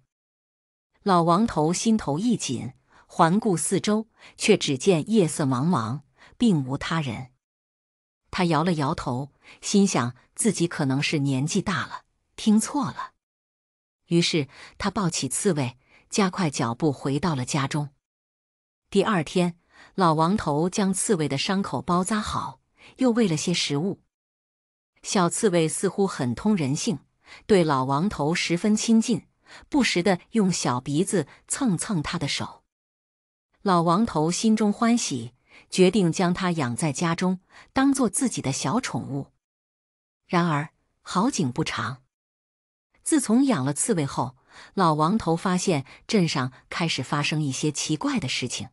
老王头心头一紧，环顾四周，却只见夜色茫茫。并无他人，他摇了摇头，心想自己可能是年纪大了，听错了。于是他抱起刺猬，加快脚步回到了家中。第二天，老王头将刺猬的伤口包扎好，又喂了些食物。小刺猬似乎很通人性，对老王头十分亲近，不时的用小鼻子蹭蹭他的手。老王头心中欢喜。决定将它养在家中，当做自己的小宠物。然而好景不长，自从养了刺猬后，老王头发现镇上开始发生一些奇怪的事情。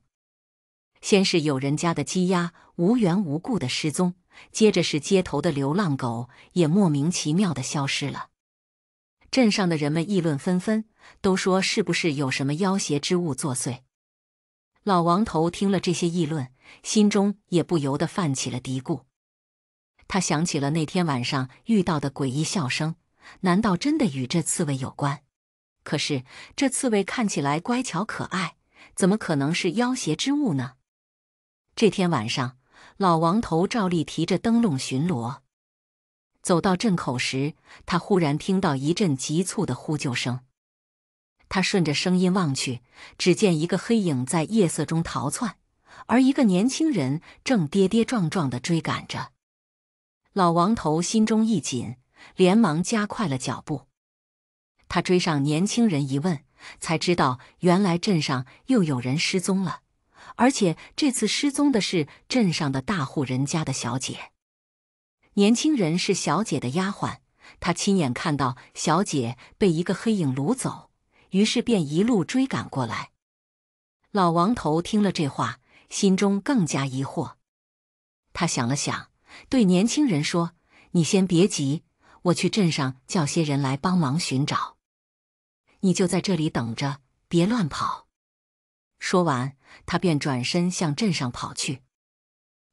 先是有人家的鸡鸭无缘无故的失踪，接着是街头的流浪狗也莫名其妙的消失了。镇上的人们议论纷纷，都说是不是有什么妖邪之物作祟？老王头听了这些议论。心中也不由得泛起了嘀咕。他想起了那天晚上遇到的诡异笑声，难道真的与这刺猬有关？可是这刺猬看起来乖巧可爱，怎么可能是妖邪之物呢？这天晚上，老王头照例提着灯笼巡逻，走到镇口时，他忽然听到一阵急促的呼救声。他顺着声音望去，只见一个黑影在夜色中逃窜。而一个年轻人正跌跌撞撞的追赶着，老王头心中一紧，连忙加快了脚步。他追上年轻人一问，才知道原来镇上又有人失踪了，而且这次失踪的是镇上的大户人家的小姐。年轻人是小姐的丫鬟，他亲眼看到小姐被一个黑影掳走，于是便一路追赶过来。老王头听了这话。心中更加疑惑，他想了想，对年轻人说：“你先别急，我去镇上叫些人来帮忙寻找，你就在这里等着，别乱跑。”说完，他便转身向镇上跑去。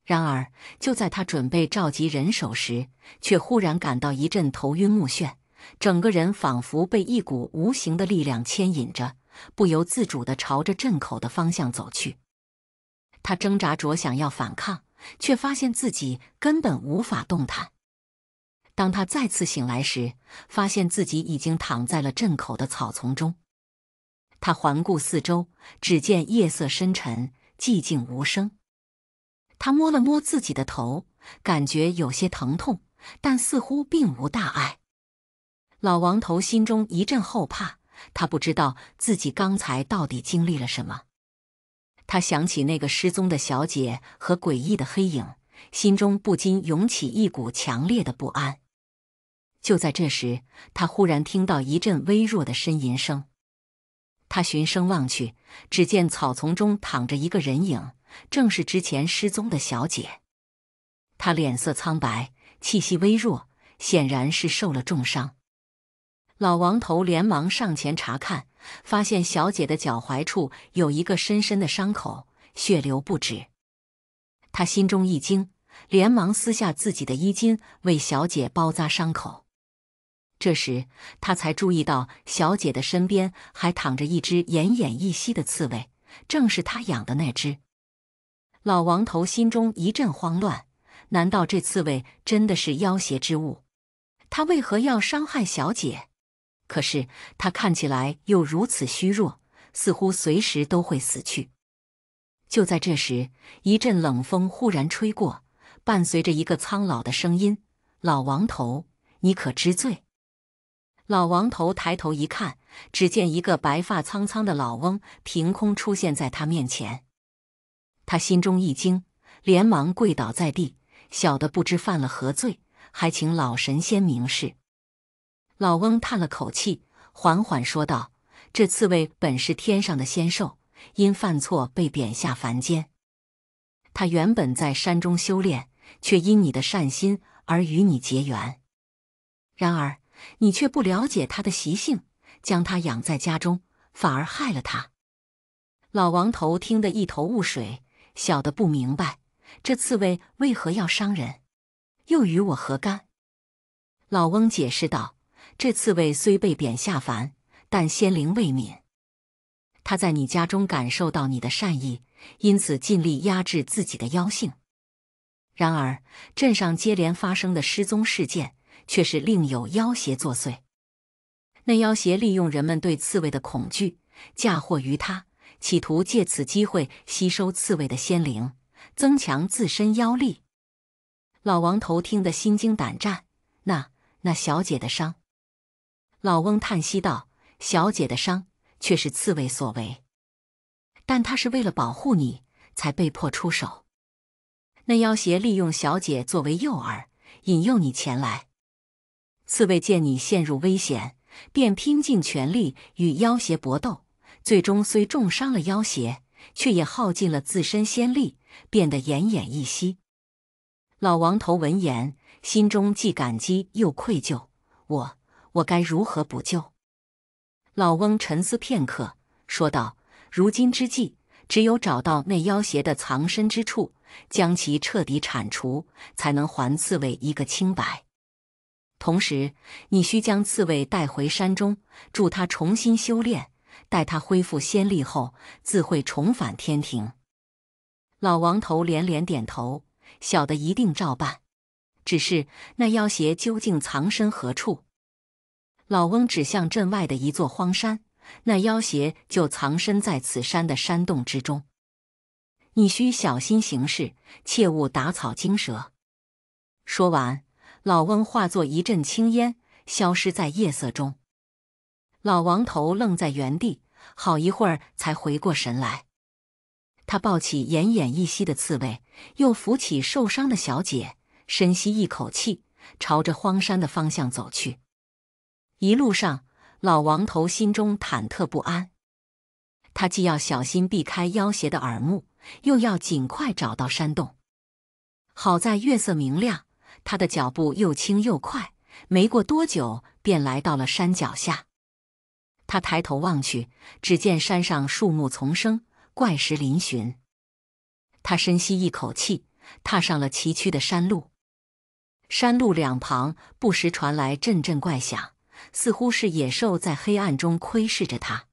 然而，就在他准备召集人手时，却忽然感到一阵头晕目眩，整个人仿佛被一股无形的力量牵引着，不由自主的朝着镇口的方向走去。他挣扎着想要反抗，却发现自己根本无法动弹。当他再次醒来时，发现自己已经躺在了镇口的草丛中。他环顾四周，只见夜色深沉，寂静无声。他摸了摸自己的头，感觉有些疼痛，但似乎并无大碍。老王头心中一阵后怕，他不知道自己刚才到底经历了什么。他想起那个失踪的小姐和诡异的黑影，心中不禁涌起一股强烈的不安。就在这时，他忽然听到一阵微弱的呻吟声。他循声望去，只见草丛中躺着一个人影，正是之前失踪的小姐。他脸色苍白，气息微弱，显然是受了重伤。老王头连忙上前查看。发现小姐的脚踝处有一个深深的伤口，血流不止。他心中一惊，连忙撕下自己的衣襟为小姐包扎伤口。这时，他才注意到小姐的身边还躺着一只奄奄一息的刺猬，正是他养的那只。老王头心中一阵慌乱：难道这刺猬真的是妖邪之物？他为何要伤害小姐？可是他看起来又如此虚弱，似乎随时都会死去。就在这时，一阵冷风忽然吹过，伴随着一个苍老的声音：“老王头，你可知罪？”老王头抬头一看，只见一个白发苍苍的老翁凭空出现在他面前。他心中一惊，连忙跪倒在地：“小的不知犯了何罪，还请老神仙明示。”老翁叹了口气，缓缓说道：“这刺猬本是天上的仙兽，因犯错被贬下凡间。它原本在山中修炼，却因你的善心而与你结缘。然而你却不了解它的习性，将它养在家中，反而害了它。”老王头听得一头雾水，晓得不明白：“这刺猬为何要伤人？又与我何干？”老翁解释道。这刺猬虽被贬下凡，但仙灵未泯。他在你家中感受到你的善意，因此尽力压制自己的妖性。然而，镇上接连发生的失踪事件却是另有妖邪作祟。那妖邪利用人们对刺猬的恐惧，嫁祸于他，企图借此机会吸收刺猬的仙灵，增强自身妖力。老王头听得心惊胆战。那那小姐的伤？老翁叹息道：“小姐的伤却是刺猬所为，但他是为了保护你才被迫出手。那妖邪利用小姐作为诱饵，引诱你前来。刺猬见你陷入危险，便拼尽全力与妖邪搏斗，最终虽重伤了妖邪，却也耗尽了自身仙力，变得奄奄一息。”老王头闻言，心中既感激又愧疚。我。我该如何补救？老翁沉思片刻，说道：“如今之计，只有找到那妖邪的藏身之处，将其彻底铲除，才能还刺猬一个清白。同时，你需将刺猬带回山中，助他重新修炼。待他恢复仙力后，自会重返天庭。”老王头连连点头：“小的一定照办。只是那妖邪究竟藏身何处？”老翁指向镇外的一座荒山，那妖邪就藏身在此山的山洞之中。你需小心行事，切勿打草惊蛇。说完，老翁化作一阵青烟，消失在夜色中。老王头愣在原地，好一会儿才回过神来。他抱起奄奄一息的刺猬，又扶起受伤的小姐，深吸一口气，朝着荒山的方向走去。一路上，老王头心中忐忑不安。他既要小心避开妖邪的耳目，又要尽快找到山洞。好在月色明亮，他的脚步又轻又快，没过多久便来到了山脚下。他抬头望去，只见山上树木丛生，怪石嶙峋。他深吸一口气，踏上了崎岖的山路。山路两旁不时传来阵阵怪响。似乎是野兽在黑暗中窥视着他，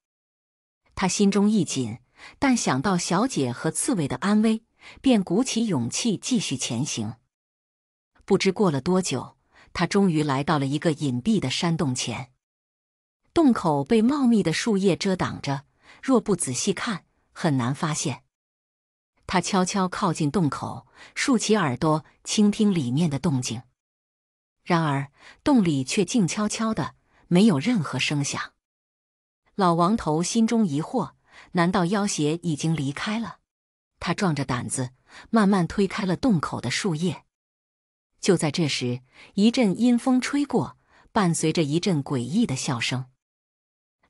他心中一紧，但想到小姐和刺猬的安危，便鼓起勇气继续前行。不知过了多久，他终于来到了一个隐蔽的山洞前，洞口被茂密的树叶遮挡着，若不仔细看，很难发现。他悄悄靠近洞口，竖起耳朵倾听里面的动静，然而洞里却静悄悄的。没有任何声响，老王头心中疑惑：难道妖邪已经离开了？他壮着胆子，慢慢推开了洞口的树叶。就在这时，一阵阴风吹过，伴随着一阵诡异的笑声。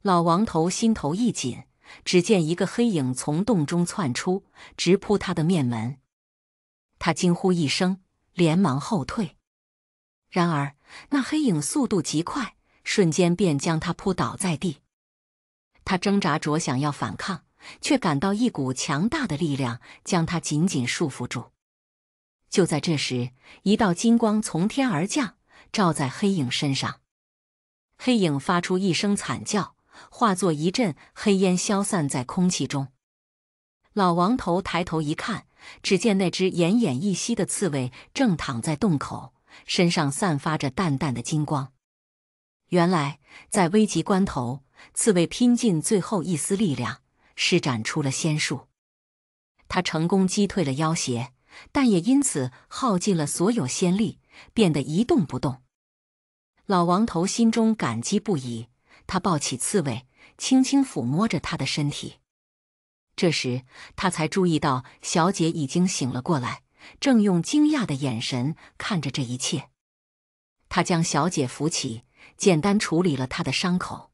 老王头心头一紧，只见一个黑影从洞中窜出，直扑他的面门。他惊呼一声，连忙后退。然而，那黑影速度极快。瞬间便将他扑倒在地，他挣扎着想要反抗，却感到一股强大的力量将他紧紧束缚住。就在这时，一道金光从天而降，照在黑影身上。黑影发出一声惨叫，化作一阵黑烟消散在空气中。老王头抬头一看，只见那只奄奄一息的刺猬正躺在洞口，身上散发着淡淡的金光。原来，在危急关头，刺猬拼尽最后一丝力量，施展出了仙术。他成功击退了妖邪，但也因此耗尽了所有仙力，变得一动不动。老王头心中感激不已，他抱起刺猬，轻轻抚摸着他的身体。这时，他才注意到小姐已经醒了过来，正用惊讶的眼神看着这一切。他将小姐扶起。简单处理了他的伤口，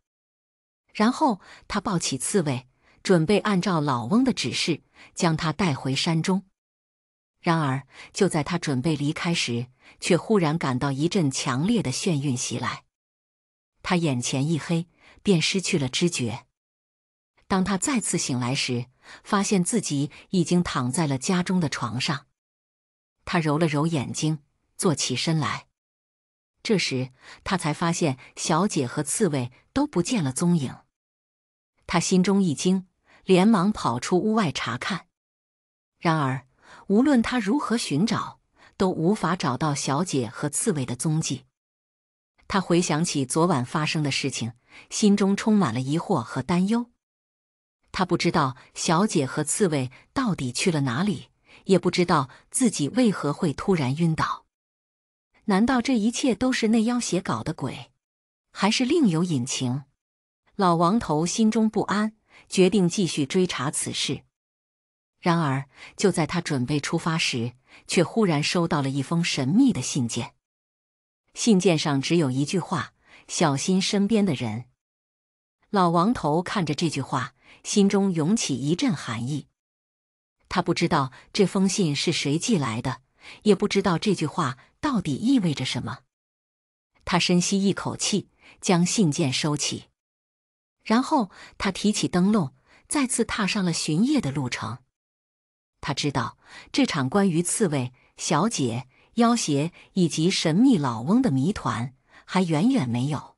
然后他抱起刺猬，准备按照老翁的指示将它带回山中。然而，就在他准备离开时，却忽然感到一阵强烈的眩晕袭来，他眼前一黑，便失去了知觉。当他再次醒来时，发现自己已经躺在了家中的床上。他揉了揉眼睛，坐起身来。这时，他才发现小姐和刺猬都不见了踪影。他心中一惊，连忙跑出屋外查看。然而，无论他如何寻找，都无法找到小姐和刺猬的踪迹。他回想起昨晚发生的事情，心中充满了疑惑和担忧。他不知道小姐和刺猬到底去了哪里，也不知道自己为何会突然晕倒。难道这一切都是那妖邪搞的鬼，还是另有隐情？老王头心中不安，决定继续追查此事。然而，就在他准备出发时，却忽然收到了一封神秘的信件。信件上只有一句话：“小心身边的人。”老王头看着这句话，心中涌起一阵寒意。他不知道这封信是谁寄来的，也不知道这句话。到底意味着什么？他深吸一口气，将信件收起，然后他提起灯笼，再次踏上了巡夜的路程。他知道，这场关于刺猬小姐、妖邪以及神秘老翁的谜团还远远没有。